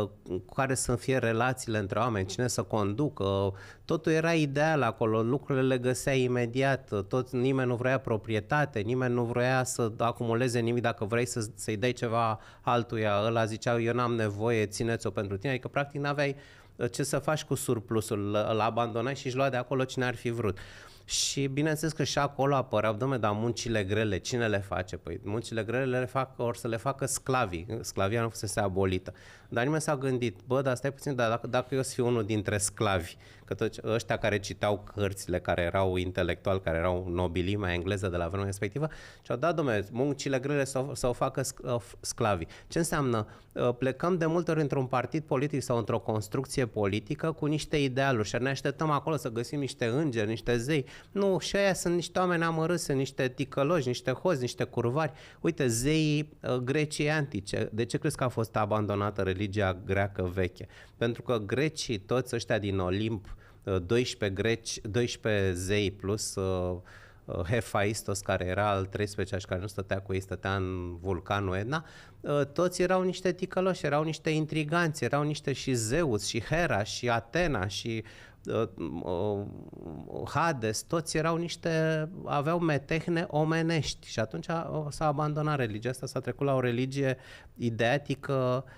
Uh, care să fie relațiile între oameni, cine să conducă, totul era ideal acolo, lucrurile le găsea imediat, uh, tot, nimeni nu vrea proprietate, nimeni nu vrea să acumuleze nimic, dacă vrei să, să-i dai ceva altuia, ăla zicea eu n-am nevoie, țineți-o pentru tine, adică practic n-aveai uh, ce să faci cu surplusul, îl abandonai și își lua de acolo cine ar fi vrut. Și bineînțeles că și acolo apăreau, domne, dar muncile grele, cine le face? Păi muncile grele le fac, or să le facă sclavii. Sclavia nu fusese abolită. Dar nimeni s-a gândit, bă, dar stai puțin, dar dacă, dacă eu să fiu unul dintre sclavi, că toți ăștia care citau cărțile, care erau intelectuali, care erau nobilimea engleză de la vremea respectivă, și-au dat, domnule, muncile grele să, să o facă uh, sclavi. Ce înseamnă? Uh, plecăm de multe ori într-un partid politic sau într-o construcție politică cu niște idealuri și ne așteptăm acolo să găsim niște îngeri, niște zei. Nu, și aia sunt niște oameni amărâse, niște ticăloși, niște hoți, niște curvari. Uite, zeii uh, grecii antice, de ce crezi că a fost abandonată religia? religia greacă veche. Pentru că grecii, toți ăștia din Olimp, 12, uh, greci, 12 zei plus uh, uh, Hephaistos, care era al 13-a și care nu stătea cu ei, stătea în vulcanul Etna, toți erau niște ticăloși, erau niște intriganți, erau niște și Zeus, și Hera, și Atena, și Hades, toți erau niște, aveau metehne omenești și atunci s-a abandonat religia asta, s-a trecut la o religie ideatică uh,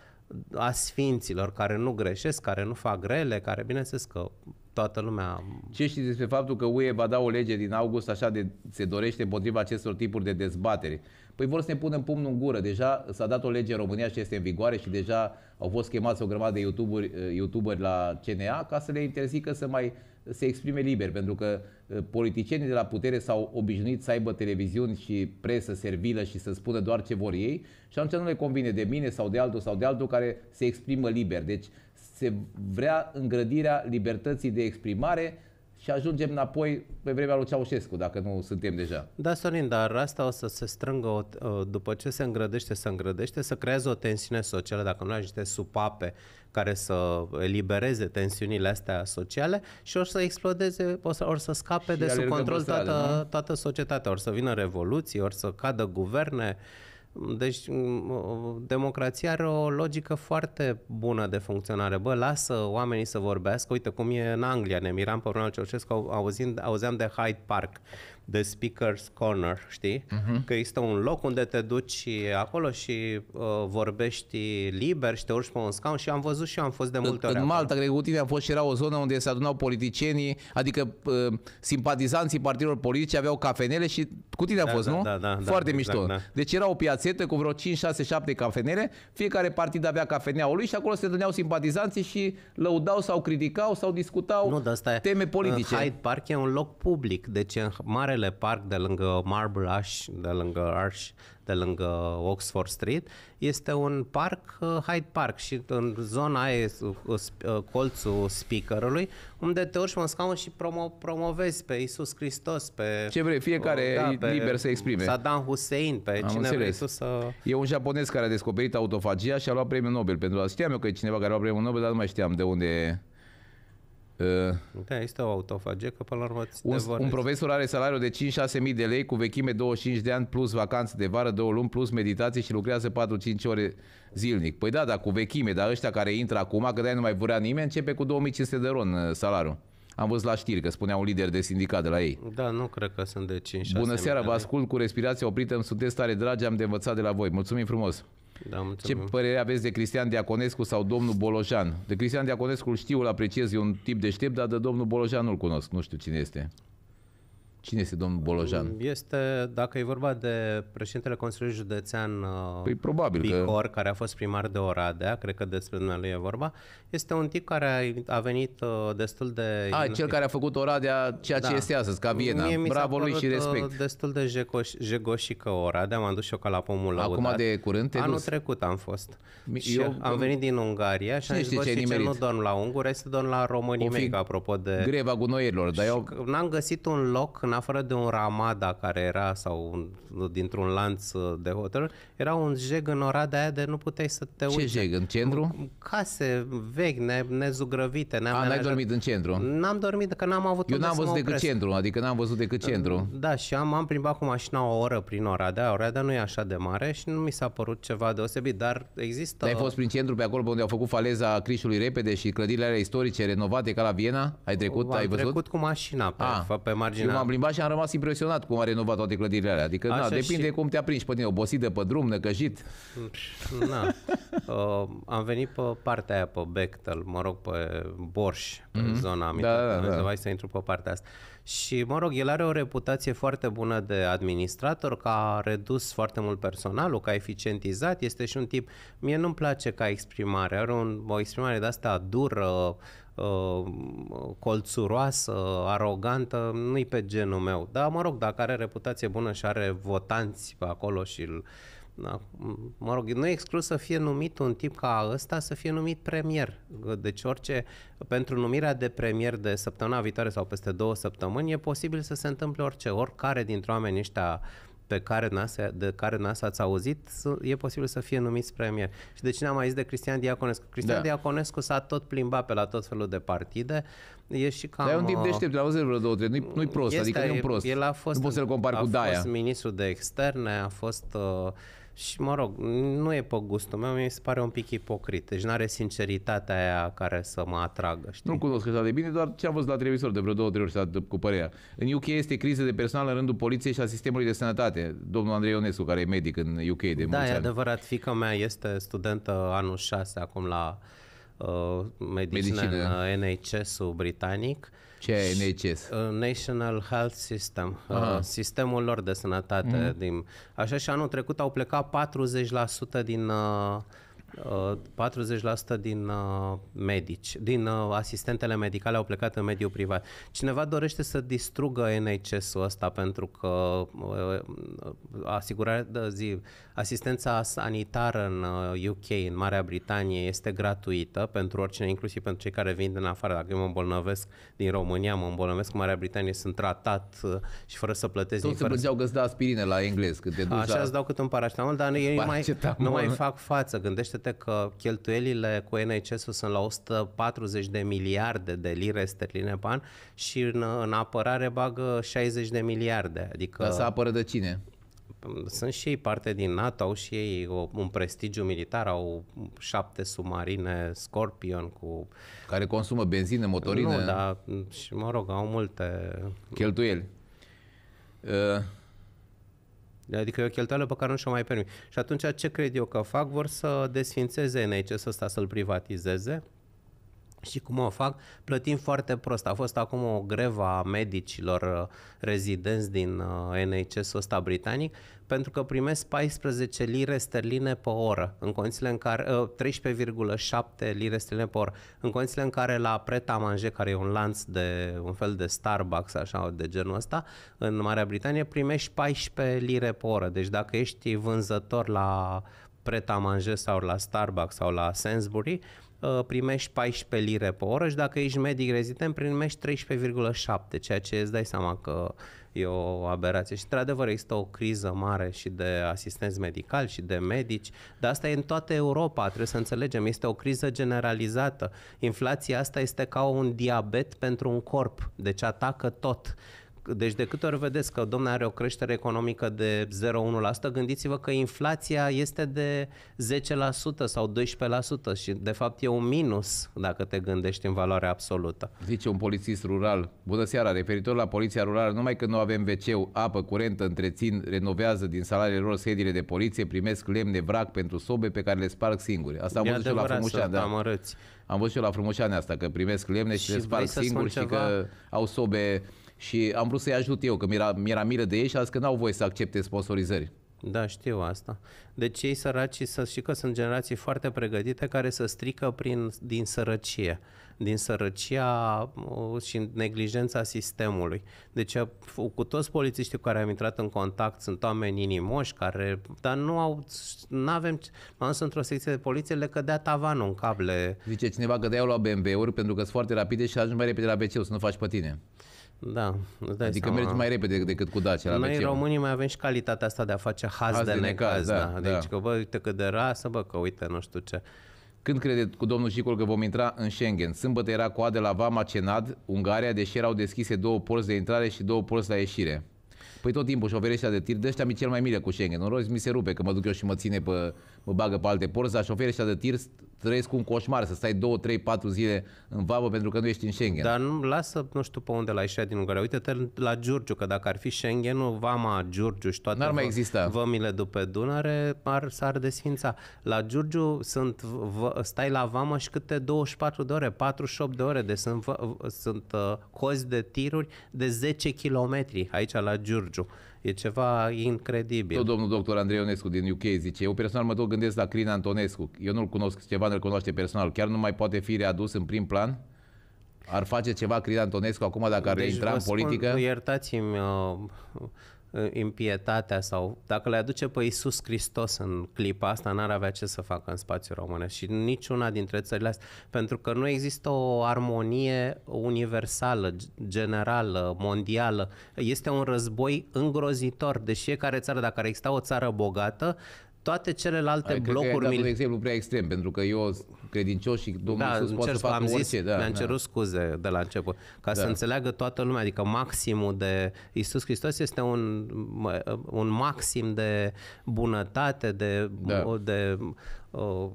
a sfinților care nu greșesc, care nu fac rele, care bineînțeles că toată lumea... Ce știți despre faptul că UE va da o lege din august așa de se dorește împotriva acestor tipuri de dezbatere? Păi vor să ne punem pumnul în gură. Deja s-a dat o lege în România și este în vigoare și deja au fost chemați o grămadă de youtuberi, eh, youtuberi la CNA ca să le interzică să mai se exprime liber, pentru că uh, politicienii de la putere s-au obișnuit să aibă televiziuni și presă servilă și să spună doar ce vor ei și atunci nu le convine de mine sau de altul sau de altul care se exprimă liber. Deci se vrea îngrădirea libertății de exprimare și ajungem înapoi pe vremea lui Ceaușescu, dacă nu suntem deja. Da, Sorin, dar asta o să se strângă, o, după ce se îngrădește, se îngrădește, să creează o tensiune socială, dacă nu ai niște supape care să elibereze tensiunile astea sociale și or să explodeze, or să, or să scape și de sub control toată, toată societatea, or să vină revoluții, or să cadă guverne, uh, deci, democrația are o logică foarte bună de funcționare. Bă, lasă oamenii să vorbească. Uite cum e în Anglia. Ne miram pe Ronald Ceaușescu auzind, auzeam de Hyde Park. The Speaker's Corner, știi? Uh-huh. Că există un loc unde te duci acolo și uh, vorbești liber și te urci pe un scaun și am văzut și eu, am fost de multe ori. În Malta, cred că cu tine a fost și era o zonă unde se adunau politicienii, adică uh, simpatizanții partidelor politice aveau cafenele și cu tine da, fost, da, nu? Da, da, da Foarte da, mișto. Exact, da. Deci era o piațetă cu vreo 5, 6, 7 cafenele, fiecare partid avea cafenea lui și acolo se întâlneau simpatizanții și lăudau sau criticau sau discutau nu, asta teme politice. Hyde Park e un loc public, deci în mare marele parc de lângă Marble Ash, de lângă Arch, de lângă Oxford Street, este un parc, uh, Hyde Park, și în zona aia uh, uh, colțul speakerului, unde te urci pe scaun și promo- promovezi pe Isus Hristos, pe... Ce vrei, fiecare da, e liber să exprime. Saddam Hussein, pe Am cine înțeles. vrei tu să... E un japonez care a descoperit autofagia și a luat premiul Nobel pentru asta. Știam eu că e cineva care a luat premiul Nobel, dar nu mai știam de unde Uh, da, este o autofagie, că până la urmă un, un profesor are salariu de 5-6 mii de lei cu vechime 25 de ani plus vacanțe de vară, 2 luni plus meditații și lucrează 4-5 ore zilnic. Păi da, dar cu vechime, dar ăștia care intră acum, că de nu mai vrea nimeni, începe cu 2500 de ron uh, salariu. Am văzut la știri că spunea un lider de sindicat de la ei. Da, nu cred că sunt de 5-6 Bună seara, vă ascult cu respirația oprită, îmi sunteți tare dragi, am de învățat de la voi. Mulțumim frumos! Da, Ce părere aveți de Cristian Diaconescu sau domnul Bolojan? De Cristian Diaconescu îl știu, îl apreciez, e un tip deștept, dar de domnul Bolojan nu-l cunosc, nu știu cine este. Cine este domnul Bolojan? Mm, este, dacă e vorba de președintele Consiliului Județean uh, păi, probabil Bicor, că... care a fost primar de Oradea, cred că despre dumnealui e vorba, este un tip care a venit uh, destul de... A, cel care a făcut Oradea ceea da. ce este astăzi, ca Viena. Mie Bravo lui și uh, respect. destul de jegoș, jegoșică Oradea, m-am dus și eu ca la pomul Acum laudat. de curând te Anul dus? trecut am fost. Eu, și eu, am venit din Ungaria și am zis, ce, ce nu dorm la Ungur, este dorm la românii mei, apropo de... Greva gunoierilor, dar eu... N-am găsit un loc, afară de un Ramada care era sau un, dintr-un lanț uh, de hotel, era un jeg în Oradea aia de nu puteai să te uiți. Ce jeg? În centru? Case vechi, ne, nezugrăvite. ne A, n-ai dormit în centru? N-am dormit, că n-am avut Eu n-am văzut decât centru, adică n-am văzut decât da, centru. Da, și am, am plimbat cu mașina o oră prin Oradea. Oradea nu e așa de mare și nu mi s-a părut ceva deosebit, dar există... Ai fost prin centru pe acolo unde au făcut faleza Crișului repede și clădirile alea istorice renovate ca la Viena? Ai trecut? ai văzut? trecut cu mașina pe, A, ah. pe marginea. Și schimbat și am rămas impresionat cum a renovat toate clădirile alea. Adică, Așa na, depinde și... cum te aprinzi pe tine, obosit de pe drum, năcăjit. Na. uh, am venit pe partea aia, pe Bechtel, mă rog, pe Borș, mm-hmm. Pe mhm. zona mea. Da, da, da, da. să intru pe partea asta. Și, mă rog, el are o reputație foarte bună de administrator, că a redus foarte mult personalul, că a eficientizat, este și un tip... Mie nu-mi place ca exprimare, are un, o exprimare de asta dură, uh, Uh, colțuroasă, arogantă, nu-i pe genul meu. Dar, mă rog, dacă are reputație bună și are votanți pe acolo și îl, da, mă rog, nu e exclus să fie numit un tip ca ăsta, să fie numit premier. Deci orice, pentru numirea de premier de săptămâna viitoare sau peste două săptămâni, e posibil să se întâmple orice. Oricare dintre oamenii ăștia uh, pe care NASA, de care NASA ați auzit, e posibil să fie numiți premier. Și de ce n-am mai zis de Cristian Diaconescu? Cristian da. Diaconescu s-a tot plimbat pe la tot felul de partide. E și cam... Dar e un tip uh, deștept, l-auzi vreo două, trei, nu-i, nu-i prost, adică este, adică nu e un prost. El a fost, nu poți să-l compari cu Daia. A fost ministru de externe, a fost... Uh, și mă rog, nu e pe gustul meu, mi se pare un pic ipocrit. Deci nu are sinceritatea aia care să mă atragă, știi? Nu cunosc așa exact de bine, doar ce am văzut la televizor de vreo două, trei ori și cu părerea. În UK este criză de personal în rândul poliției și a sistemului de sănătate. Domnul Andrei Ionescu, care e medic în UK de da, mulți Da, e adevărat, fica mea este studentă anul 6 acum la uh, medicină, medicină. NHS-ul britanic. Uh, ce e NHS? Uh, National Health System, uh, Aha. sistemul lor de sănătate. Mm. Din, așa și anul trecut au plecat 40% din uh, 40% uh, din uh, medici, din uh, asistentele medicale au plecat în mediul privat. Cineva dorește să distrugă NHS-ul ăsta pentru că asigurarea de zi, asistența sanitară în UK, în Marea Britanie, este gratuită pentru oricine, inclusiv pentru cei care vin din afară. Dacă eu mă îmbolnăvesc din România, mă îmbolnăvesc în Marea Britanie, sunt tratat și fără să plătesc. Toți se plăteau găzda aspirină la englez când te duci Așa la... îți dau cât un paracetamol, dar ei mai, nu mai fac față. Gândește aminte că cheltuielile cu NHS-ul sunt la 140 de miliarde de lire sterline pe an și în, în apărare bagă 60 de miliarde. Adică... Dar se apără de cine? sunt și ei parte din NATO, au și ei o, un prestigiu militar, au șapte submarine Scorpion cu... Care consumă benzină, motorină, Nu, dar și mă rog, au multe... Cheltuieli. Uh, Adică e o cheltuială pe care nu și-o mai permit. Și atunci ce cred eu că fac? Vor să desfințeze NHS ăsta, să-l privatizeze, și cum o fac, plătim foarte prost. A fost acum o grevă a medicilor uh, rezidenți din uh, NHS-ul ăsta britanic pentru că primesc 14 lire sterline pe oră, în condițiile în care 13,7 uh, lire sterline pe oră, în condițiile în care la Preta Manje, care e un lanț de un fel de Starbucks așa de genul ăsta, în Marea Britanie primești 14 lire pe oră. Deci dacă ești vânzător la Preta Manje sau la Starbucks sau la Sainsbury, Uh, primești 14 lire pe oră și dacă ești medic rezident primești 13,7, ceea ce îți dai seama că e o aberație. Și într-adevăr există o criză mare și de asistenți medicali și de medici, dar asta e în toată Europa, trebuie să înțelegem, este o criză generalizată. Inflația asta este ca un diabet pentru un corp, deci atacă tot. Deci de câte ori vedeți că, domnul are o creștere economică de 0,1%, gândiți-vă că inflația este de 10% sau 12% și, de fapt, e un minus dacă te gândești în valoare absolută. Zice un polițist rural, bună seara, referitor la poliția rurală, numai că nu avem wc apă curentă, întrețin, renovează din salariile lor sediile de poliție, primesc lemne vrac pentru sobe pe care le sparg singuri. Asta am văzut și la Frumușani. Da. Amărâți. Am văzut și eu la Frumușani asta, că primesc lemne și, și le sparg singuri și că au sobe și am vrut să-i ajut eu, că mi-era, mi-era milă de ei și a zis că n-au voie să accepte sponsorizări. Da, știu asta. Deci ei săraci să și că sunt generații foarte pregătite care să strică prin, din sărăcie, din sărăcia și neglijența sistemului. Deci cu toți polițiștii cu care am intrat în contact sunt oameni inimoși care, dar nu au, nu avem, m-am dus într-o secție de poliție, le cădea tavanul în cable. Zice cineva că de-aia la BMW-uri pentru că sunt foarte rapide și ajungi mai repede la BC-ul să nu faci pe tine. Da, îți dai Adică mergi mai repede decât cu Dacia la Noi românii mai avem și calitatea asta de a face haz, haz de, de necaz. Da, da, da. Deci da. că bă, uite cât de rasă, bă, că uite nu știu ce. Când credeți cu domnul Șicol că vom intra în Schengen? Sâmbătă era coadă la Vama Cenad, Ungaria, deși erau deschise două porți de intrare și două porți la ieșire. Păi tot timpul șoferii ăștia de tir, de ăștia mi cel mai mire cu Schengen. În rost mi se rupe că mă duc eu și mă ține pe, mă bagă pe alte porți, dar șoferii ăștia de tir trăiesc un coșmar, să stai 2, 3, 4 zile în vabă pentru că nu ești în Schengen. Dar nu, lasă, nu știu pe unde l-ai din Ungaria. Uite-te la Giurgiu, că dacă ar fi nu vama Giurgiu și toate N-ar mai exista. vămile după Dunăre ar, s-ar desfința. La Giurgiu sunt, stai la vamă și câte 24 de ore, 48 de ore, de deci sunt, sunt uh, cozi de tiruri de 10 km aici la Giurgiu. Giurgiu. E ceva incredibil. Tot domnul doctor Andrei Ionescu din UK zice, eu personal mă tot gândesc la Crin Antonescu. Eu nu-l cunosc, ceva nu-l cunoaște personal. Chiar nu mai poate fi readus în prim plan? Ar face ceva Crin Antonescu acum dacă ar deci intra în politică? iertați-mi, uh, impietatea sau dacă le aduce pe Iisus Hristos în clipa asta, n-ar avea ce să facă în spațiul românesc și niciuna dintre țările astea, pentru că nu există o armonie universală, generală, mondială. Este un război îngrozitor de fiecare țară. Dacă ar exista o țară bogată, toate celelalte Ai, adică blocuri... Cred că un exemplu prea extrem, pentru că eu credincios și Domnul da, Iisus poate să facă zis, orice. Da, mi-am da. cerut scuze de la început, ca da. să înțeleagă toată lumea, adică maximul de... Iisus Hristos este un, un maxim de bunătate, de, da. de Uh,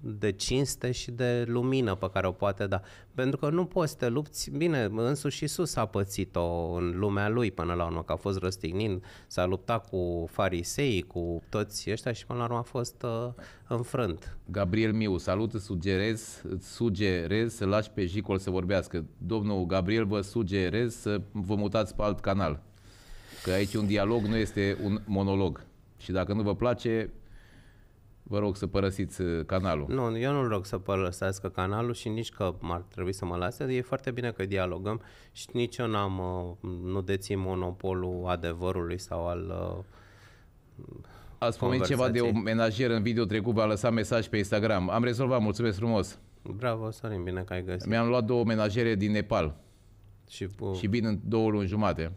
de cinste și de lumină pe care o poate da. Pentru că nu poți să te lupți, bine, însuși Isus a pățit-o în lumea lui până la urmă, că a fost răstignit, s-a luptat cu farisei, cu toți ăștia și până la urmă a fost uh, înfrânt. Gabriel Miu, salut, îți sugerez, îți sugerez să lași pe Jicol să vorbească. Domnul Gabriel, vă sugerez să vă mutați pe alt canal. Că aici un dialog nu este un monolog. Și dacă nu vă place, vă rog să părăsiți uh, canalul. Nu, eu nu rog să părăsească canalul și nici că ar trebui să mă lase. E foarte bine că dialogăm și nici eu n-am, uh, nu dețin monopolul adevărului sau al uh, Ați spus ceva de o menajer în video trecut, v-a lăsat mesaj pe Instagram. Am rezolvat, mulțumesc frumos. Bravo, Sorin, bine că ai găsit. Mi-am luat două menajere din Nepal. Și, uh, și vin în două luni jumate.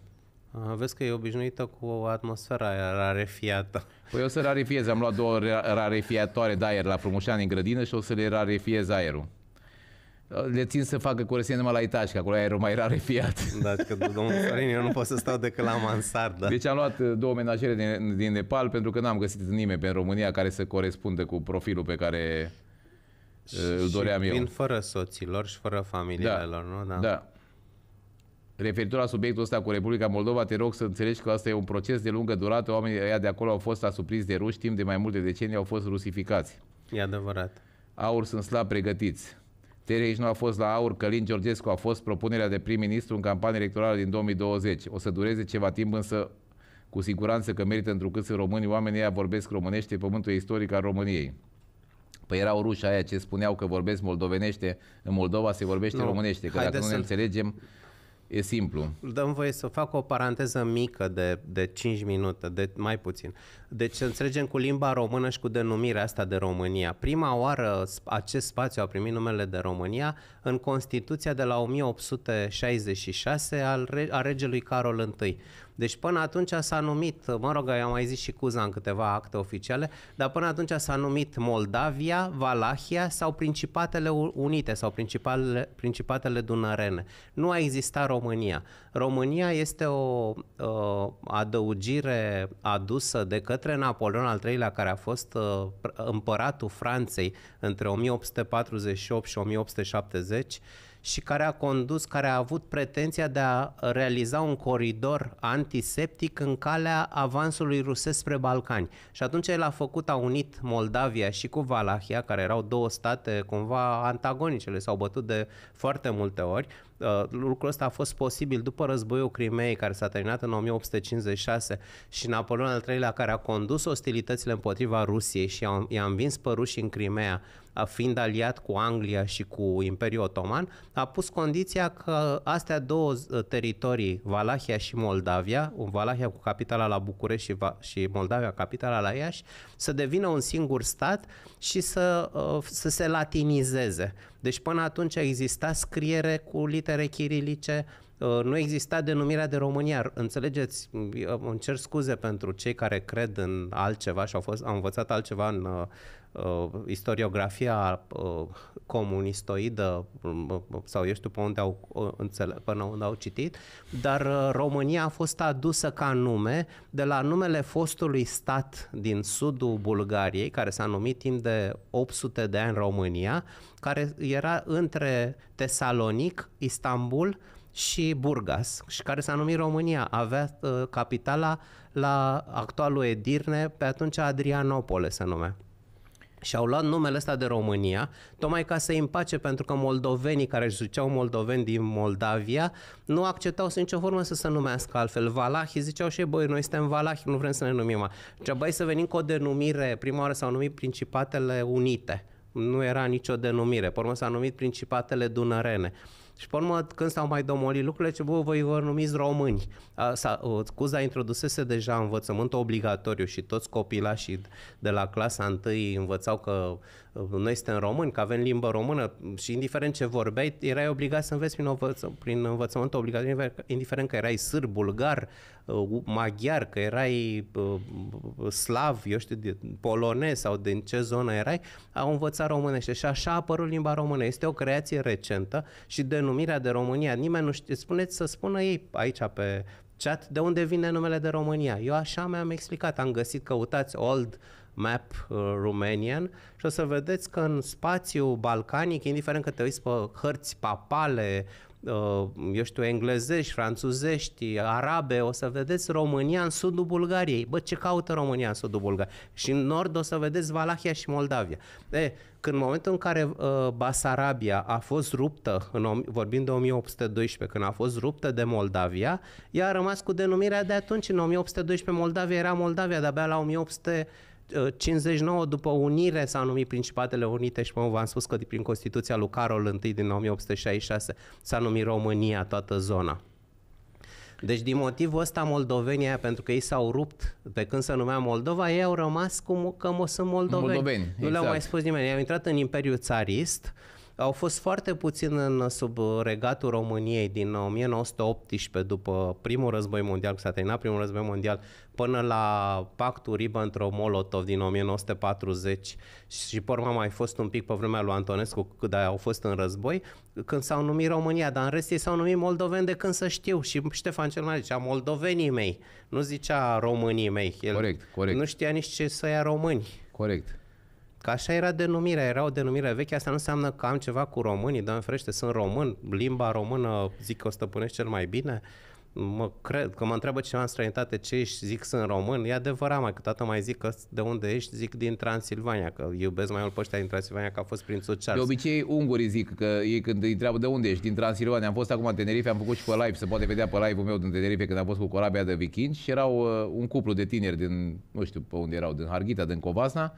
Vezi că e obișnuită cu atmosfera aia rarefiată. Păi o să rarefiez, am luat două rarefiatoare de aer la Frumușani în grădină și o să le rarefiez aerul. Le țin să facă curățenie numai la etaj, că acolo aerul mai rarefiat. Da, că domnul Sorin, eu nu pot să stau decât la mansardă. Deci am luat uh, două menajere din, din Nepal pentru că n-am găsit nimeni pe România care să corespundă cu profilul pe care uh, și, îl doream și eu. Și fără soților și fără familiilor, da, nu? Da. da. Referitor la subiectul ăsta cu Republica Moldova, te rog să înțelegi că asta e un proces de lungă durată. Oamenii ăia de acolo au fost asupriți de ruși timp de mai multe decenii, au fost rusificați. E adevărat. Aur sunt slab pregătiți. Tereș nu a fost la aur, Călin Georgescu a fost propunerea de prim-ministru în campania electorală din 2020. O să dureze ceva timp, însă cu siguranță că merită întrucât sunt românii, oamenii ăia vorbesc românește, pământul e istoric al României. Păi erau ruși aia ce spuneau că vorbesc moldovenește, în Moldova se vorbește nu. românește, că Haide dacă nu ne înțelegem, E simplu. Dăm voie să fac o paranteză mică de, de 5 minute, de mai puțin. Deci să înțelegem cu limba română și cu denumirea asta de România. Prima oară acest spațiu a primit numele de România în Constituția de la 1866 al, a regelui Carol I. Deci până atunci s-a numit, mă rog, eu am mai zis și Cuza în câteva acte oficiale, dar până atunci s-a numit Moldavia, Valahia sau Principatele Unite sau Principatele, Principatele Dunărene. Nu a existat România. România este o uh, adăugire adusă de către Napoleon al III-lea, care a fost uh, împăratul Franței între 1848 și 1870, și care a condus, care a avut pretenția de a realiza un coridor antiseptic în calea avansului rusesc spre Balcani. Și atunci el a făcut, a unit Moldavia și cu Valahia, care erau două state cumva antagonice, le s-au bătut de foarte multe ori. Uh, lucrul ăsta a fost posibil după războiul Crimeei, care s-a terminat în 1856 și Napoleon al III-lea, care a condus ostilitățile împotriva Rusiei și i-a învins pe ruși în Crimea, fiind aliat cu Anglia și cu Imperiul Otoman, a pus condiția că astea două ă, teritorii, Valahia și Moldavia, Valahia cu capitala la București și, Va- și Moldavia capitala la Iași, să devină un singur stat și să, ă, să se latinizeze. Deci până atunci exista scriere cu litere chirilice, ă, nu exista denumirea de România. Înțelegeți, îmi cer scuze pentru cei care cred în altceva și au, fost, au învățat altceva în uh, istoriografia uh, comunistoidă um, uh, sau eu știu pe unde au uh, înțeleg, până unde au citit, dar uh, România a fost adusă ca nume de la numele fostului stat din sudul Bulgariei, care s-a numit timp de 800 de ani România, care era între Tesalonic, Istanbul și Burgas, și care s-a numit România, avea uh, capitala la actualul Edirne, pe atunci Adrianopole se numea și au luat numele ăsta de România, tocmai ca să-i împace, pentru că moldovenii care își ziceau moldoveni din Moldavia nu acceptau să nicio formă să se numească altfel. Valahi ziceau și ei, băi, noi suntem Valahi, nu vrem să ne numim. Deci, băi, să venim cu o denumire, prima oară s-au numit Principatele Unite. Nu era nicio denumire. Pe urmă s-a numit Principatele Dunărene. Și pe urmă, când s-au mai domolit lucrurile, ce bă, voi vă numiți români. A, s-a, scuza introdusese deja învățământul obligatoriu și toți copilașii de la clasa 1 învățau că noi suntem români, că avem limbă română și indiferent ce vorbeai, erai obligat să înveți prin, învăț- prin învățământ obligatoriu, indiferent că erai sârb, bulgar, uh, maghiar, că erai uh, slav, eu știu, de polonez sau din ce zonă erai, au învățat românește și așa a apărut limba română. Este o creație recentă și denumirea de România, nimeni nu știe, spuneți să spună ei aici pe chat de unde vine numele de România. Eu așa mi-am explicat, am găsit, căutați Old Map uh, Romanian și o să vedeți că în spațiul balcanic, indiferent că te uiți pe hărți papale, uh, eu știu, englezești, franțuzești, arabe, o să vedeți România în sudul Bulgariei. Bă, ce caută România în sudul Bulgariei? Și în nord o să vedeți Valahia și Moldavia. E, când în momentul în care uh, Basarabia a fost ruptă, în, vorbim de 1812, când a fost ruptă de Moldavia, ea a rămas cu denumirea de atunci, în 1812 Moldavia era Moldavia, de-abia la 1800 59 după unire s-a numit Principatele Unite și mă v-am spus că prin Constituția lui Carol I din 1866 s-a numit România toată zona. Deci din motivul ăsta moldovenii aia, pentru că ei s-au rupt pe când se numea Moldova, ei au rămas cum că mă sunt moldoveni. moldoveni nu exact. le-au mai spus nimeni. Ei au intrat în Imperiul Țarist, au fost foarte puțin în, sub regatul României din 1918, după primul război mondial, s-a terminat primul război mondial, până la pactul Ribbentrop-Molotov din 1940 și pe urmă mai fost un pic pe vremea lui Antonescu, când au fost în război, când s-au numit România, dar în rest ei s-au numit moldoveni de când să știu și Ștefan cel Mare zicea moldovenii mei, nu zicea românii mei. El corect, corect. Nu știa nici ce să ia români. Corect. Că așa era denumirea, era o denumire veche, asta nu înseamnă că am ceva cu românii, dar ferește, sunt român, limba română zic că o stăpânești cel mai bine. Mă cred, că mă întreabă cineva în străinitate ce ești, zic sunt român, e adevărat, mai câteodată mai zic că de unde ești, zic din Transilvania, că iubesc mai mult pe ăștia din Transilvania că a fost prin Charles. De obicei ungurii zic că ei când îi întreabă de unde ești, din Transilvania, am fost acum în Tenerife, am făcut și pe live, se poate vedea pe live-ul meu din Tenerife când am fost cu corabia de vikingi și erau uh, un cuplu de tineri din, nu știu pe unde erau, din Harghita, din Covasna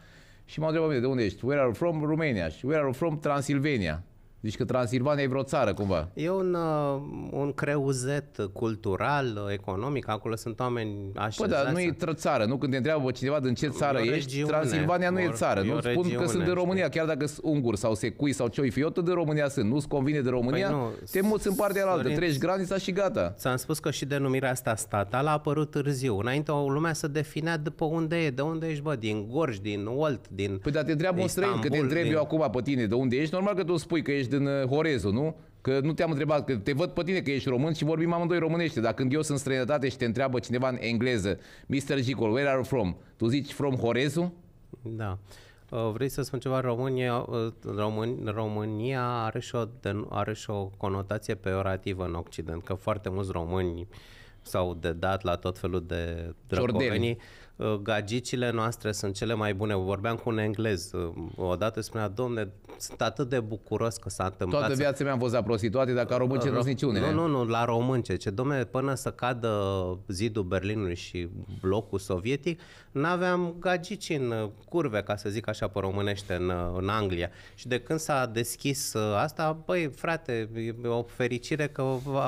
și m-au întrebat, de unde ești? Where are you from? Romania. Și where are you from? Transilvania. Zici că Transilvania e vreo țară cumva. E un, uh, un creuzet cultural, economic, acolo sunt oameni așa. Păi da, nu e țară, nu? Când te întreabă cineva din ce țară e ești, Transilvania nu or, e țară. Nu spun regiune, că sunt de România, știi? chiar dacă sunt unguri sau secui sau ce fi, eu tot de România sunt, nu-ți convine de România, păi nu, te muți în partea alaltă, treci granița și gata. Ți-am spus că și denumirea asta statală a apărut târziu. Înainte o lumea să definea după unde e, de unde ești, bă, din Gorj, din Olt, din Păi dar te întreabă un străin, că te întreb din... eu acum pe tine, de unde ești, normal că tu spui că ești în uh, Horezul, nu? Că nu te-am întrebat, că te văd pe tine că ești român și vorbim amândoi românește. Dar când eu sunt străinătate și te întreabă cineva în engleză, Mr. Gicol, where are you from? Tu zici from Horezu? Da. Uh, vrei să spun ceva? România, uh, Român, România are și, o, are și o conotație peorativă în Occident, că foarte mulți români s-au dedat la tot felul de drăcovenii. Ciordeli Uh, gagicile noastre sunt cele mai bune. Vorbeam cu un englez uh, odată, spunea, domne, sunt atât de bucuros că s-a întâmplat. Toată viața mea am văzut la prostituate, dar ca românce nu niciunele. Nu, nu, nu, la românce. Ce, domne, până să cadă zidul Berlinului și blocul sovietic, n-aveam gagici în uh, curve, ca să zic așa pe românește, în, în Anglia. Și de când s-a deschis asta, băi, frate, e o fericire că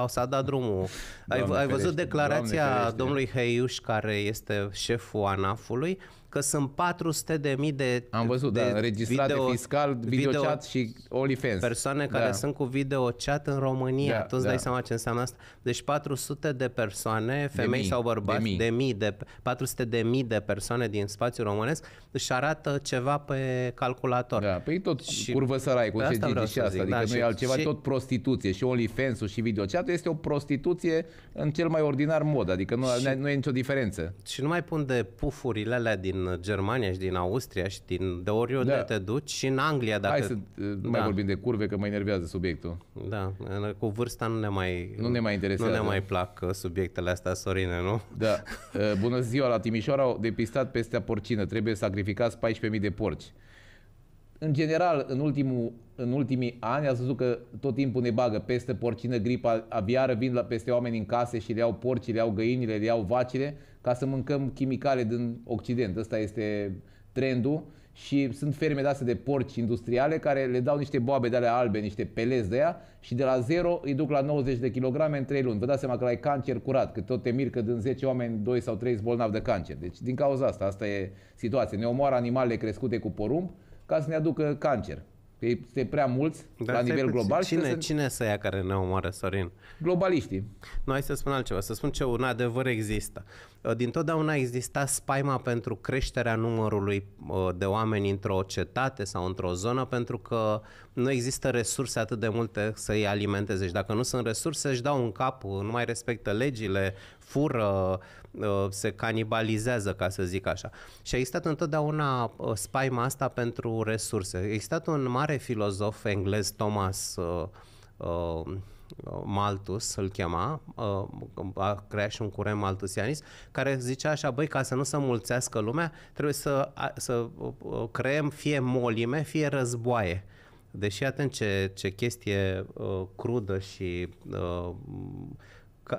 s-a dat drumul. ai, ai văzut declarația domnului Heiuș, care este șeful vârful anafului că sunt 400 de mii de Am văzut, de da, registrate video, fiscal, videochat video, și OnlyFans. Persoane care da. sunt cu videochat în România, da, tu îți da. dai seama ce înseamnă asta. Deci 400 de persoane, femei de mii, sau bărbați, de mii. de mii, de 400 de mii de persoane din spațiul românesc își arată ceva pe calculator. Da, păi tot și curvă sărai, cu ce zici și asta, zic, adică da, nu și, e altceva, și, tot prostituție și onlyfans și și videochat este o prostituție în cel mai ordinar mod, adică nu, și, nu e nicio diferență. Și nu mai pun de pufurile alea din din Germania și din Austria și din de oriunde da. te duci și în Anglia dacă... Hai să eh, nu mai da. vorbim de curve că mă enervează subiectul. Da, cu vârsta nu ne mai... Nu ne mai interesează. Nu ne mai plac uh, subiectele astea, Sorine, nu? Da. Eh, bună ziua, la Timișoara au depistat peste porcină. Trebuie sacrificați 14.000 de porci în general, în, ultimul, în ultimii ani, ați văzut că tot timpul ne bagă peste porcină, gripa aviară, vin la, peste oameni în case și le iau porcii, le iau găinile, le iau vacile, ca să mâncăm chimicale din Occident. Ăsta este trendul și sunt ferme de de porci industriale care le dau niște boabe de alea albe, niște pelezi de ea și de la zero îi duc la 90 de kilograme în 3 luni. Vă dați seama că la e cancer curat, că tot te mir că din 10 oameni 2 sau 3 bolnavi de cancer. Deci din cauza asta, asta e situația. Ne omoară animalele crescute cu porumb, ca să ne aducă cancer. Este prea mulți Dar la nivel global. Cine, să... cine să ia care ne omoară, Sorin? Globaliștii. Nu, hai să spun altceva. Să spun ce un adevăr există. Uh, Din totdeauna exista spaima pentru creșterea numărului uh, de oameni într-o cetate sau într-o zonă pentru că nu există resurse atât de multe să îi alimenteze. Și dacă nu sunt resurse, își dau un cap, nu mai respectă legile, fură, Uh, se canibalizează, ca să zic așa. Și a existat întotdeauna uh, spaima asta pentru resurse. A existat un mare filozof englez, Thomas uh, Malthus îl chema, a creat și un curent malthusianist, care zicea așa, băi, ca să nu se mulțească lumea, trebuie să, să creăm fie molime, fie războaie. Deși atent ce, ce chestie uh, crudă și uh,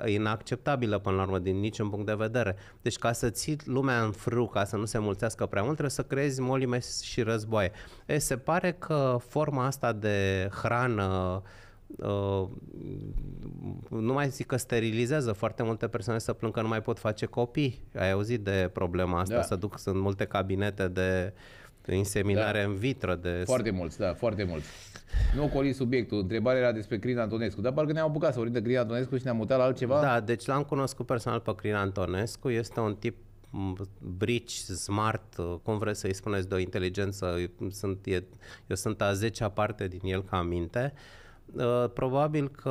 inacceptabilă până la urmă din niciun punct de vedere. Deci ca să ții lumea în frâu, ca să nu se mulțească prea mult, trebuie să creezi molime și războaie. E, se pare că forma asta de hrană Uh, nu mai zic că sterilizează foarte multe persoane să plâng că nu mai pot face copii. Ai auzit de problema asta? Da. Să duc, sunt multe cabinete de uh, inseminare da. în vitro. De... Foarte mulți, da, foarte mulți. Nu ocoli subiectul, întrebarea era despre Crin Antonescu, dar parcă ne-am apucat să vorbim de Crin Antonescu și ne-am mutat la altceva. Da, deci l-am cunoscut personal pe Crin Antonescu, este un tip brici, smart, uh, cum vreți să-i spuneți, de o inteligență, eu sunt, e, eu sunt a zecea parte din el ca minte. Uh, probabil că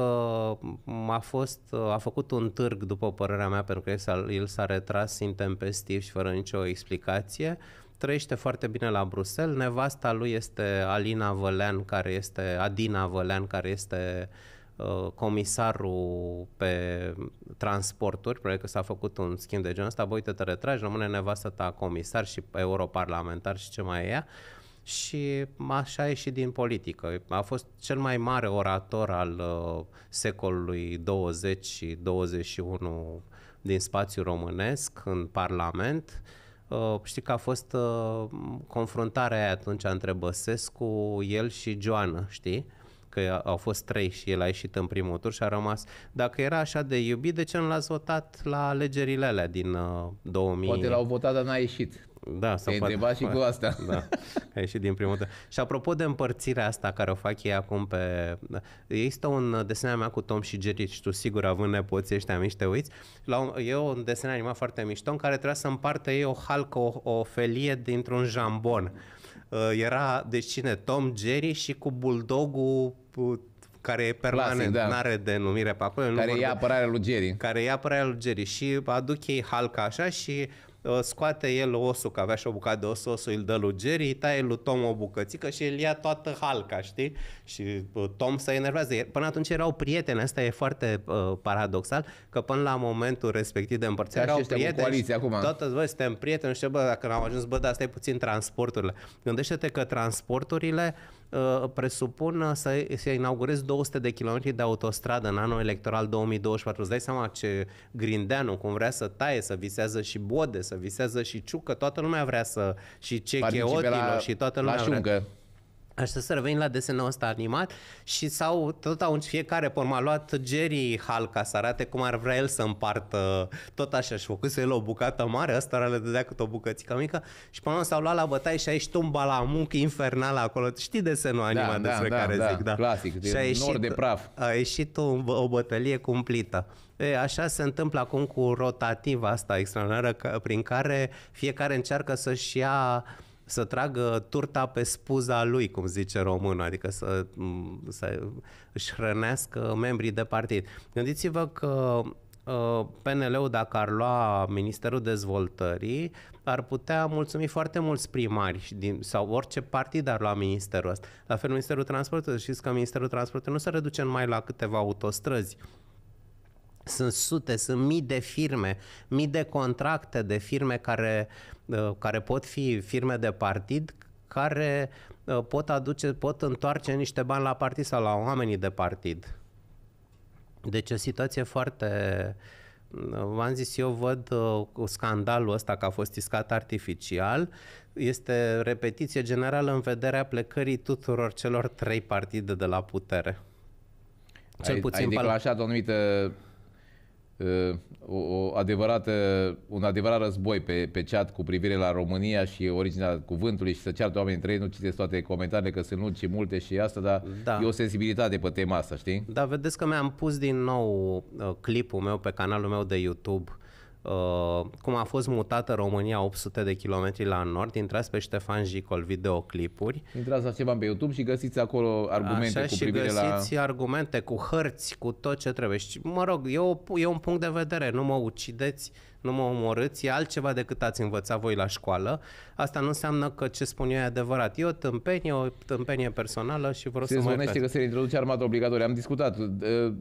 a, fost, uh, a făcut un târg, după părerea mea, pentru că el s-a, el s-a retras intempestiv și fără nicio explicație trăiește foarte bine la Bruxelles. Nevasta lui este Alina Vălean, care este Adina Vălean, care este uh, comisarul pe transporturi, probabil că s-a făcut un schimb de genul ăsta, bă, uite, te retragi, rămâne nevastă ta comisar și europarlamentar și ce mai e ea și așa e și din politică. A fost cel mai mare orator al uh, secolului 20 și 21 din spațiul românesc în Parlament. Uh, Uh, știi că a fost uh, confruntarea aia atunci între Băsescu, el și Joana, știi? Că au fost trei și el a ieșit în primul tur și a rămas. Dacă era așa de iubit, de ce nu l-ați votat la alegerile alea din uh, 2000? Poate l-au votat, dar n-a ieșit. Da, să Te întrebat și cu asta. Da, a ieșit din primul tău. Și apropo de împărțirea asta care o fac ei acum pe... Da, există un desen mea cu Tom și Jerry și tu sigur având nepoții ăștia mici te uiți. La un, e un desen animat foarte mișto în care trebuia să împartă ei o halcă, o, o felie dintr-un jambon. Uh, era, deci cine? Tom, Jerry și cu buldogul care e permanent, da. n-are denumire pe acolo. Care e apărarea lui Jerry. Care e apărarea lui Jerry și aduc ei halca așa și Ă, scoate el osul, că avea și o bucată de os, osul îl dă lui Jerry, îi taie lui Tom o bucățică și el ia toată halca, știi? Și Tom se enervează. Până atunci erau prieteni, asta e foarte uh, paradoxal, că până la momentul respectiv de împărțire erau prieteni. Coaliție, acum. Toată, voi suntem prieteni și bă, dacă n-am ajuns, bă, dar asta e puțin transporturile. Gândește-te că transporturile uh, Uh, presupun uh, să se inaugureze 200 de kilometri de autostradă în anul electoral 2024. Îți dai seama ce Grindeanu, cum vrea să taie, să visează și Bode, să visează și Ciucă, toată lumea vrea să... și Cechiotilor și toată lumea la vrea. Așa să revenim la desenul ăsta animat și sau tot au fiecare, pe a luat Jerry Hal ca să arate cum ar vrea el să împartă tot așa și să el o bucată mare, ar le dădea câte o bucățică mică și până s-au luat la bătaie și a ieșit un balamuc infernal acolo. Știi desenul da, animat da, despre da, care da, zic, da. Clasic, de și a ieșit, nor de praf. A ieșit o, o bătălie cumplită. E, așa se întâmplă acum cu rotativa asta extraordinară prin care fiecare încearcă să-și ia să tragă turta pe spuza lui, cum zice românul, adică să, să își hrănească membrii de partid. Gândiți-vă că ă, PNL-ul, dacă ar lua Ministerul Dezvoltării, ar putea mulțumi foarte mulți primari din, sau orice partid ar lua ministerul ăsta. La fel, Ministerul Transportului, știți că Ministerul Transportului nu se reduce numai la câteva autostrăzi, sunt sute, sunt mii de firme, mii de contracte de firme care, uh, care pot fi firme de partid, care uh, pot aduce, pot întoarce niște bani la partid sau la oamenii de partid. Deci o situație foarte... Uh, v-am zis, eu văd scandalul ăsta că a fost iscat artificial, este repetiție generală în vederea plecării tuturor celor trei partide de la putere. Cel ai, puțin ai declanșat o anumită Ă, o, o adevărată, un adevărat război pe, pe chat cu privire la România și originea cuvântului și să ceartă oamenii ei, nu citesc toate comentariile că sunt lungi și multe și asta, dar da. e o sensibilitate pe tema asta, știi? Da, vedeți că mi-am pus din nou ă, clipul meu pe canalul meu de YouTube Uh, cum a fost mutată România 800 de kilometri la nord, intrați pe Ștefan Jicol videoclipuri. Intrați la ceva pe YouTube și găsiți acolo argumente Așa, cu și privire găsiți la... argumente cu hărți, cu tot ce trebuie. Și mă rog, e, o, e un punct de vedere, nu mă ucideți nu mă omorâți, e altceva decât ați învățat voi la școală. Asta nu înseamnă că ce spun eu e adevărat. E o tâmpenie, o tâmpenie personală și vreau se să mă Se că se introduce armata obligatorie. Am discutat, uh,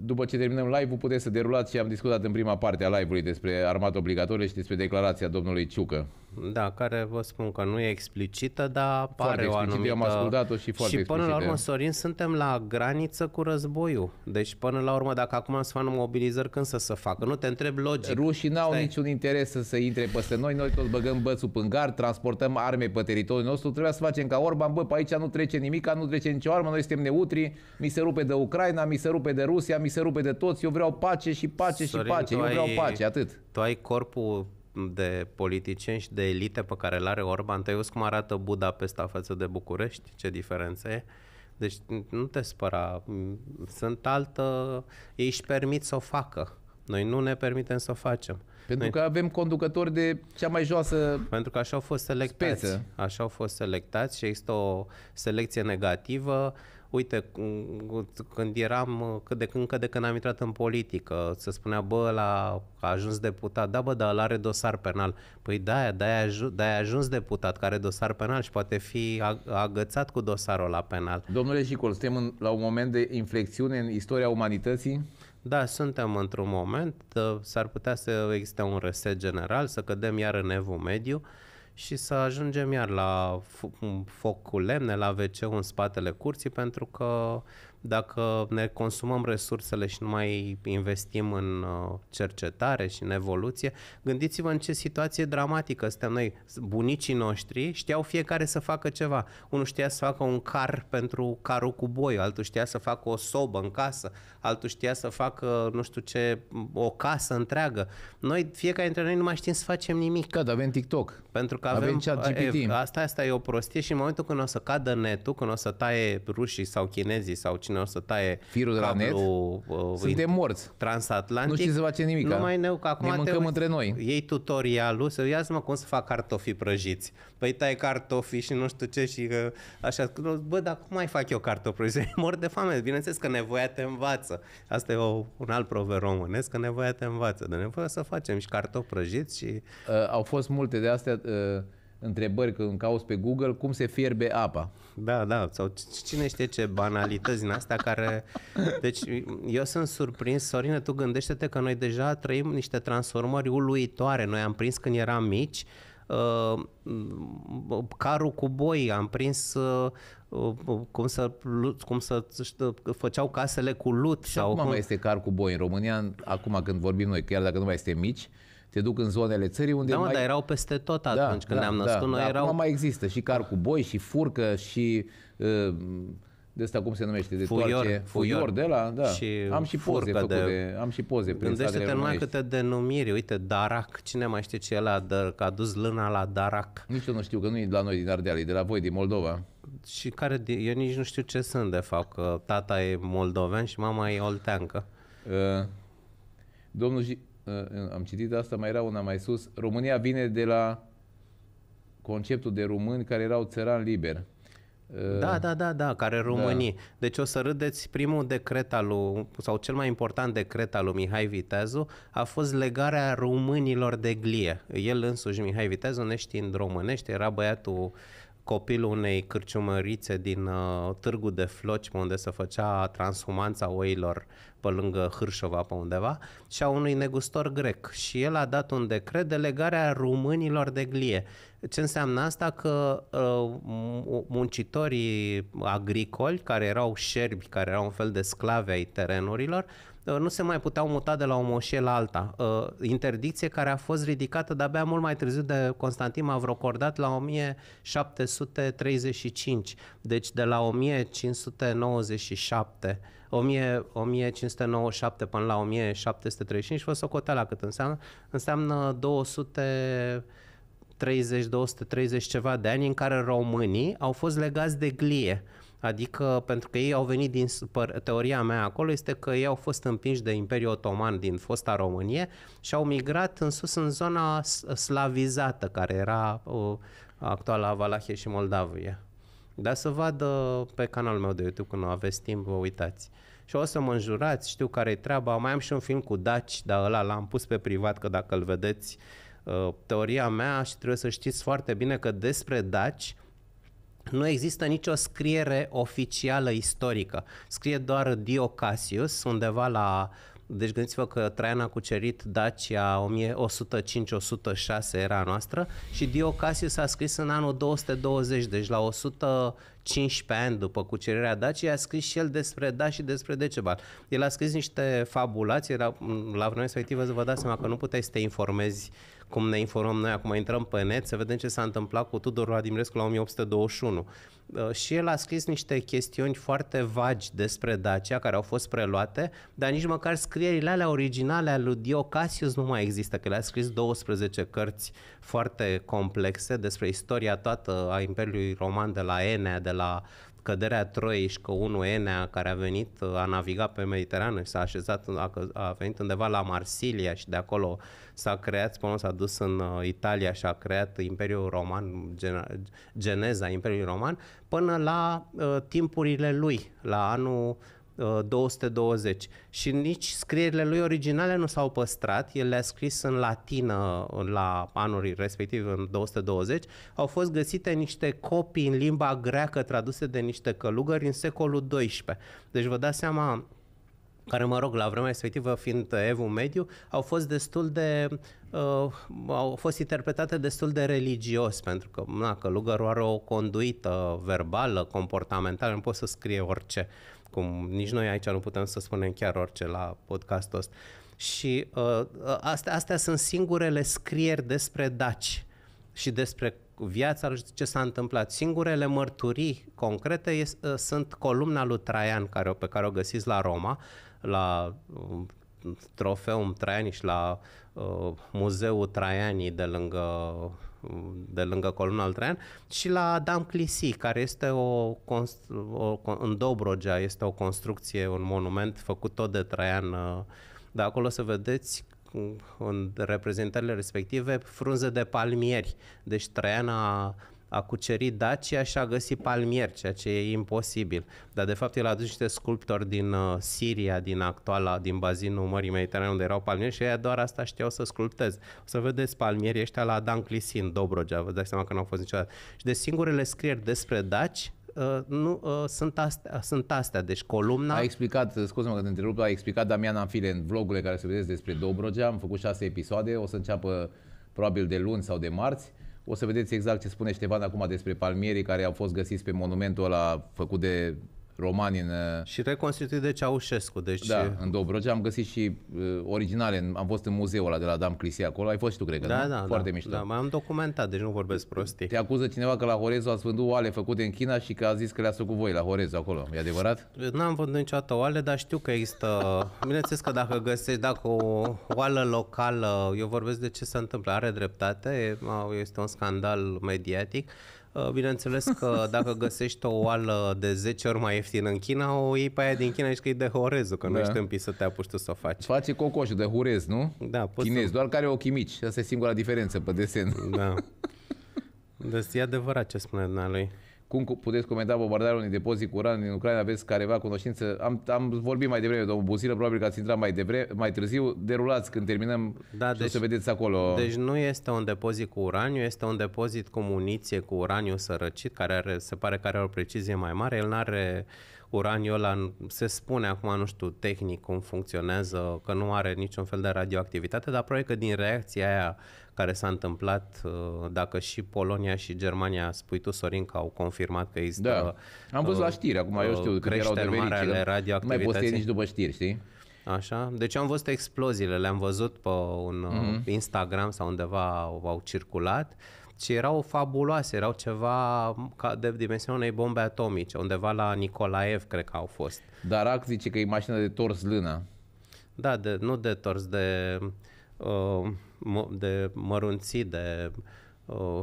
după ce terminăm live-ul, puteți să derulați și am discutat în prima parte a live-ului despre armata obligatorie și despre declarația domnului Ciucă da, care vă spun că nu e explicită, dar pare o anumită... am ascultat-o și foarte Și până explicită. la urmă, da. Sorin, suntem la graniță cu războiul. Deci până la urmă, dacă acum să facem mobilizări, când să se facă? Nu te întreb logic. Rușii n-au Stai. niciun interes să se intre peste noi, noi tot băgăm bățul pângar, transportăm arme pe teritoriul nostru, trebuia să facem ca Orban, bă, pe aici nu trece nimic, nu trece nicio armă, noi suntem neutri, mi se rupe de Ucraina, mi se rupe de Rusia, mi se rupe de toți, eu vreau pace și pace Sorin, și pace, eu vreau ai, pace, atât. Tu ai corpul de politicieni și de elite pe care le are Orban. Te cum arată Budapesta față de București? Ce diferențe e? Deci nu te spăra. Sunt altă... Ei își permit să o facă. Noi nu ne permitem să o facem. Pentru Noi... că avem conducători de cea mai joasă Pentru că așa au fost selectați. Speță. Așa au fost selectați și există o selecție negativă uite, când eram, cât de, când, de când am intrat în politică, se spunea, bă, la a ajuns deputat, da, bă, dar ăla are dosar penal. Păi da, de-aia, de-aia ajuns deputat, care are dosar penal și poate fi agățat cu dosarul la penal. Domnule Jicol, suntem în, la un moment de inflexiune în istoria umanității? Da, suntem într-un moment, ă, s-ar putea să existe un reset general, să cădem iar în evul mediu, și să ajungem iar la focul cu lemne, la wc în spatele curții, pentru că dacă ne consumăm resursele și nu mai investim în uh, cercetare și în evoluție, gândiți-vă în ce situație dramatică suntem noi. Bunicii noștri știau fiecare să facă ceva. Unul știa să facă un car pentru carul cu boi, altul știa să facă o sobă în casă, altul știa să facă, nu știu ce, o casă întreagă. Noi, fiecare dintre noi nu mai știm să facem nimic. Că, da, avem TikTok. Pentru că avem, avem chat GPT. Asta, asta e o prostie și în momentul când o să cadă netul, când o să taie rușii sau chinezii sau cine ne o să taie firul de la net, uh, uh suntem morți. Transatlantic. Nu știți să face nimic. Nu mai neu, că acum ne mâncăm între noi. Ei tutorialul, să ia mă cum să fac cartofi prăjiți. Păi tai cartofi și nu știu ce și uh, așa. Bă, dar cum mai fac eu cartofi prăjiți? Mor de foame. Bineînțeles că nevoia te învață. Asta e o, un alt proverb românesc, că nevoia te învață. De nevoie să facem și cartofi prăjiți și... Uh, au fost multe de astea... Uh întrebări când cauți pe Google cum se fierbe apa. Da, da, sau cine știe ce banalități din astea care... Deci eu sunt surprins, Sorine, tu gândește-te că noi deja trăim niște transformări uluitoare. Noi am prins când eram mici Uh, carul cu boi, am prins uh, uh, cum să, cum să știu, făceau casele cu lut. Și sau acum cum... mai este car cu boi în România, acum când vorbim noi, chiar dacă nu mai este mici, se duc în zonele țării unde... Da, mai... mai... dar erau peste tot da, atunci da, când da, ne-am da, născut. Da, noi da, erau... Acum mai există și car cu boi, și furcă, și... Uh, de asta cum se numește, de fuior, toarce, fuior, fuior de la, da. Și am și poze făcute, de... am și poze prin Gândește-te numai câte denumiri, uite, Darac, cine mai știe ce e la că a dus lâna la Darac. Nici eu nu știu, că nu e la noi din Ardeal, e de la voi, din Moldova. Și care, eu nici nu știu ce sunt, de fapt, că tata e moldoven și mama e olteancă. Uh, domnul Eh, am citit asta, mai era una mai sus, România vine de la conceptul de români care erau țărani liberi. Eh, da, da, da, da, care da. românii. Da. Deci o să râdeți, primul decret al lui, sau cel mai important decret al lui Mihai Viteazu a fost legarea românilor de glie. El însuși, Mihai Viteazu, neștiind românește, era băiatul copilul unei cârciumărițe din uh, Târgu de Floci, unde se făcea transhumanța oilor pe lângă Hârșova, pe undeva, și a unui negustor grec. Și el a dat un decret de legarea românilor de glie. Ce înseamnă asta? Că uh, muncitorii agricoli, care erau șerbi, care erau un fel de sclave ai terenurilor, Uh, nu se mai puteau muta de la o moșie la alta. Uh, interdicție care a fost ridicată de-abia mult mai târziu de Constantin Mavrocordat la 1735, deci de la 1597 1000, 1597 până la 1735, vă socoteala cât înseamnă, înseamnă 200 30, 230 ceva de ani în care românii au fost legați de glie. Adică, pentru că ei au venit din, teoria mea acolo este că ei au fost împinși de Imperiul Otoman din fosta Românie și au migrat în sus în zona slavizată, care era uh, actuala Valahie și Moldavie. Dar să vadă pe canalul meu de YouTube când aveți timp, vă uitați. Și o să mă înjurați, știu care e treaba, mai am și un film cu Daci, dar ăla l-am pus pe privat, că dacă îl vedeți, uh, teoria mea și trebuie să știți foarte bine că despre Daci, nu există nicio scriere oficială istorică. Scrie doar Dio Cassius, undeva la... Deci gândiți-vă că Traian a cucerit Dacia 1105-106 era noastră și Dio Cassius a scris în anul 220, deci la 100 15 ani după cucerirea Daciei, a scris și el despre Da și despre Decebal. El a scris niște fabulații, la, la vremea respectivă să vă dați seama că nu puteai să te informezi cum ne informăm noi acum, intrăm pe net să vedem ce s-a întâmplat cu Tudor Vladimirescu la 1821. Uh, și el a scris niște chestiuni foarte vagi despre Dacia, care au fost preluate, dar nici măcar scrierile alea originale ale lui Dio Cassius nu mai există, că le-a scris 12 cărți foarte complexe despre istoria toată a Imperiului Roman de la Enea, de la uh, căderea Troiei și că unul Enea care a venit, a navigat pe Mediterană și s-a așezat, a, a venit undeva la Marsilia și de acolo s-a creat, spune, s-a dus în uh, Italia și a creat Imperiul Roman, gen, geneza Imperiului Roman, până la uh, timpurile lui, la anul 220 uh, și nici scrierile lui originale nu s-au păstrat, el le-a scris în latină uh, la anul respectiv în 220, au fost găsite niște copii în limba greacă traduse de niște călugări în secolul XII. Deci vă dați seama care, mă rog, la vremea respectivă, fiind evul mediu, au fost destul de... Uh, au fost interpretate destul de religios, pentru că, na, călugărul are o conduită verbală, comportamentală, nu poți să scrie orice. Uh, cum nici noi aici nu putem să spunem chiar orice la podcastul ăsta. Și uh, uh astea, astea sunt singurele scrieri despre daci și despre viața lor ce s-a întâmplat. Singurele mărturii concrete e, uh, sunt columna lui Traian care, pe care o găsiți la Roma, la uh, um, Trofeum și la uh, Muzeul Traianii de lângă de lângă colonel Traian, și la Adam Clisi, care este o, o, o în Dobrogea, este o construcție, un monument făcut tot de Traian. Uh, de acolo să vedeți în reprezentările respective frunze de palmieri. Deci Traian a a cucerit Dacia și a găsit palmieri, ceea ce e imposibil. Dar de fapt el a adus niște sculptori din uh, Siria, din actuala, din bazinul Mării Mediterane, unde erau palmieri și ea doar asta știau să sculpteze. O să vedeți palmieri. ăștia la Dan Clisin, Dobrogea, vă dați seama că nu au fost niciodată. Și de singurele scrieri despre daci Uh, nu, uh, sunt, astea, sunt astea, deci columna... A explicat, scuze-mă că te întrerup, a explicat Damian Anfile în vlogurile care se vedeți despre Dobrogea, am făcut șase episoade, o să înceapă probabil de luni sau de marți, uh, o să vedeți exact ce spune Ștefan acum despre palmierii care au fost găsiți pe monumentul ăla făcut de romani în... Și reconstituit de Ceaușescu, deci... Da, în Dobrogea am găsit și uh, originale, am fost în muzeul ăla de la Adam Clisi acolo, ai fost și tu, cred că, da, da, Foarte da, mișto. Da, mai am documentat, deci nu vorbesc prostii. Te acuză cineva că la Horezu ați vândut oale făcute în China și că a zis că le-ați cu voi la Horezu acolo, e adevărat? N-am vândut niciodată oale, dar știu că există... Bineînțeles că dacă găsești, dacă o oală locală, eu vorbesc de ce se întâmplă, are dreptate, este un scandal mediatic, Uh, bineînțeles că dacă găsești o oală de 10 ori mai ieftină în China, o iei pe aia din China și că e de horezul, că da. nu ești împis să te apuci tu să o faci. Face cocoșul de hurez, nu? Da. Chinez, să... doar care o chimici. Asta e singura diferență pe desen. Da. Deci e adevărat ce spune lui cum puteți comenta bombardarea unui depozit cu uran din Ucraina? Aveți careva cunoștință? Am, am vorbit mai devreme, domnul Buzilă, probabil că ați intrat mai, devre, mai târziu. Derulați când terminăm da, și deci, o să deci- vedeți acolo. Deci nu este un depozit cu uraniu, este un depozit cu muniție cu uraniu sărăcit, care are, se pare că are o precizie mai mare. El nu are uraniul ăla, se spune acum, nu știu tehnic cum funcționează, că nu are niciun fel de radioactivitate, dar probabil că din reacția aia care s-a întâmplat, uh, dacă și Polonia și Germania, spui tu, Sorin, că au confirmat că există... Da. Am văzut uh, la știri, acum eu știu că erau de verici, nu mai postezi nici după știri, știi? Așa, deci am văzut exploziile, le-am văzut pe un mm-hmm. Instagram sau undeva au, au circulat și erau fabuloase, erau ceva ca de dimensiunea unei bombe atomice, undeva la Nicolaev, cred că au fost. Dar Ac zice că e mașina de tors lână. Da, de, nu de tors, de... Uh, de mărunți de uh,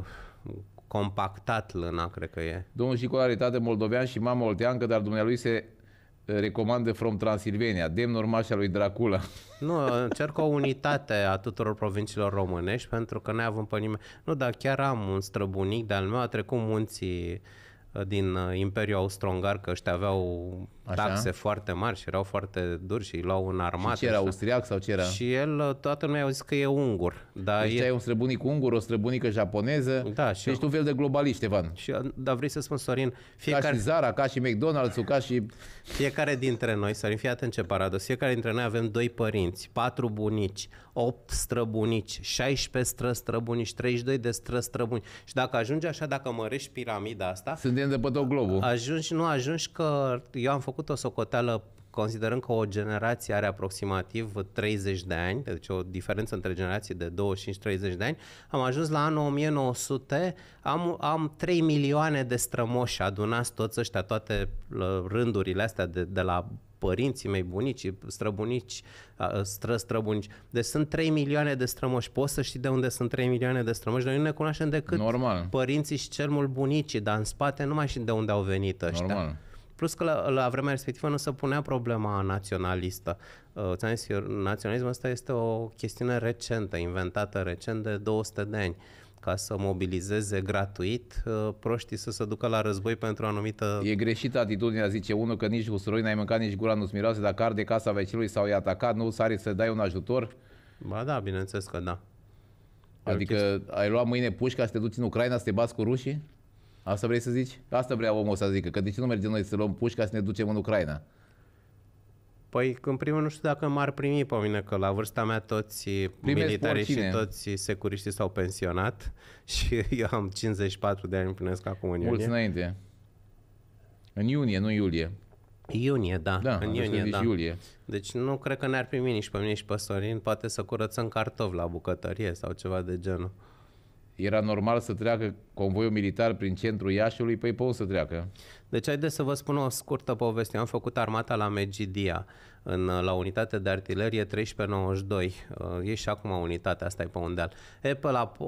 compactat lâna, cred că e. Domnul Șicolaritate moldovean și mama olteancă, dar dumnealui se uh, recomandă From Transilvania, demn urmașa lui Dracula. Nu, încerc o unitate a tuturor provinciilor românești, pentru că noi avem pe nimeni... Nu, dar chiar am un străbunic de-al meu, a trecut munții din uh, Imperiul Austro-Ungar, că ăștia aveau Așa. taxe foarte mari și erau foarte duri și îi luau în armată. Și ce era, așa. austriac sau ce era? Și el, uh, toată lumea a zis că e ungur. Dar deci e... ai un străbunic ungur, o străbunică japoneză. Da, deci și Ești eu... un fel de globalist, Evan. Și, uh, dar vrei să spun, Sorin, fiecare... Ca și Zara, ca și McDonald's, ca și fiecare dintre noi, să fii atent ce paradox, fiecare dintre noi avem doi părinți, patru bunici, opt străbunici, 16 stră-străbunici, 32 de stră-străbunici. Și dacă ajungi așa, dacă mărești piramida asta... Suntem de pe tot globul. Ajungi, nu ajungi că eu am făcut o socoteală Considerând că o generație are aproximativ 30 de ani, deci o diferență între generații de 25-30 de ani, am ajuns la anul 1900, am, am 3 milioane de strămoși adunați toți ăștia, toate rândurile astea de, de la părinții mei, bunici, străbunici, stră, străbunici. Deci sunt 3 milioane de strămoși. Poți să știi de unde sunt 3 milioane de strămoși? Noi nu ne cunoaștem decât Normal. părinții și cel mult bunicii, dar în spate nu mai știm de unde au venit ăștia. Normal. Plus că la, la vremea respectivă nu se punea problema naționalistă. Uh, ți-am zis, naționalismul ăsta este o chestiune recentă, inventată recent de 200 de ani ca să mobilizeze gratuit uh, proștii să se ducă la război pentru o anumită... E greșită atitudinea, zice unul, că nici usturoi n-ai mâncat, nici gura nu-ți miroase, dacă arde casa vecinului sau e atacat, nu sari să dai un ajutor? Ba da, bineînțeles că da. Adică ai luat mâine pușca să te duci în Ucraina să te bați cu rușii? Asta vrei să zici? Asta vrea omul să zică, că de ce nu mergem noi să luăm pușca să ne ducem în Ucraina? Păi, în primul nu știu dacă m-ar primi pe mine, că la vârsta mea toți Primesc militarii și toți securiștii s-au pensionat și eu am 54 de ani împlinesc acum în iunie. Mulți înainte. În iunie, nu iulie. Iunie, da. da în iunie, da. Iulie. Deci nu cred că ne-ar primi nici pe mine, și pe Sorin. Poate să curățăm cartofi la bucătărie sau ceva de genul era normal să treacă convoiul militar prin centrul Iașiului, păi pot să treacă. Deci haideți să vă spun o scurtă poveste. Am făcut armata la Megidia, în, la unitate de artilerie 1392. Uh, e și acum unitatea, asta e pe undeal. E, pe la, pe,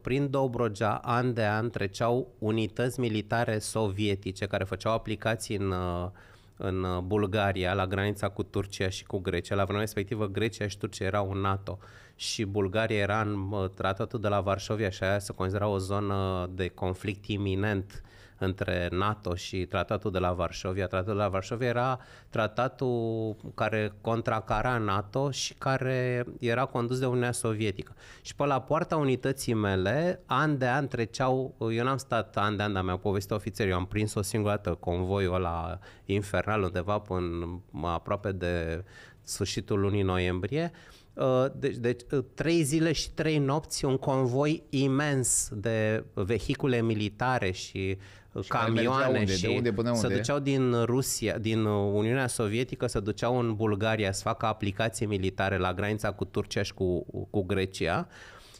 prin Dobrogea, an de an, treceau unități militare sovietice care făceau aplicații în uh, în uh, Bulgaria, la granița cu Turcia și cu Grecia. La vremea respectivă, Grecia și Turcia erau în NATO și Bulgaria era în uh, tratatul de la Varșovia și aia se considera o zonă de conflict iminent între NATO și tratatul de la Varșovia. Tratatul de la Varșovia era tratatul care contracara NATO și care era condus de Uniunea Sovietică. Și pe la poarta unității mele, an de an treceau, eu n-am stat an de an, dar mi-au povestit ofițeri, eu am prins o singură dată convoiul ăla infernal undeva până aproape de sfârșitul lunii noiembrie, uh, deci, deci uh, trei zile și trei nopți un convoi imens de vehicule militare și camioane unde, și de unde până unde? se duceau din Rusia, din Uniunea Sovietică, se duceau în Bulgaria să facă aplicații militare la granița cu Turcia și cu, cu Grecia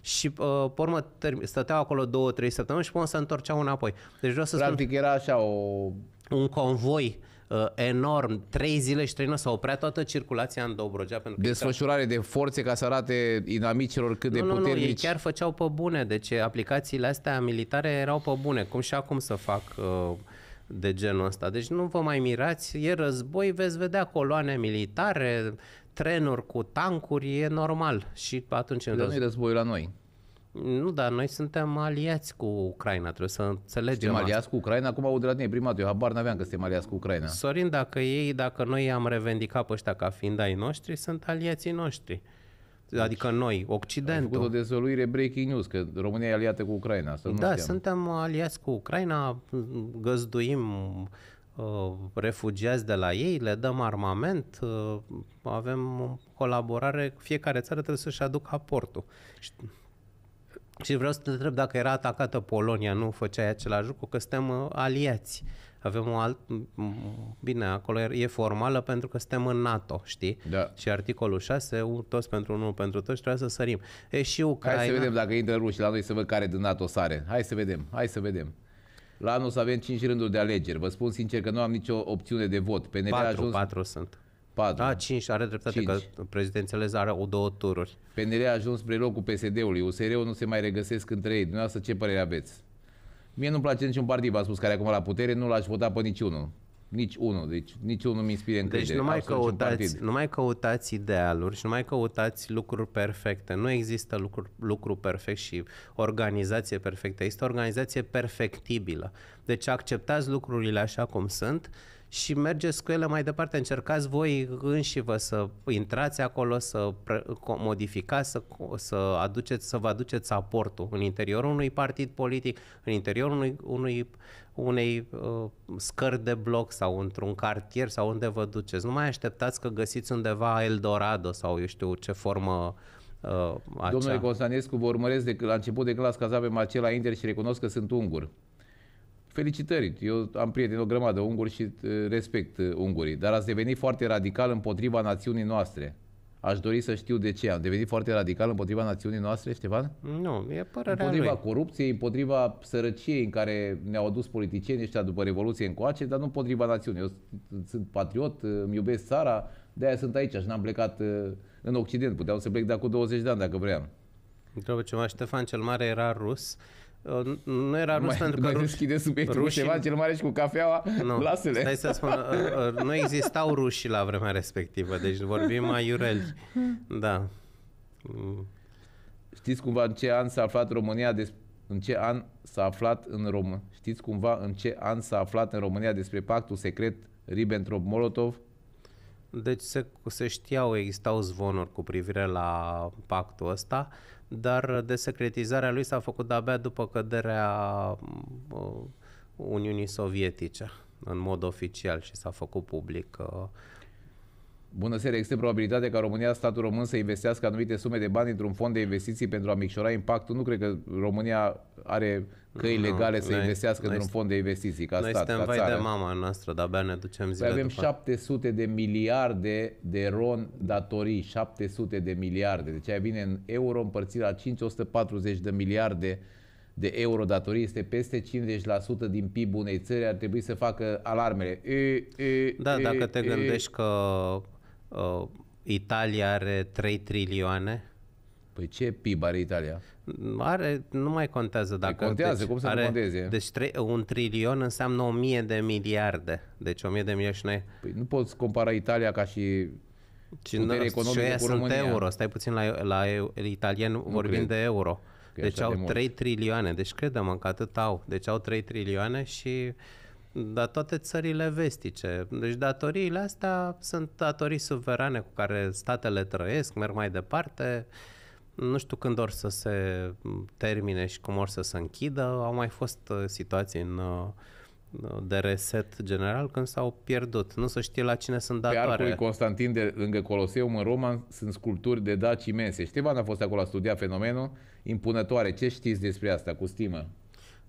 și uh, pe urmă stăteau acolo două, trei săptămâni și pe urmă se întorceau înapoi. Deci vreau să Practic spun, era așa o... Un convoi uh, uh, enorm. Trei zile și trei nopți s-a oprit toată circulația în Dobrogea. Pentru că Desfășurare de forțe ca să arate inamicilor cât nu, de nu, puternici. Nu, ei chiar făceau pe bune. Deci aplicațiile astea militare erau pe bune. Cum și acum să fac... Uh, de genul ăsta. Deci nu vă mai mirați, e război, veți vedea coloane militare, trenuri cu tancuri, e normal. Și atunci... Dar nu e război la noi. Nu, dar noi suntem aliați cu Ucraina, trebuie să înțelegem Suntem aliați asta. cu Ucraina? Acum aud de la tine, primat, eu habar n-aveam că suntem aliați cu Ucraina. Sorin, dacă ei, dacă noi am revendicat pe ăștia ca fiind ai noștri, sunt aliații noștri. Deci adică noi, Occidentul. Am făcut o dezvăluire breaking news, că România e aliată cu Ucraina. Asta nu da, știam. suntem aliați cu Ucraina, găzduim uh, refugiați de la ei, le dăm armament, uh, avem colaborare, fiecare țară trebuie să-și aducă aportul. Și vreau să te întreb dacă era atacată Polonia, nu făceai același lucru, că suntem uh, aliați. Avem o alt... Bine, acolo e formală pentru că suntem în NATO, știi? Da. Și articolul 6, toți pentru unul pentru toți, trebuie să sărim. E și Ucraina... Hai să vedem dacă intră ruși la noi să văd care din NATO sare. Hai să vedem, hai să vedem. La anul să avem 5 rânduri de alegeri. Vă spun sincer că nu am nicio opțiune de vot. PNL patru, a ajuns... patru sunt. 4. Da, 5, are dreptate 5. că prezidențialeza are o două tururi. PNL a ajuns spre locul PSD-ului, USR-ul nu se mai regăsesc între ei. Dumneavoastră ce părere aveți? Mie nu-mi place niciun partid, v-a spus, care acum la putere, nu l-aș vota pe niciunul. Nici unul, deci nici unul nu mi inspire încredere. Deci nu mai, căutați, nu mai căutați idealuri și nu mai căutați lucruri perfecte. Nu există lucru, lucru perfect și organizație perfectă. Este o organizație perfectibilă. Deci acceptați lucrurile așa cum sunt, și mergeți cu ele mai departe. Încercați voi înși vă să intrați acolo, să modificați, să, să, aduceți, să vă aduceți aportul în interiorul unui partid politic, în interiorul unui, unui, unei uh, scări de bloc sau într-un cartier sau unde vă duceți. Nu mai așteptați că găsiți undeva Eldorado sau eu știu ce formă Uh, Domnule Constantinescu, vă urmăresc de la început de clasă că pe Marcela Inter și recunosc că sunt ungur felicitări. Eu am prieteni o grămadă unguri și uh, respect uh, ungurii, dar ați devenit foarte radical împotriva națiunii noastre. Aș dori să știu de ce. Am devenit foarte radical împotriva națiunii noastre, Ștefan? Nu, e părerea Împotriva lui. corupției, împotriva sărăciei în care ne-au adus politicienii ăștia după Revoluție încoace, dar nu împotriva națiunii. Eu sunt patriot, îmi iubesc țara, de-aia sunt aici și n-am plecat uh, în Occident. Puteam să plec de acum 20 de ani dacă vreau. Dragă ceva, Ștefan cel Mare era rus Uh, nu era rost mai, pentru că... Mai deschide subiectul rușii... ceva cel mare și cu cafeaua, nu, lasă-le. Stai să spun, uh, uh, nu existau rușii la vremea respectivă, deci vorbim aiureli. Da. Mm. Știți cumva în ce an s-a aflat România despre în ce an s-a aflat în România? Știți cumva în ce an s-a aflat în România despre pactul secret Ribbentrop-Molotov? Deci se, se știau, existau zvonuri cu privire la pactul ăsta. Uh, dar desecretizarea lui s-a făcut abia după căderea uh, Uniunii Sovietice, în mod oficial, și s-a făcut public uh, Bună seara, există probabilitatea ca România, statul român, să investească anumite sume de bani într-un fond de investiții pentru a micșora impactul? Nu cred că România are căi no, legale să noi, investească într-un fond de investiții ca noi stat, suntem ca vai țară. de mama noastră, dar abia ne ducem zile păi Avem după. 700 de miliarde de ron datorii, 700 de miliarde. Deci aia vine în euro împărțit la 540 de miliarde de euro datorii este peste 50% din PIB unei țări, ar trebui să facă alarmele. E, e, da, e, dacă te e, gândești că Uh, Italia are 3 trilioane. Păi ce PIB are Italia? Are, nu mai contează dacă... Păi contează, deci, cum să are, conteze? Deci tre- un trilion înseamnă 1000 de miliarde. Deci 1000 de miliarde și noi... Păi nu poți compara Italia ca și și, putere nu, economică cu sunt euro, stai puțin la, la la italien nu vorbind cred. de euro. Că deci au de 3 trilioane, deci credem că atât au. Deci au 3 trilioane și uh, dar toate țările vestice. Deci datoriile astea sunt datorii suverane cu care statele trăiesc, merg mai departe. Nu știu când or să se termine și cum or să se închidă. Au mai fost uh, situații în uh, de reset general când s-au pierdut. Nu se știe la cine sunt datoare. Pe Arcul lui Constantin de lângă Coloseum în Roma sunt sculpturi de daci imense. Ștefan a fost acolo a studia fenomenul impunătoare. Ce știți despre asta cu stimă?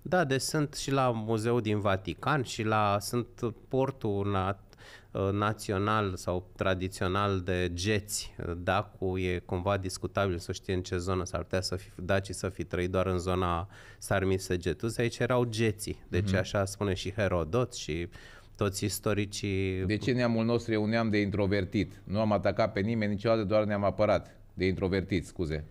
Da, deci sunt și la muzeul din Vatican și la, sunt portul na, uh, național sau tradițional de geți. Dacul e cumva discutabil să știe în ce zonă s-ar putea să fi, daci să fi trăit doar în zona Sarmisegetus. Aici erau geții, deci mm-hmm. așa spune și Herodot și toți istoricii... De ce neamul nostru e un neam de introvertit? Nu am atacat pe nimeni niciodată, doar ne-am apărat de introvertit, scuze.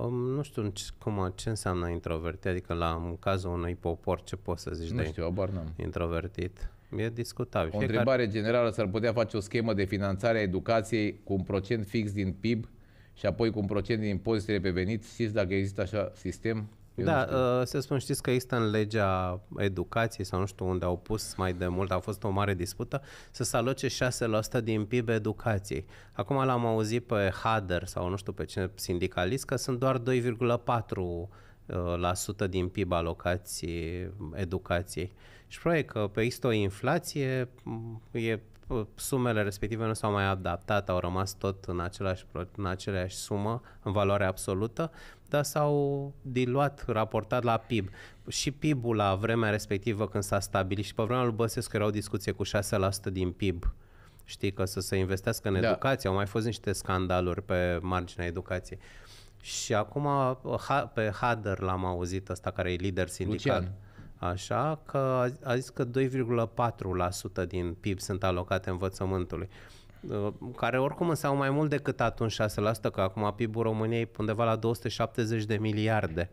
Um, nu știu cum, ce înseamnă introvertit, adică la în cazul unui popor ce poți să zici nu de știu, abar n-am. introvertit. E discutabil. O Fiecare... întrebare generală, s-ar putea face o schemă de finanțare a educației cu un procent fix din PIB și apoi cu un procent din impozitele pe venit. Știți dacă există așa sistem? Eu da, uh, să spun, știți că există în legea educației sau nu știu unde au pus mai de mult, a fost o mare dispută, să se aloce 6% din PIB educației. Acum l-am auzit pe Hader sau nu știu pe cine sindicalist că sunt doar 2,4% uh, la sută din PIB alocații educației. Și probabil că pe există o inflație, e sumele respective nu s-au mai adaptat, au rămas tot în, același, în aceleași sumă, în valoare absolută, dar s-au diluat, raportat la PIB. Și PIB-ul la vremea respectivă când s-a stabilit și pe vremea lui Băsescu era o discuție cu 6% din PIB știi, că să se investească în da. educație, au mai fost niște scandaluri pe marginea educației. Și acum pe Hader l-am auzit, ăsta care e lider sindical. Lucian așa, că a zis că 2,4% din PIB sunt alocate învățământului uh, care oricum înseamnă mai mult decât atunci 6%, că acum PIB-ul României undeva la 270 de miliarde.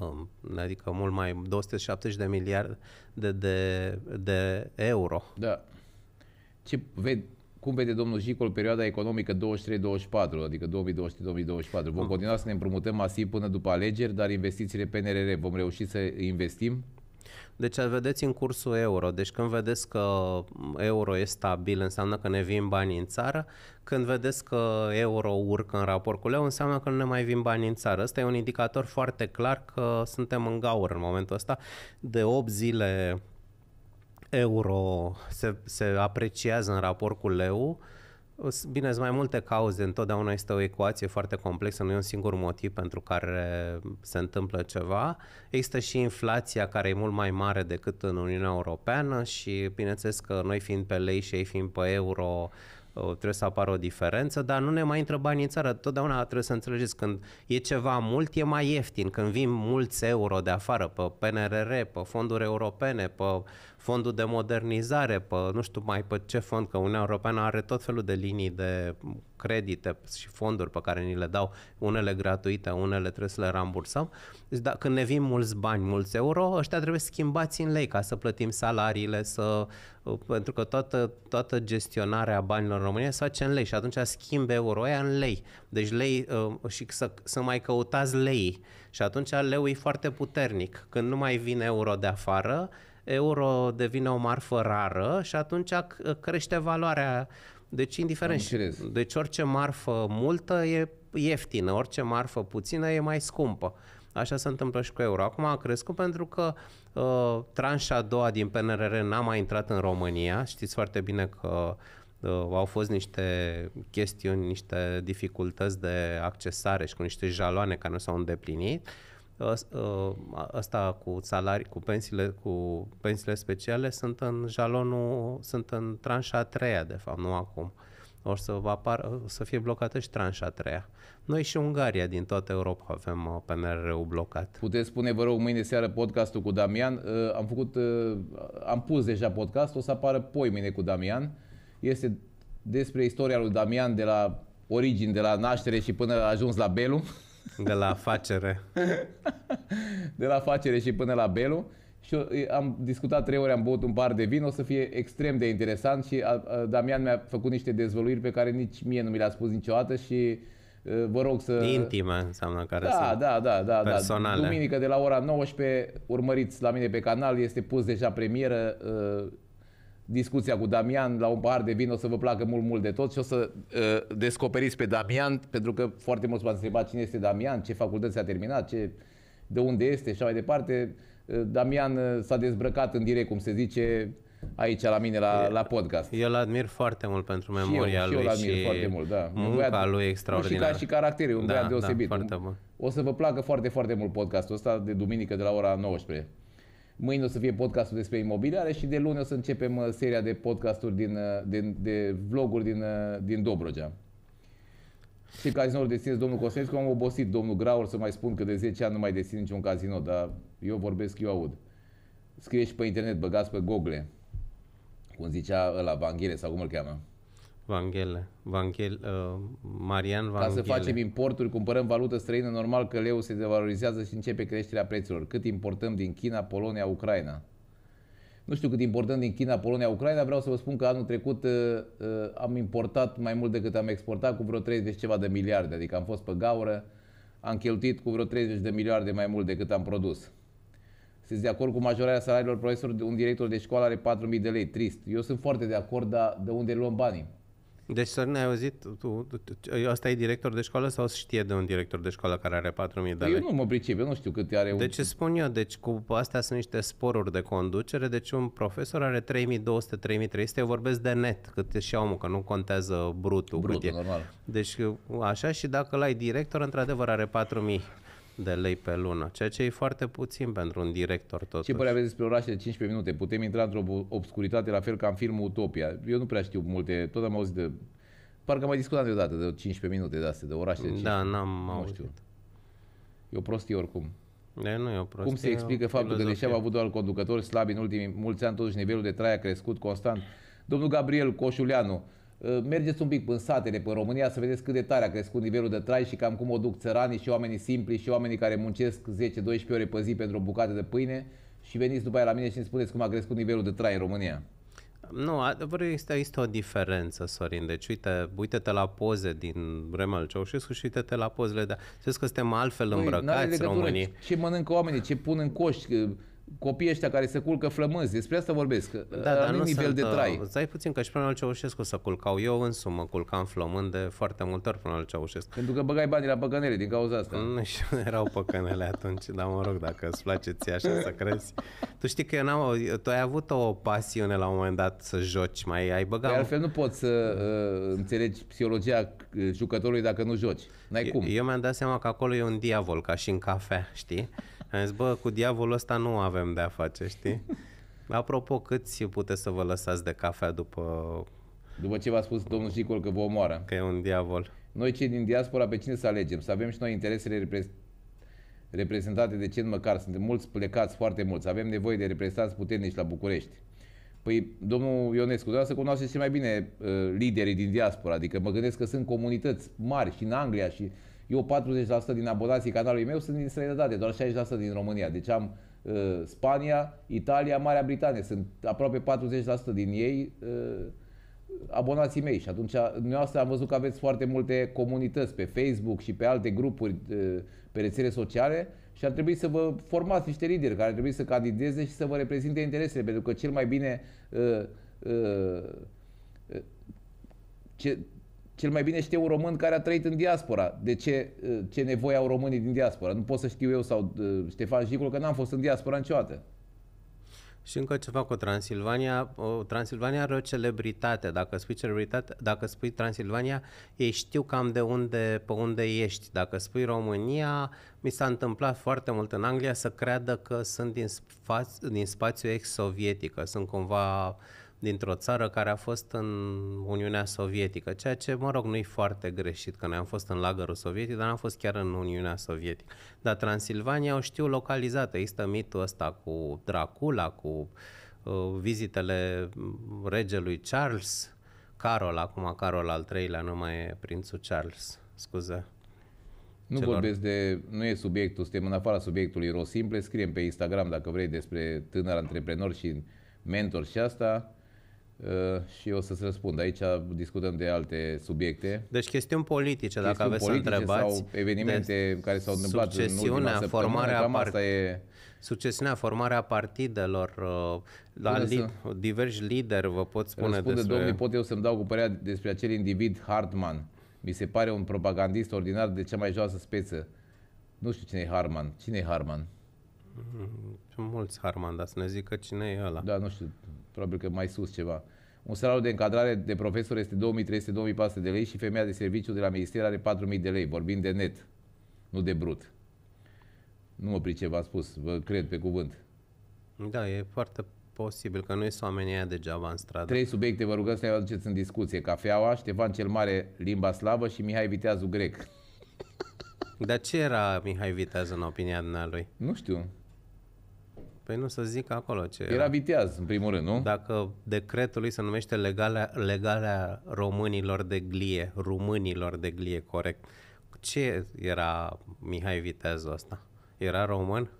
Um, adică mult mai 270 de miliarde de, de, de euro. Da. Ce, vezi, cum vede domnul Jicol perioada economică 23-24, adică 2023-2024? Vom da. continua să ne împrumutăm masiv până după alegeri, dar investițiile PNRR, vom reuși să investim? Deci vedeți în cursul euro. Deci când vedeți că euro e stabil, înseamnă că ne vin bani în țară. Când vedeți că euro urcă în raport cu leu, înseamnă că nu ne mai vin bani în țară. Ăsta e un indicator foarte clar că suntem în gaură în momentul ăsta. De 8 zile euro se, se apreciază în raport cu leu, Bine, sunt mai multe cauze, întotdeauna este o ecuație foarte complexă, nu e un singur motiv pentru care se întâmplă ceva. Există și inflația care e mult mai mare decât în Uniunea Europeană și bineînțeles că noi fiind pe lei și ei fiind pe euro, trebuie să apară o diferență, dar nu ne mai banii în țară. Totdeauna trebuie să înțelegeți când e ceva mult, e mai ieftin. Când vin mulți euro de afară pe PNRR, pe fonduri europene, pe fondul de modernizare, pe nu știu mai pe ce fond, că Uniunea Europeană are tot felul de linii de credite și fonduri pe care ni le dau, unele gratuite, unele trebuie să le rambursăm. Deci da, când ne vin mulți bani, mulți euro, ăștia trebuie schimbați în lei ca să plătim salariile, să, uh, pentru că toată, toată gestionarea banilor în România se face în lei și atunci schimbe euro aia în lei. Deci lei uh, și să, să mai căutați lei și atunci leu e foarte puternic. Când nu mai vine euro de afară, euro devine o marfă rară și atunci uh, crește valoarea. Deci indiferent. Deci orice marfă multă e ieftină, orice marfă puțină e mai scumpă. Așa se întâmplă și cu euro. Acum a crescut pentru că uh, tranșa a doua din PNRR n-a mai intrat în România. Știți foarte bine că uh, au fost niște chestiuni, niște dificultăți de accesare și cu niște jaloane care nu s-au îndeplinit. Ă, ăsta cu salarii, cu pensiile, cu pensiile speciale sunt în jalonul, sunt în tranșa a treia, de fapt, nu acum. O să, apar, o să fie blocată și tranșa a treia. Noi și Ungaria din toată Europa avem ă, PNR-ul blocat. Puteți spune, vă rog, mâine seară podcastul cu Damian. Ă, am făcut, am pus deja podcastul, o să apară poi mâine cu Damian. Este despre istoria lui Damian de la origini, de la naștere și până a ajuns la Belum. De la afacere. de la afacere și până la Belu. Și am discutat trei ore, am băut un par de vin, o să fie extrem de interesant și Damian mi-a făcut niște dezvăluiri pe care nici mie nu mi le-a spus niciodată și vă rog să... Intime înseamnă care da, sunt da, da, da, personale. Da. Duminică de la ora 19 urmăriți la mine pe canal, este pus deja premieră discuția cu Damian la un pahar de vin o să vă placă mult, mult de tot și o să uh, descoperiți pe Damian, pentru că foarte mulți v ați întrebat cine este Damian, ce facultăți a terminat, ce, de unde este și mai departe. Uh, Damian uh, s-a dezbrăcat în direct, cum se zice, aici la mine la, la podcast. Eu îl admir foarte mult pentru memoria și eu, lui și, eu și foarte mult, da. munca băiat, lui extraordinar. Și, ca, și caracterul, un da, băiat da, deosebit. Da, foarte bun. O să vă placă foarte, foarte mult podcastul ăsta de duminică de la ora 19. Mâine o să fie podcastul despre imobiliare și de luni o să începem uh, seria de podcasturi din, uh, din de vloguri din, uh, din Dobrogea. Și cazinouri dețineți domnul Cosminescu, am obosit domnul Graur să mai spun că de 10 ani nu mai dețin niciun casino, dar eu vorbesc, eu aud. Scrie și pe internet, băgați pe Google, cum zicea la Vanghele sau cum îl cheamă. Vanghele. Vanghel, uh, Marian Vanghele. Ca să facem importuri, cumpărăm valută străină, normal că leu se devalorizează și începe creșterea prețurilor. Cât importăm din China, Polonia, Ucraina? Nu știu cât importăm din China, Polonia, Ucraina, vreau să vă spun că anul trecut uh, uh, am importat mai mult decât am exportat cu vreo 30 ceva de miliarde, adică am fost pe gaură, am cheltuit cu vreo 30 de miliarde mai mult decât am produs. Sunt de acord cu majorarea salariilor profesorilor, un director de școală are 4.000 de lei, trist. Eu sunt foarte de acord, dar de unde luăm banii? Deci, Sorin, ai auzit, tu, ăsta e director de școală sau știe de un director de școală care are 4.000 de păi, lei? Eu nu mă pricep, eu nu știu cât are. Deci, un... spun eu, deci cu astea sunt niște sporuri de conducere, deci un profesor are 3.200-3.300, eu vorbesc de net, cât e și omul, că nu contează brutul. Brutul, normal. Deci, așa și dacă l-ai director, într-adevăr are 4.000 de lei pe lună, ceea ce e foarte puțin pentru un director totuși. Ce părere aveți despre orașe de 15 minute? Putem intra într-o obscuritate la fel ca în filmul Utopia. Eu nu prea știu multe, tot am auzit de... Parcă am mai discutat dată de 15 minute de astea, de orașe de 15 Da, n-am nu auzit. Știu. E o prostie oricum. De, nu e o prostie, Cum se explică faptul filozofie. că deși am avut doar conducători slabi în ultimii mulți ani, totuși nivelul de trai a crescut constant? Domnul Gabriel Coșuleanu, Ă, mergeți un pic în satele pe România să vedeți cât de tare a crescut nivelul de trai și cam cum o duc țăranii și oamenii simpli și oamenii care muncesc 10-12 ore pe zi pentru o bucată de pâine și veniți după aia la mine și îmi spuneți cum a crescut nivelul de trai în România. Nu, adevărul este, este o diferență, Sorin. Deci, uite, uite-te la poze din Remel Ceaușescu și uite-te la pozele de... Știți că suntem altfel păi, îmbrăcați românii. Ce mănâncă oamenii, ce pun în coș, copiii ăștia care se culcă flămânzi, despre asta vorbesc, da, dar nu nivel sunt, de uh, trai. Stai puțin că și până la Ceaușescu să culcau. Eu însumi mă culcam flămând de foarte multe ori până la Ceaușescu. Pentru că băgai banii la păcănele din cauza asta. Nu știu, erau păcănele atunci, dar mă rog, dacă îți place ție așa să crezi. Tu știi că eu n-am, tu ai avut o pasiune la un moment dat să joci, mai ai băgat... De păi altfel nu poți să uh, înțelegi psihologia jucătorului dacă nu joci. N-ai eu, cum. Eu mi-am dat seama că acolo e un diavol, ca și în cafea, știi? Am zis, bă, cu diavolul ăsta nu avem de a face, știi? Apropo, câți puteți să vă lăsați de cafea după... După ce v-a spus domnul Jicol că vă omoară. Că e un diavol. Noi cei din diaspora pe cine să alegem? Să avem și noi interesele repre- reprezentate de ce măcar. sunt mulți plecați, foarte mulți. Avem nevoie de reprezentanți puternici la București. Păi, domnul Ionescu, doar să cunoașteți și mai bine uh, liderii din diaspora. Adică mă gândesc că sunt comunități mari și în Anglia și eu 40% din abonații canalului meu sunt din străinătate, doar 60% din România. Deci am uh, Spania, Italia, Marea Britanie. Sunt aproape 40% din ei uh, abonații mei. Și atunci, dumneavoastră am văzut că aveți foarte multe comunități pe Facebook și pe alte grupuri, uh, pe rețele sociale și ar trebui să vă formați niște lideri care ar trebui să candideze și să vă reprezinte interesele, pentru că cel mai bine uh, uh, ce, cel mai bine știe un român care a trăit în diaspora. De ce, ă, ce nevoie au românii din diaspora? Nu pot să știu eu sau ă, Ștefan Jicul că n-am fost în diaspora niciodată. Și încă ceva cu Transilvania. Transilvania are o celebritate. Dacă spui celebritate, dacă spui Transilvania, ei știu cam de unde, pe unde ești. Dacă spui România, mi s-a întâmplat foarte mult în Anglia să creadă că sunt din, spa- din spațiu ex-sovietic, că sunt cumva uh, dintr-o țară care a fost în Uniunea Sovietică, ceea ce, mă rog, nu-i foarte greșit, că noi am fost în lagărul sovietic, dar am fost chiar în Uniunea Sovietică. Dar Transilvania o știu localizată. Există mitul ăsta cu Dracula, cu uh, vizitele regelui Charles, Carol, acum Carol al III-lea, nu mai e prințul Charles, scuze. Nu celor... vorbesc de, nu e subiectul, suntem în afara subiectului rosimple, scriem pe Instagram dacă vrei despre tânăr antreprenor și mentor și asta. Uh, și o să-ți răspund. Aici discutăm de alte subiecte. Deci chestiuni politice, dacă chestiuni aveți politice să întrebați. sau evenimente deci, care s-au întâmplat în ultima formarea cam part- asta e... Succesiunea, formarea partidelor, uh, la li- să... diversi lideri, vă pot spune Răspunde, despre... domnule, pot eu să-mi dau cu părerea despre acel individ Hartman. Mi se pare un propagandist ordinar de cea mai joasă speță. Nu știu cine e Hartman. Cine e Sunt Mulți Harman, dar să ne zică cine e ăla. Da, nu știu probabil că mai sus ceva. Un salariu de încadrare de profesor este 2300-2400 de lei și femeia de serviciu de la minister are 4000 de lei, vorbind de net, nu de brut. Nu mă pricep, v-am spus, vă cred pe cuvânt. Da, e foarte posibil că nu e oamenii aia degeaba în stradă. Trei subiecte vă rugăm să le aduceți în discuție. Cafeaua, Ștefan cel Mare, limba slavă și Mihai Viteazu grec. Dar ce era Mihai Viteazu în opinia lui? Nu știu. Păi nu să zic acolo ce era. Era viteaz, în primul rând, nu? Dacă decretul lui se numește legalea, legalea românilor de glie, românilor de glie, corect. Ce era Mihai Viteazul ăsta? Era român?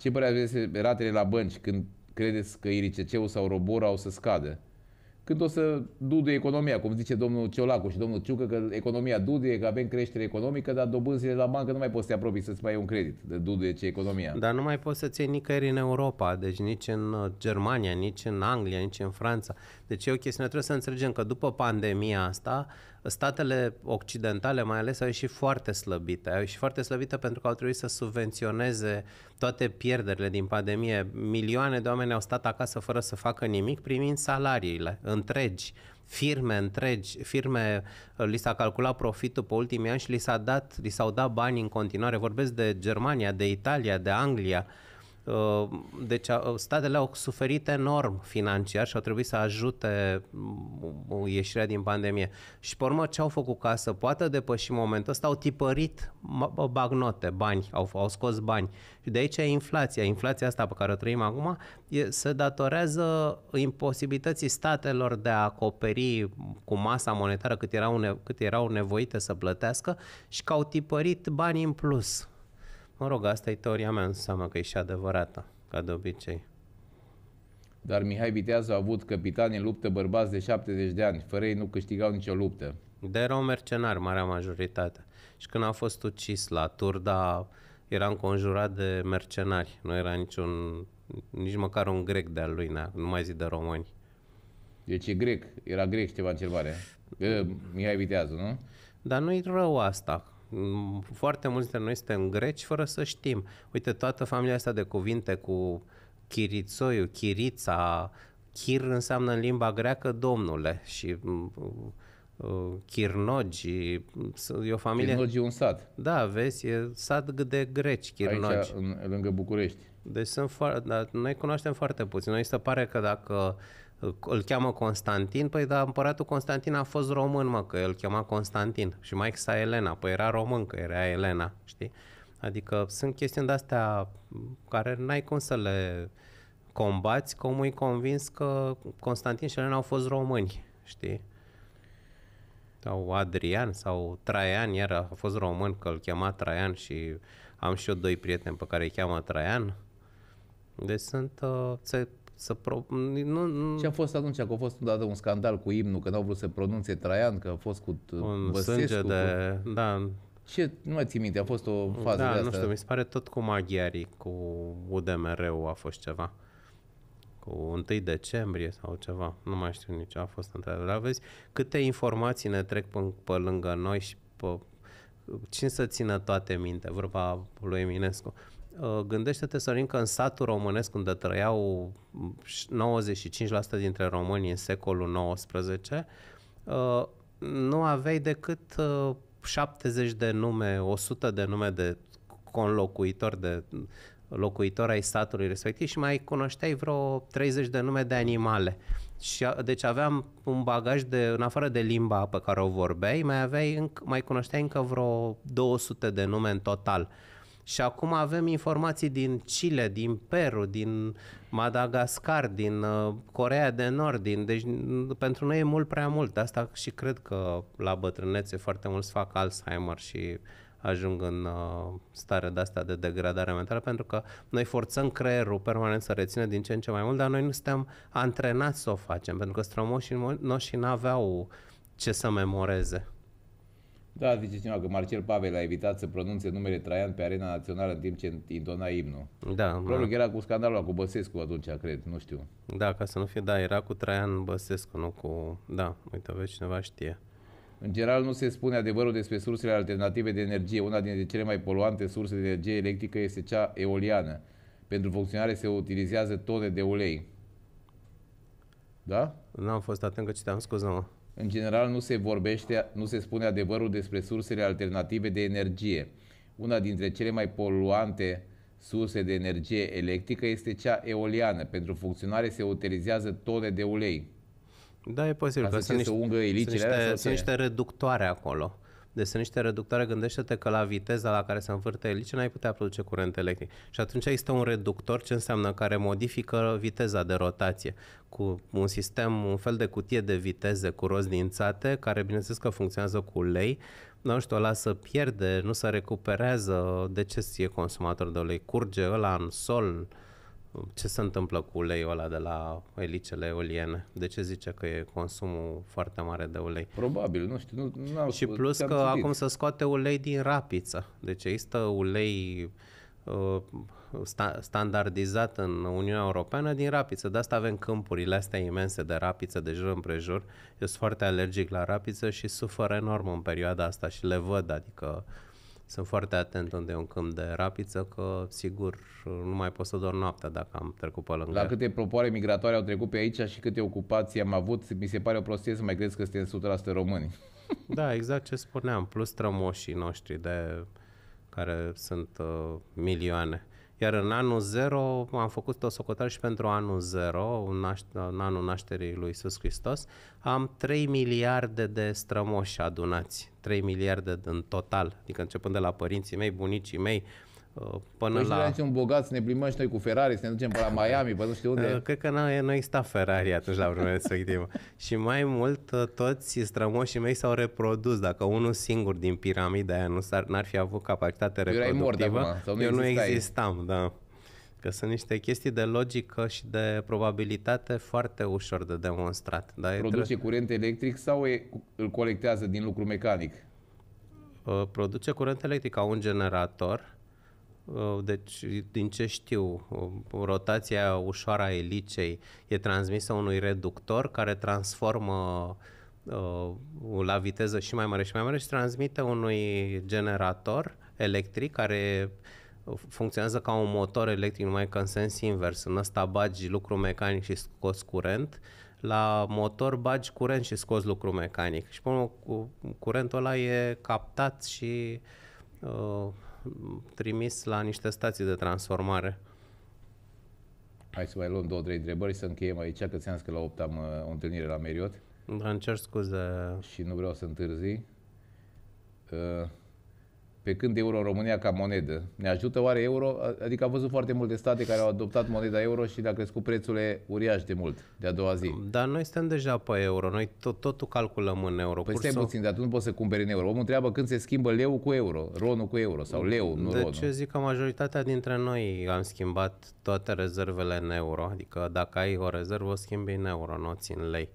Ce părere aveți ratele la bănci când credeți că IRCC-ul sau Robor au să scadă? când o să dude economia, cum zice domnul Ciolacu și domnul Ciucă, că economia dude, că avem creștere economică, dar dobânzile la bancă nu mai poți să te apropii să-ți mai un credit de dude ce economia. Dar nu mai poți să-ți iei nicăieri în Europa, deci nici în uh, Germania, nici în Anglia, nici în Franța. Deci e o chestiune, trebuie să înțelegem că după pandemia asta, statele occidentale mai ales au ieșit foarte slăbite. Au ieșit foarte slăbite pentru că au trebuit să subvenționeze toate pierderile din pandemie. Milioane de oameni au stat acasă fără să facă nimic primind salariile întregi firme întregi, firme uh, li s-a calculat profitul pe ultimii ani și li, s-a dat, li s-au dat bani în continuare. Vorbesc de Germania, de Italia, de Anglia, Uh, deci uh, statele au suferit enorm financiar și au trebuit să ajute mm, mm, ieșirea din pandemie. Și pe urmă ce au făcut ca să poată depăși momentul ăsta? Au tipărit bagnote, bani, au, au scos bani. Și de aici e inflația. Inflația asta pe care o trăim acum e, se datorează imposibilității statelor de a acoperi cu masa monetară cât erau, ne, cât erau nevoite să plătească și că au tipărit bani în plus Mă rog, asta e teoria mea, înseamnă că e și adevărată, ca de obicei. Dar Mihai Viteazu a avut capitani în luptă bărbați de 70 de ani, fără ei nu câștigau nicio luptă. De erau mercenari, marea majoritate. Și când a fost ucis la Turda, era înconjurat de mercenari, nu era niciun, nici măcar un grec de-al lui, nu mai zic de români. Deci e grec, era grec Ștefan cel Mare. Mihai Viteazu, nu? Dar nu-i rău asta, Mm, foarte mulți dintre noi suntem greci fără să știm. Uite, toată familia asta de cuvinte cu chirițoiu, chirița, chir înseamnă în limba greacă domnule și mm, mm, Chirnogi, e o familie... Chirnogi e un sat. Da, vezi, e sat de greci, Chirnogi. Aici, în, lângă București. Deci sunt foarte... Da, noi cunoaștem foarte puțin. Noi se pare că dacă îl cheamă Constantin, păi da, împăratul Constantin a fost român, mă, că îl chema Constantin și mai sa Elena, păi era român, că era Elena, știi? Adică sunt chestiuni de-astea care n-ai cum să le combați, că omul e convins că Constantin și Elena au fost români, știi? Sau Adrian sau Traian, era, a fost român, că îl chema Traian și am și eu doi prieteni pe care îi cheamă Traian. Deci sunt, uh, se să pro... nu, nu... Ce a fost atunci? Că a fost odată un scandal cu imnul, că n-au vrut să pronunțe Traian, că a fost cu un Băsescu, sânge de... Cu... Da. Ce? Nu mai țin minte, a fost o da, fază da, de asta. nu știu, mi se pare tot cu maghiarii, cu UDMR-ul a fost ceva. Cu 1 decembrie sau ceva, nu mai știu nici, a fost întrebarea. Vezi câte informații ne trec pe, pe lângă noi și pe... Cine să țină toate minte? Vorba lui Eminescu. Ă, gândește-te, Sorin, că în satul românesc, unde trăiau 95% dintre români în secolul XIX, ă, nu aveai decât 70 ă, de nume, 100 de nume de conlocuitori, de locuitori ai satului respectiv și mai cunoșteai vreo 30 de nume de animale. Și, deci aveam un bagaj de, în afară de limba pe care o vorbeai, mai, aveai, mai cunoșteai încă vreo 200 de nume în total. Uh, și acum avem informații din Chile, din Peru, din Madagascar, din uh, Corea de Nord, din... deci pentru noi e mult prea mult. De asta și cred că la bătrânețe foarte se fac Alzheimer și ajung în uh, stare de asta de degradare mentală, pentru că noi forțăm creierul permanent să rețină din ce în ce mai mult, dar noi nu suntem antrenați să o facem, pentru că strămoșii noștri nu aveau ce să memoreze. Da, zice cineva că Marcel Pavel a evitat să pronunțe numele Traian pe arena națională în timp ce intona imnul. Da. Probabil da. că era cu scandalul cu Băsescu atunci, cred, nu știu. Da, ca să nu fie, da, era cu Traian Băsescu, nu cu... Da, uite, vezi, cineva știe. În general nu se spune adevărul despre sursele alternative de energie. Una dintre cele mai poluante surse de energie electrică este cea eoliană. Pentru funcționare se utilizează tone de ulei. Da? Nu am fost atent că citeam, scuză-mă. În general, nu se vorbește, nu se spune adevărul despre sursele alternative de energie. Una dintre cele mai poluante surse de energie electrică este cea eoliană. Pentru funcționare se utilizează tone de ulei. Da, e posibil. Ca că să niște, ungă sunt niște, sunt niște reductoare acolo sunt niște reductoare, gândește-te că la viteza la care se învârte elice n-ai putea produce curent electric. Și atunci este un reductor, ce înseamnă care modifică viteza de rotație cu un sistem, un fel de cutie de viteze cu roți dințate, care bineînțeles că funcționează cu ulei, nu știu, o să pierde, nu se recuperează, de ce e consumator de ulei? Curge ăla în sol, ce se întâmplă cu uleiul ăla de la elicele eoliene? De ce zice că e consumul foarte mare de ulei? Probabil, nu știu. Nu, n-au, și plus că țintit. acum se scoate ulei din rapiță. Deci există ulei uh, sta- standardizat în Uniunea Europeană din rapiță. De asta avem câmpurile astea imense de rapiță de jur împrejur. Eu sunt foarte alergic la rapiță și sufăr enorm în perioada asta și le văd, adică uh, sunt foarte atent unde e un câmp de rapiță, că sigur nu mai pot să dorm noaptea dacă am trecut pe lângă. La câte propoare migratoare au trecut pe aici și câte ocupații am avut, mi se pare o prostie să mai crezi că suntem 100% români. Da, exact ce spuneam, plus strămoșii noștri de care sunt uh, milioane. Iar în anul 0 am făcut o socotare și pentru anul 0, în, în anul nașterii lui Iisus Hristos, am 3 miliarde de strămoși adunați, 3 miliarde în total, adică începând de la părinții mei, bunicii mei, uh, Uh, până păi la... Păi un bogat să ne plimbăm și noi cu Ferrari, să ne ducem pe la Miami, pe nu știu unde. Uh, cred că nu exista Ferrari atunci la vremea respectivă. și mai mult, uh, toți strămoșii mei s-au reprodus. Dacă unul singur din piramida aia nu s-ar, n-ar fi avut capacitate reproductivă, eu, acum, nu, eu nu existam, da. Că sunt niște chestii de logică și de probabilitate foarte ușor de demonstrat. Da? Produce tre- curent electric sau e, îl colectează din lucru mecanic? Produce curent electric, au un generator Uh, deci, din ce știu, uh, rotația ușoară a elicei e transmisă unui reductor care transformă uh, la viteză și mai mare și mai mare și transmite unui generator electric care funcționează ca un motor electric, numai că în sens invers. În ăsta bagi lucru mecanic și scoți curent, la motor bagi curent și scoți lucru mecanic. Și până curentul ăla e captat și uh, trimis la niște stații de transformare. Hai să mai luăm două, trei întrebări să încheiem aici, că ți-am că la 8 am uh, o întâlnire la Meriot. Dar îmi cer scuze. Și nu vreau să întârzi. Uh, pe când euro în România ca monedă. Ne ajută oare euro? Adică am văzut foarte multe state care au adoptat moneda euro și le-a crescut prețurile uriaș de mult de a doua zi. Dar noi suntem deja pe euro, noi tot, totul calculăm în euro. Păi stai puțin, dar tu nu poți să cumperi în euro. Omul întreabă când se schimbă leu cu euro, ronul cu euro sau leu, nu De ronul. ce zic că majoritatea dintre noi am schimbat toate rezervele în euro, adică dacă ai o rezervă, o schimbi în euro, nu țin lei.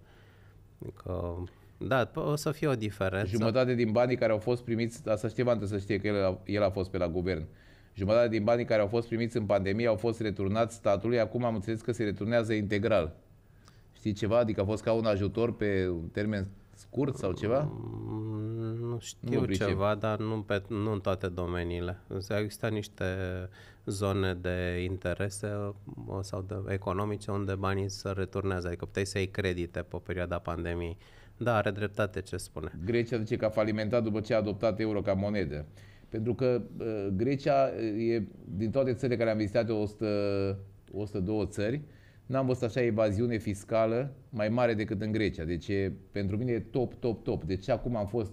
Adică... Da, o să fie o diferență. Jumătate din banii care au fost primiți, asta Ștevan să știe că el a, el a fost pe la guvern. Jumătate din banii care au fost primiți în pandemie au fost returnați statului, acum am înțeles că se returnează integral. Știi ceva? Adică a fost ca un ajutor pe un termen scurt sau ceva? Mm, nu știu nu ceva, dar nu, pe, nu în toate domeniile. Există niște zone de interese uh, sau de economice unde banii se returnează, adică puteai să iei credite pe perioada pandemiei. Da, are dreptate ce spune. Grecia zice că a falimentat după ce a adoptat euro ca monedă. Pentru că uh, Grecia e, din toate țările care am vizitat, 100, 102 țări, n-am văzut așa evaziune fiscală mai mare decât în Grecia. Deci e, pentru mine e top, top, top. Deci acum am fost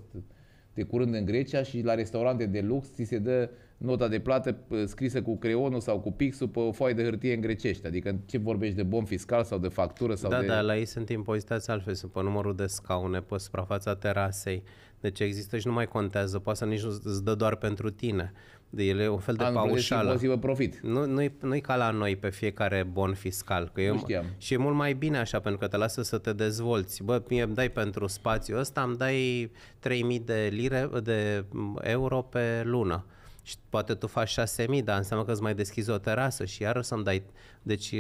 de curând în Grecia și la restaurante de lux ți se dă nota de plată scrisă cu creionul sau cu pixul pe o foaie de hârtie în grecești. Adică ce vorbești de bon fiscal sau de factură? Sau da, de... da, la ei sunt impozitați altfel, sunt pe numărul de scaune, pe suprafața terasei. Deci există și nu mai contează, poate să nici îți dă doar pentru tine. De ele e un fel de Anul paușală. Și profit. Nu, nu-i, nu-i ca la noi pe fiecare bon fiscal. Că eu, știam. Și e mult mai bine așa, pentru că te lasă să te dezvolți. Bă, mie îmi dai pentru spațiu ăsta, îmi dai 3000 de lire, de euro pe lună și poate tu faci 6.000, dar înseamnă că îți mai deschizi o terasă și iar să-mi dai... Deci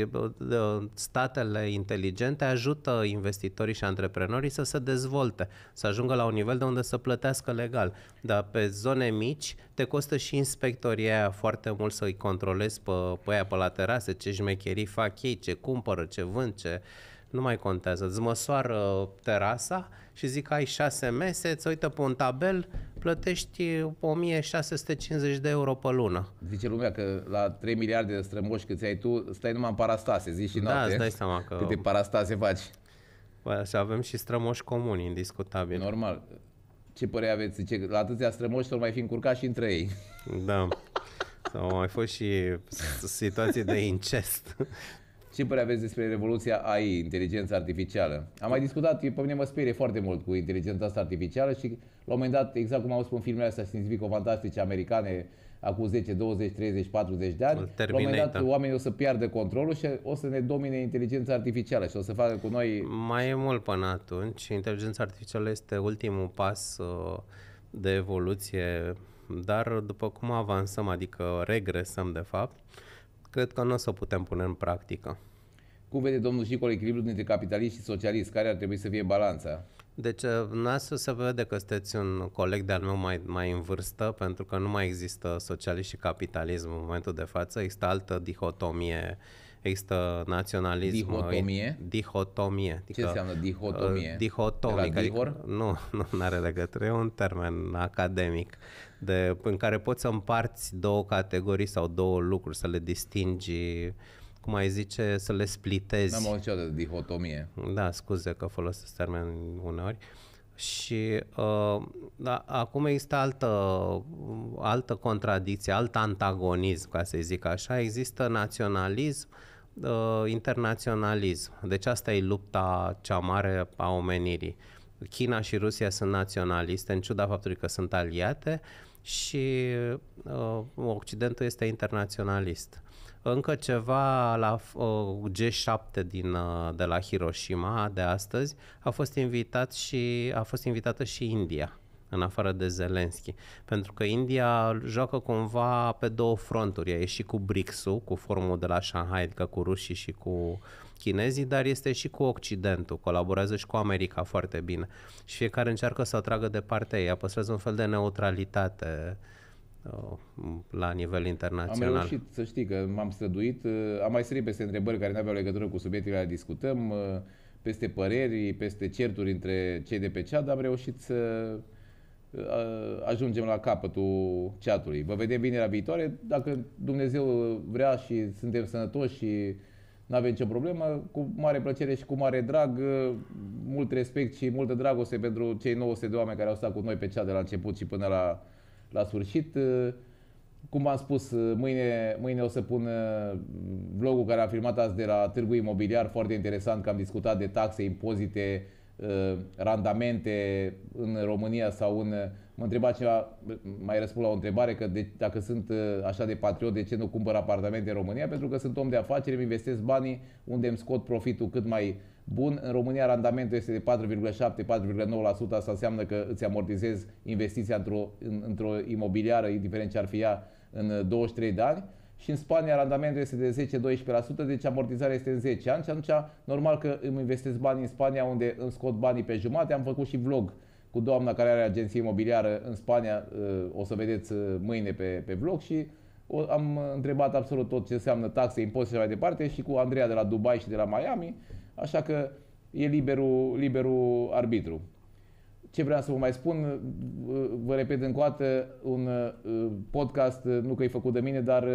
statele inteligente ajută investitorii și antreprenorii să se dezvolte, să ajungă la un nivel de unde să plătească legal. Dar pe zone mici te costă și inspectoria aia foarte mult să-i controlezi pe, pe aia pe la terase, ce șmecherii fac ei, ce cumpără, ce vând, ce nu mai contează. Îți măsoară terasa și zic ai șase mese, îți uită pe un tabel, plătești 1650 de euro pe lună. Zice lumea că la 3 miliarde de strămoși câți ai tu, stai numai în parastase, zici și da, noapte. Da, dai seama că... Câte parastase faci. Bă, și avem și strămoși comuni, indiscutabil. Normal. Ce părere aveți? Zice la atâția strămoși vor mai fi încurcați și între ei. Da. Sau mai fost și situații de incest ce părere aveți despre revoluția AI, inteligența artificială? Am mai discutat, pe mine mă sperie foarte mult cu inteligența asta artificială și la un moment dat, exact cum am spus în filmele astea științifico-fantastice americane, acum 10, 20, 30, 40 de ani, la un moment dat oamenii o să piardă controlul și o să ne domine inteligența artificială și o să facă cu noi... Mai e mult până atunci. Inteligența artificială este ultimul pas uh, de evoluție, dar după cum avansăm, adică regresăm de fapt, cred că nu o să putem pune în practică. Cum vede domnul Șicol echilibrul dintre capitalist și socialist? Care ar trebui să fie balanța? Deci, uh, noastră se vede că sunteți un coleg de-al meu mai, mai în vârstă, pentru că nu mai există socialism și capitalism în momentul de față, există altă dihotomie uh, există naționalism. Uh, dihotomie? Dihotomie. Adică, Ce înseamnă dihotomie? Uh, dihotomic. Adică, nu, nu are legătură. E un termen academic de, în care poți să împarți două categorii sau două lucruri, să le distingi cum ai zice, să le splitezi. N-am auzit de dihotomie. Da, scuze că folosesc termen uneori. Și uh, da, acum există altă, altă contradicție, alt antagonism, ca să zic așa. Există naționalism uh, uh, internaționalism. Deci asta e lupta cea mare a omenirii. China și Rusia sunt naționaliste, în ciuda faptului că sunt aliate, și uh, Occidentul este internaționalist. Încă ceva la uh, G7 din, uh, de la Hiroshima de astăzi a fost invitat și a fost invitată și India în afară de Zelenski. Pentru că India joacă cumva pe două fronturi. A ieșit cu BRICS-ul, cu formul de la Shanghai, ca adică cu rușii și cu chinezii, dar este și cu Occidentul, colaborează și cu America foarte bine. Și fiecare încearcă să atragă de partea ei, păstrează un fel de neutralitate uh, la nivel internațional. Am reușit să știi că m-am străduit, uh, am mai sărit peste întrebări care nu aveau legătură cu subiectele care discutăm, uh, peste păreri, peste certuri între cei de pe cea, dar am reușit să Uh, ajungem la capătul ceatului. Vă vedem vinerea viitoare. Dacă Dumnezeu vrea și suntem sănătoși și nu avem nicio problemă, cu mare plăcere și cu mare drag, uh, mult respect și multă dragoste pentru cei 900 de oameni care au stat cu noi pe cea de la început și până la, la sfârșit. Uh, cum am spus, mâine, mâine o să pun vlogul care a filmat azi de la Târgu Imobiliar, foarte interesant, că am discutat de taxe, impozite, Uh, randamente în România sau în... Uh, mă întreba cineva, mai răspund la o întrebare, că de, dacă sunt uh, așa de patriot, de ce nu cumpăr apartamente în România? Pentru că sunt om de afaceri, îmi investesc banii unde îmi scot profitul cât mai bun. În România randamentul este de 4,7-4,9%, asta înseamnă că îți amortizezi investiția într-o, într-o imobiliară, indiferent ce ar fi ea, în 23 de ani și în Spania randamentul este de 10-12%, deci amortizarea este în 10 ani și atunci normal că îmi investesc bani în Spania unde îmi scot banii pe jumate. Am făcut și vlog cu doamna care are agenție imobiliară în Spania, uh, o să vedeți uh, mâine pe, pe vlog și am întrebat absolut tot ce înseamnă taxe, impozite și mai departe și cu Andreea de la Dubai și de la Miami, așa că e liberul, liberul arbitru ce vreau să vă mai spun, uh, vă repet încă o dată, un podcast, nu că e făcut de mine, dar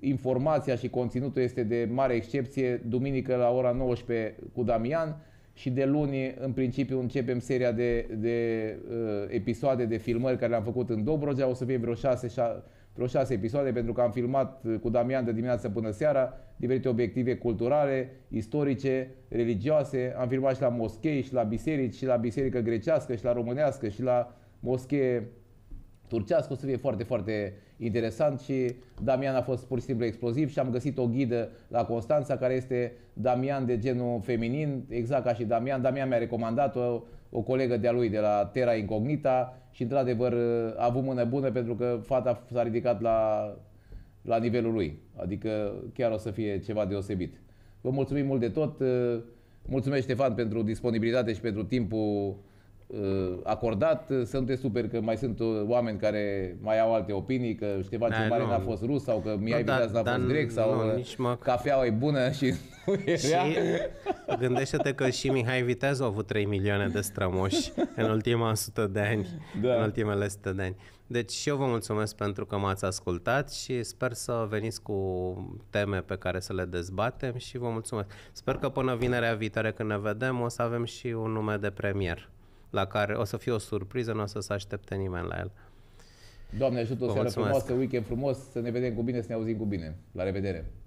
informația și conținutul este de mare excepție, duminică la ora 19 cu Damian și de luni, în principiu, începem seria de, de uh, episoade de filmări care le-am făcut în Dobrogea. O să fie vreo 6, 6, vreo șase episoade pentru că am filmat uh, cu Damian de dimineață până seara diferite obiective culturale, istorice, religioase. Am filmat și la moschei, și la biserici, și la biserică grecească, și la românească, și la moschee turcească. O să fie foarte, foarte interesant și Damian a fost pur și simplu exploziv și am găsit o ghidă la Constanța care este Damian de genul feminin, exact ca și Damian. Damian mi-a recomandat-o, o colegă de-a lui de la Terra Incognita și într-adevăr a avut mână bună pentru că fata s-a ridicat la, la nivelul lui. Adică chiar o să fie ceva deosebit. Vă mulțumim mult de tot. Mulțumesc, Ștefan, pentru disponibilitate și pentru timpul Uh, acordat, să nu te super că mai sunt uh, oameni care mai au alte opinii, că Ștefan da, cel Mare n-a fost rus sau că mi-ai da, n-a fost grec sau nu, uh, nici mă... cafeaua e bună și nu era. Și gândește-te că și Mihai Viteazu a avut 3 milioane de strămoși în ultima 100 de ani, da. în ultimele 100 de ani. Deci și eu vă mulțumesc pentru că m-ați ascultat și sper să veniți cu teme pe care să le dezbatem și vă mulțumesc. Sper că până vinerea viitoare când ne vedem o să avem și un nume de premier la care o să fie o surpriză, nu o să se aștepte nimeni la el. Doamne ajută, o seară frumoasă, weekend frumos, să ne vedem cu bine, să ne auzim cu bine. La revedere!